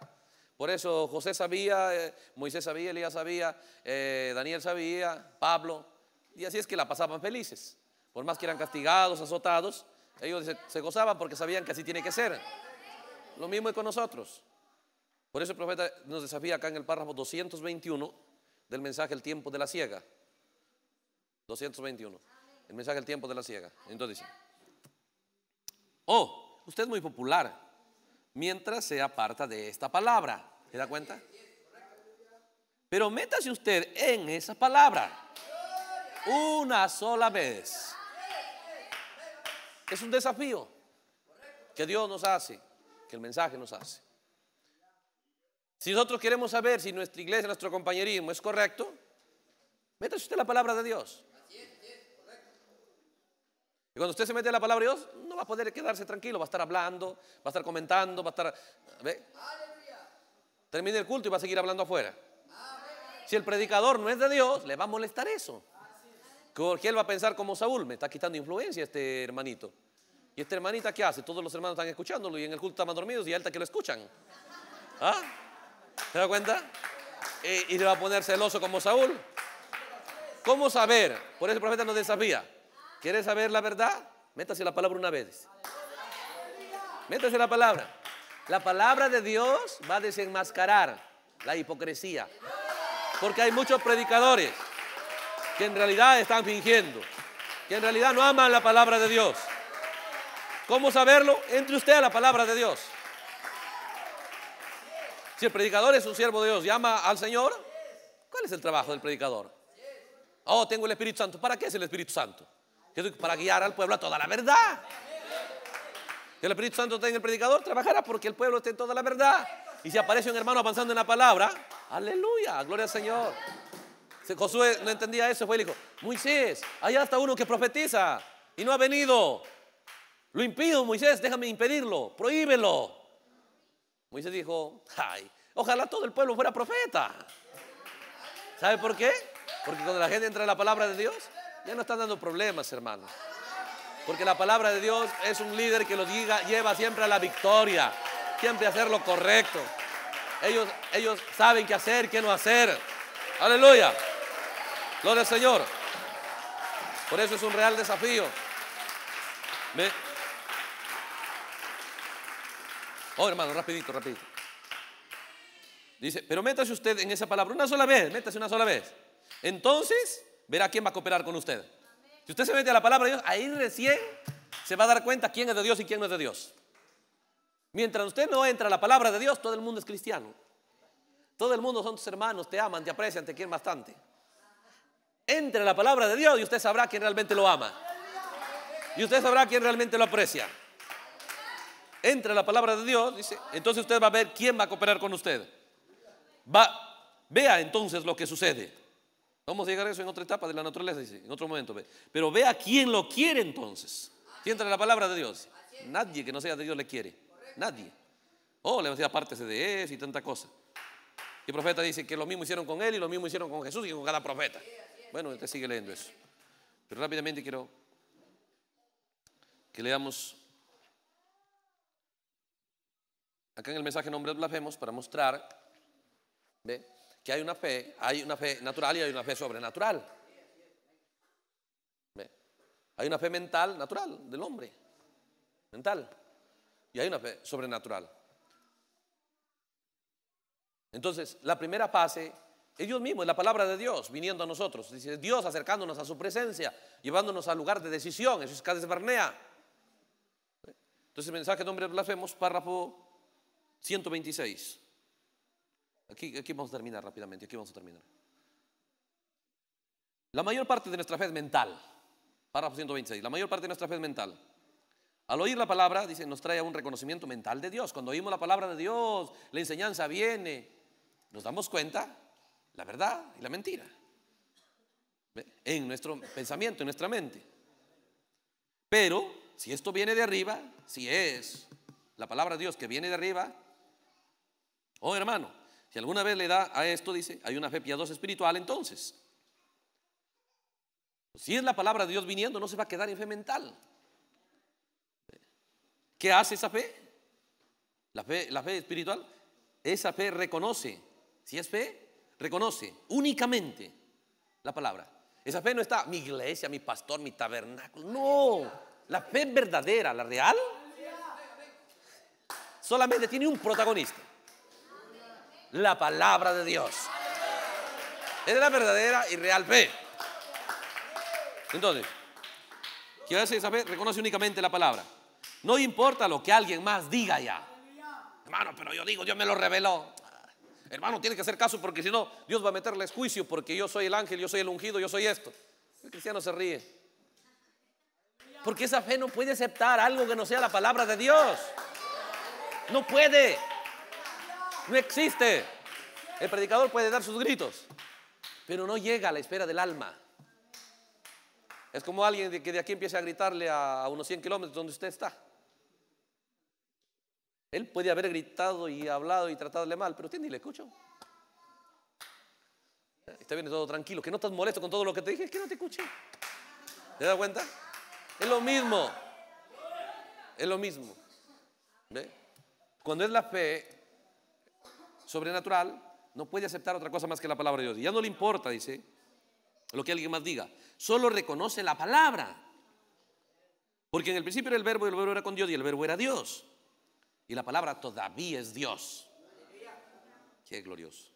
A: Por eso José sabía, eh, Moisés sabía, Elías sabía, eh, Daniel sabía, Pablo, y así es que la pasaban felices. Por más que eran castigados, azotados, ellos se, gozaban porque sabían que así tiene que ser. Lo mismo es con nosotros. Por eso el profeta nos desafía acá en el párrafo 221 del mensaje El tiempo de la ciega. 221. El mensaje El tiempo de la ciega. Entonces oh, usted es muy popular mientras se aparta de esta palabra. ¿Se da cuenta? Pero métase usted en esa palabra. Una sola vez. Es un desafío que Dios nos hace, que el mensaje nos hace. Si nosotros queremos saber si nuestra iglesia, nuestro compañerismo es correcto, métase usted la palabra de Dios. Y cuando usted se mete a la palabra de Dios, no va a poder quedarse tranquilo, va a estar hablando, va a estar comentando, va a estar... ¿ve? el culto y va a seguir hablando afuera. Si el predicador no es de Dios, le va a molestar eso. Jorge, él va a pensar como Saúl, me está quitando influencia este hermanito. ¿Y este hermanita qué hace? Todos los hermanos están escuchándolo y en el culto están dormidos y alta que lo escuchan. ¿Ah? ¿Se da cuenta? Eh, y le va a poner celoso como Saúl. ¿Cómo saber? Por eso el profeta nos desafía. ¿Quieres saber la verdad? Métase la palabra una vez. Métase la palabra. La palabra de Dios va a desenmascarar la hipocresía. Porque hay muchos predicadores que en realidad están fingiendo, que en realidad no aman la palabra de Dios. ¿Cómo saberlo? Entre usted a la palabra de Dios. Si el predicador es un siervo de Dios y ama al Señor, ¿cuál es el trabajo del predicador? Oh, tengo el Espíritu Santo. ¿Para qué es el Espíritu Santo? Para guiar al pueblo a toda la verdad. Si el Espíritu Santo está en el predicador, trabajará porque el pueblo esté en toda la verdad. Y si aparece un hermano avanzando en la palabra, aleluya, gloria al Señor. Josué no entendía eso, fue y le dijo, Moisés, hay hasta uno que profetiza y no ha venido. Lo impido, Moisés, déjame impedirlo, prohíbelo. Moisés dijo, ay, ojalá todo el pueblo fuera profeta. ¿Sabe por qué? Porque cuando la gente entra en la palabra de Dios, ya no están dando problemas, hermanos. Porque la palabra de Dios es un líder que los lleva siempre a la victoria, siempre a hacer lo correcto. Ellos, ellos saben qué hacer, qué no hacer. Aleluya. Gloria al Señor. Por eso es un real desafío. Oh, hermano, rapidito, rapidito. Dice, pero métase usted en esa palabra una sola vez, métase una sola vez. Entonces, verá quién va a cooperar con usted. Si usted se mete a la palabra de Dios, ahí recién se va a dar cuenta quién es de Dios y quién no es de Dios. Mientras usted no entra a la palabra de Dios, todo el mundo es cristiano. Todo el mundo son tus hermanos, te aman, te aprecian, te quieren bastante. Entra la palabra de Dios y usted sabrá quién realmente lo ama. Y usted sabrá quién realmente lo aprecia. Entra la palabra de Dios, dice, entonces usted va a ver quién va a cooperar con usted. Va, vea entonces lo que sucede. Vamos a llegar a eso en otra etapa de la naturaleza, en otro momento. Pero vea quién lo quiere entonces. Si entra la palabra de Dios. Nadie que no sea de Dios le quiere. Nadie. Oh, le decía a de eso y tanta cosa. Y el profeta dice que lo mismo hicieron con él y lo mismo hicieron con Jesús y con cada profeta. Bueno, usted sigue leyendo eso. Pero rápidamente quiero que leamos acá en el mensaje nombre Nombres Blasfemos para mostrar ¿ve? que hay una fe, hay una fe natural y hay una fe sobrenatural. Hay una fe mental natural del hombre, mental, y hay una fe sobrenatural. Entonces, la primera fase mismo mismos, la palabra de Dios viniendo a nosotros. Dice Dios acercándonos a su presencia, llevándonos al lugar de decisión. Eso es Cades Barnea. Entonces, el mensaje de lo hacemos párrafo 126. Aquí, aquí vamos a terminar rápidamente. Aquí vamos a terminar. La mayor parte de nuestra fe es mental. Párrafo 126. La mayor parte de nuestra fe es mental. Al oír la palabra, dice, nos trae un reconocimiento mental de Dios. Cuando oímos la palabra de Dios, la enseñanza viene. Nos damos cuenta la verdad y la mentira. En nuestro pensamiento, en nuestra mente. Pero si esto viene de arriba, si es la palabra de Dios que viene de arriba, oh hermano, si alguna vez le da a esto, dice, hay una fe piadosa espiritual entonces. Si es la palabra de Dios viniendo, no se va a quedar en fe mental. ¿Qué hace esa fe? La fe, la fe espiritual, esa fe reconoce. Si es fe, reconoce únicamente la palabra. Esa fe no está mi iglesia, mi pastor, mi tabernáculo. No, la fe verdadera, la real, solamente tiene un protagonista. La palabra de Dios. Es la verdadera y real fe. Entonces, quiero hace esa fe? Reconoce únicamente la palabra. No importa lo que alguien más diga ya. Hermano, pero yo digo, Dios me lo reveló. Hermano, tiene que hacer caso porque si no, Dios va a meterle juicio porque yo soy el ángel, yo soy el ungido, yo soy esto. El cristiano se ríe. Porque esa fe no puede aceptar algo que no sea la palabra de Dios. No puede. No existe. El predicador puede dar sus gritos, pero no llega a la espera del alma. Es como alguien que de aquí empiece a gritarle a unos 100 kilómetros donde usted está. Él puede haber gritado y hablado y tratadole mal, pero usted ni le escucho? Está bien, todo tranquilo. Que no estás molesto con todo lo que te dije, es que no te escuché. ¿Te das cuenta? Es lo mismo. Es lo mismo. Cuando es la fe sobrenatural, no puede aceptar otra cosa más que la palabra de Dios. Y ya no le importa, dice, lo que alguien más diga. Solo reconoce la palabra. Porque en el principio era el verbo y el verbo era con Dios y el verbo era Dios. Y la palabra todavía es Dios. Qué glorioso.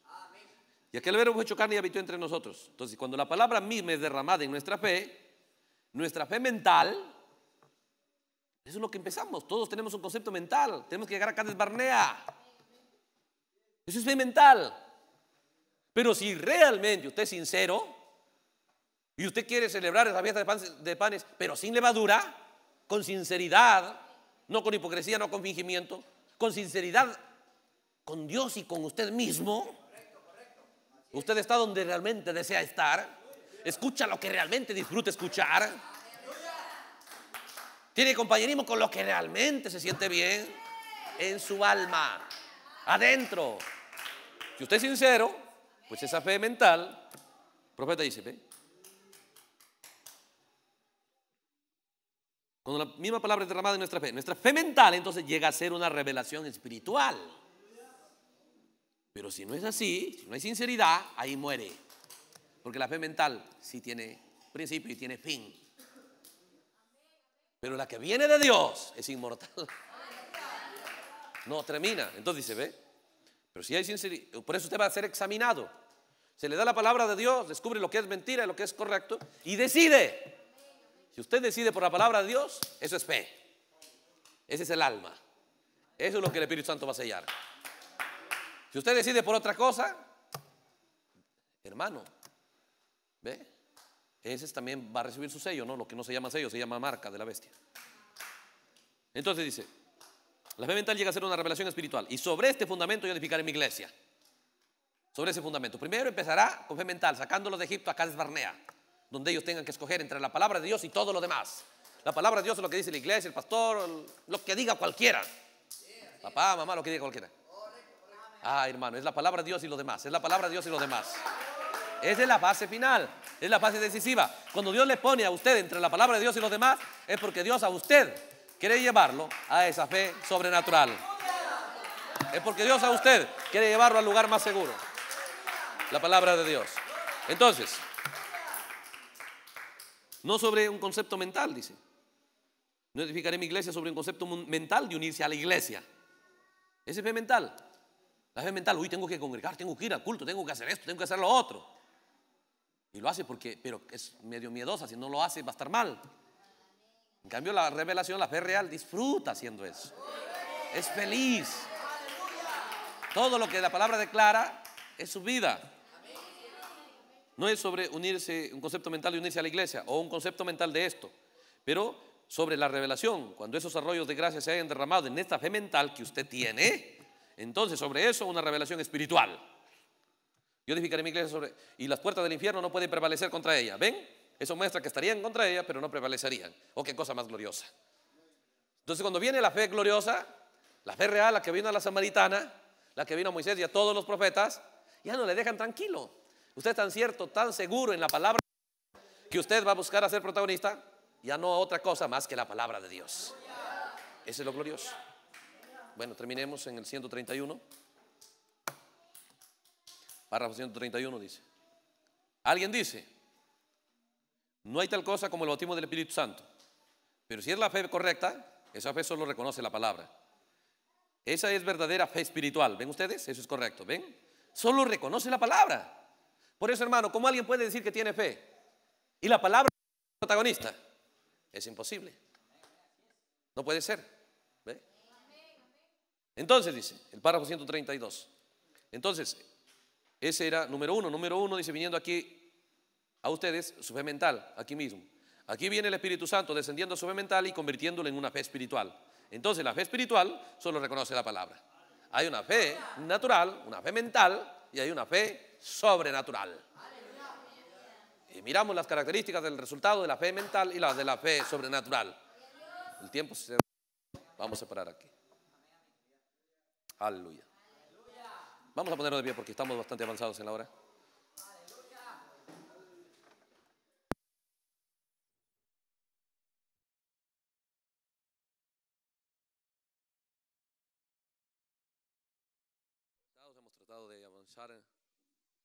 A: Y aquel verbo fue hecho carne y habitó entre nosotros. Entonces, cuando la palabra misma es derramada en nuestra fe, nuestra fe mental, eso es lo que empezamos. Todos tenemos un concepto mental. Tenemos que llegar a desde Barnea. Eso es fe mental. Pero si realmente usted es sincero y usted quiere celebrar esa fiesta de de panes pero sin levadura, con sinceridad, no con hipocresía, no con fingimiento, con sinceridad con Dios y con usted mismo. Usted está donde realmente desea estar. Escucha lo que realmente disfruta escuchar. Tiene compañerismo con lo que realmente se siente bien en su alma, adentro. Si usted es sincero, pues esa fe mental, profeta dice, Cuando la misma palabra es derramada en nuestra fe, nuestra fe mental entonces llega a ser una revelación espiritual. Pero si no es así, si no hay sinceridad, ahí muere. Porque la fe mental sí tiene principio y tiene fin. Pero la que viene de Dios es inmortal. No termina. Entonces dice, ve. Pero si hay sinceridad, por eso usted va a ser examinado. Se le da la palabra de Dios, descubre lo que es mentira y lo que es correcto y decide. Si usted decide por la palabra de Dios, eso es fe. Ese es el alma. Eso es lo que el Espíritu Santo va a sellar. Si usted decide por otra cosa, hermano, ¿ve? Ese también va a recibir su sello, ¿no? Lo que no se llama sello, se llama marca de la bestia. Entonces dice, la fe mental llega a ser una revelación espiritual. Y sobre este fundamento yo edificaré mi iglesia. Sobre ese fundamento. Primero empezará con fe mental, sacándolo de Egipto acá Barnea, donde ellos tengan que escoger entre la palabra de Dios y todo lo demás. La palabra de Dios es lo que dice la iglesia, el pastor, lo que diga cualquiera. Papá, mamá, lo que diga cualquiera. Ah, hermano, es la palabra de Dios y lo demás. Es la palabra de Dios y los demás. Esa es la fase final, es la fase decisiva. Cuando Dios le pone a usted entre la palabra de Dios y los demás, es porque Dios a usted quiere llevarlo a esa fe sobrenatural. Es porque Dios a usted quiere llevarlo al lugar más seguro. La palabra de Dios. Entonces, no sobre un concepto mental, dice. No edificaré mi iglesia sobre un concepto mental de unirse a la iglesia. Ese es fe mental. La fe mental, uy, tengo que congregar, tengo que ir al culto, tengo que hacer esto, tengo que hacer lo otro. Y lo hace porque, pero es medio miedosa, si no lo hace va a estar mal. En cambio, la revelación, la fe real, disfruta haciendo eso. Es feliz. Todo lo que la palabra declara es su vida. No es sobre unirse, un concepto mental de unirse a la iglesia o un concepto mental de esto, pero sobre la revelación, cuando esos arroyos de gracia se hayan derramado en esta fe mental que usted tiene, entonces sobre eso una revelación espiritual. Yo edificaré mi iglesia sobre... Y las puertas del infierno no pueden prevalecer contra ella. ¿Ven? Eso muestra que estarían contra ella, pero no prevalecerían. Oh, qué cosa más gloriosa. Entonces cuando viene la fe gloriosa, la fe real, la que vino a la samaritana, la que vino a Moisés y a todos los profetas, ya no le dejan tranquilo. Usted es tan cierto, tan seguro en la palabra que usted va a buscar a ser protagonista, ya no otra cosa más que la palabra de Dios. Ese es lo glorioso. Bueno, terminemos en el 131. Párrafo 131 dice. Alguien dice, no hay tal cosa como el bautismo del Espíritu Santo. Pero si es la fe correcta, esa fe solo reconoce la palabra. Esa es verdadera fe espiritual. ¿Ven ustedes? Eso es correcto. ¿Ven? Solo reconoce la palabra. Por eso, hermano, ¿cómo alguien puede decir que tiene fe? Y la palabra protagonista. Es imposible. No puede ser. Entonces dice, el párrafo 132. Entonces, ese era número uno. Número uno dice, viniendo aquí a ustedes, su fe mental, aquí mismo. Aquí viene el Espíritu Santo descendiendo a su fe mental y convirtiéndolo en una fe espiritual. Entonces, la fe espiritual solo reconoce la palabra. Hay una fe natural, una fe mental, y hay una fe sobrenatural. Y miramos las características del resultado de la fe mental y las de la fe sobrenatural. El tiempo se... Vamos a parar aquí. Aleluya. Vamos a ponernos de pie porque estamos bastante avanzados en la hora.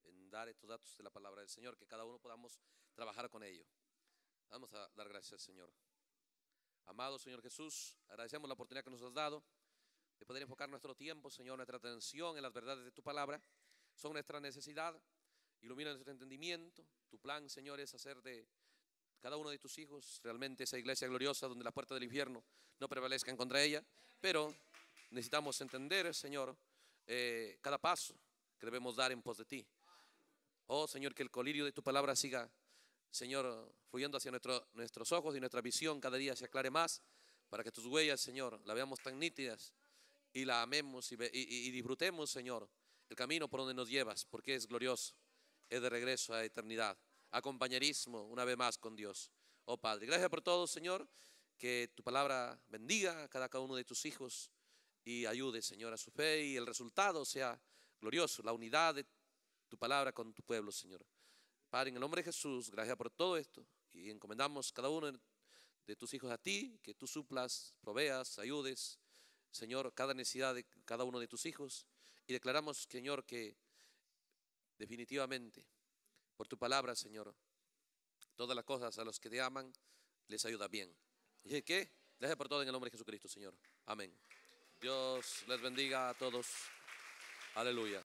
A: en dar estos datos de la palabra del Señor, que cada uno podamos trabajar con ello. Vamos a dar gracias al Señor. Amado Señor Jesús, agradecemos la oportunidad que nos has dado de poder enfocar nuestro tiempo, Señor, nuestra atención en las verdades de tu palabra. Son nuestra necesidad, ilumina nuestro entendimiento. Tu plan, Señor, es hacer de cada uno de tus hijos realmente esa iglesia gloriosa donde las puertas del infierno no prevalezcan contra ella. Pero necesitamos entender, Señor, eh, cada paso que debemos dar en pos de ti. Oh Señor, que el colirio de tu palabra siga, Señor, fluyendo hacia nuestros ojos y nuestra visión cada día se aclare más, para que tus huellas, Señor, la veamos tan nítidas y la amemos y, disfrutemos, Señor, el camino por donde nos llevas, porque es glorioso, es de regreso a eternidad, Acompañarismo una vez más con Dios. Oh Padre, gracias por todo, Señor, que tu palabra bendiga a cada uno de tus hijos y ayude, Señor, a su fe y el resultado sea glorioso, la unidad de tu palabra con tu pueblo, Señor. Padre, en el nombre de Jesús, gracias por todo esto y encomendamos cada uno de tus hijos a ti, que tú suplas, proveas, ayudes, Señor, cada necesidad de cada uno de tus hijos y declaramos, Señor, que definitivamente por tu palabra, Señor, todas las cosas a los que te aman les ayuda bien. ¿Y qué? Gracias por todo en el nombre de Jesucristo, Señor. Amén. Dios les bendiga a todos. Aleluya.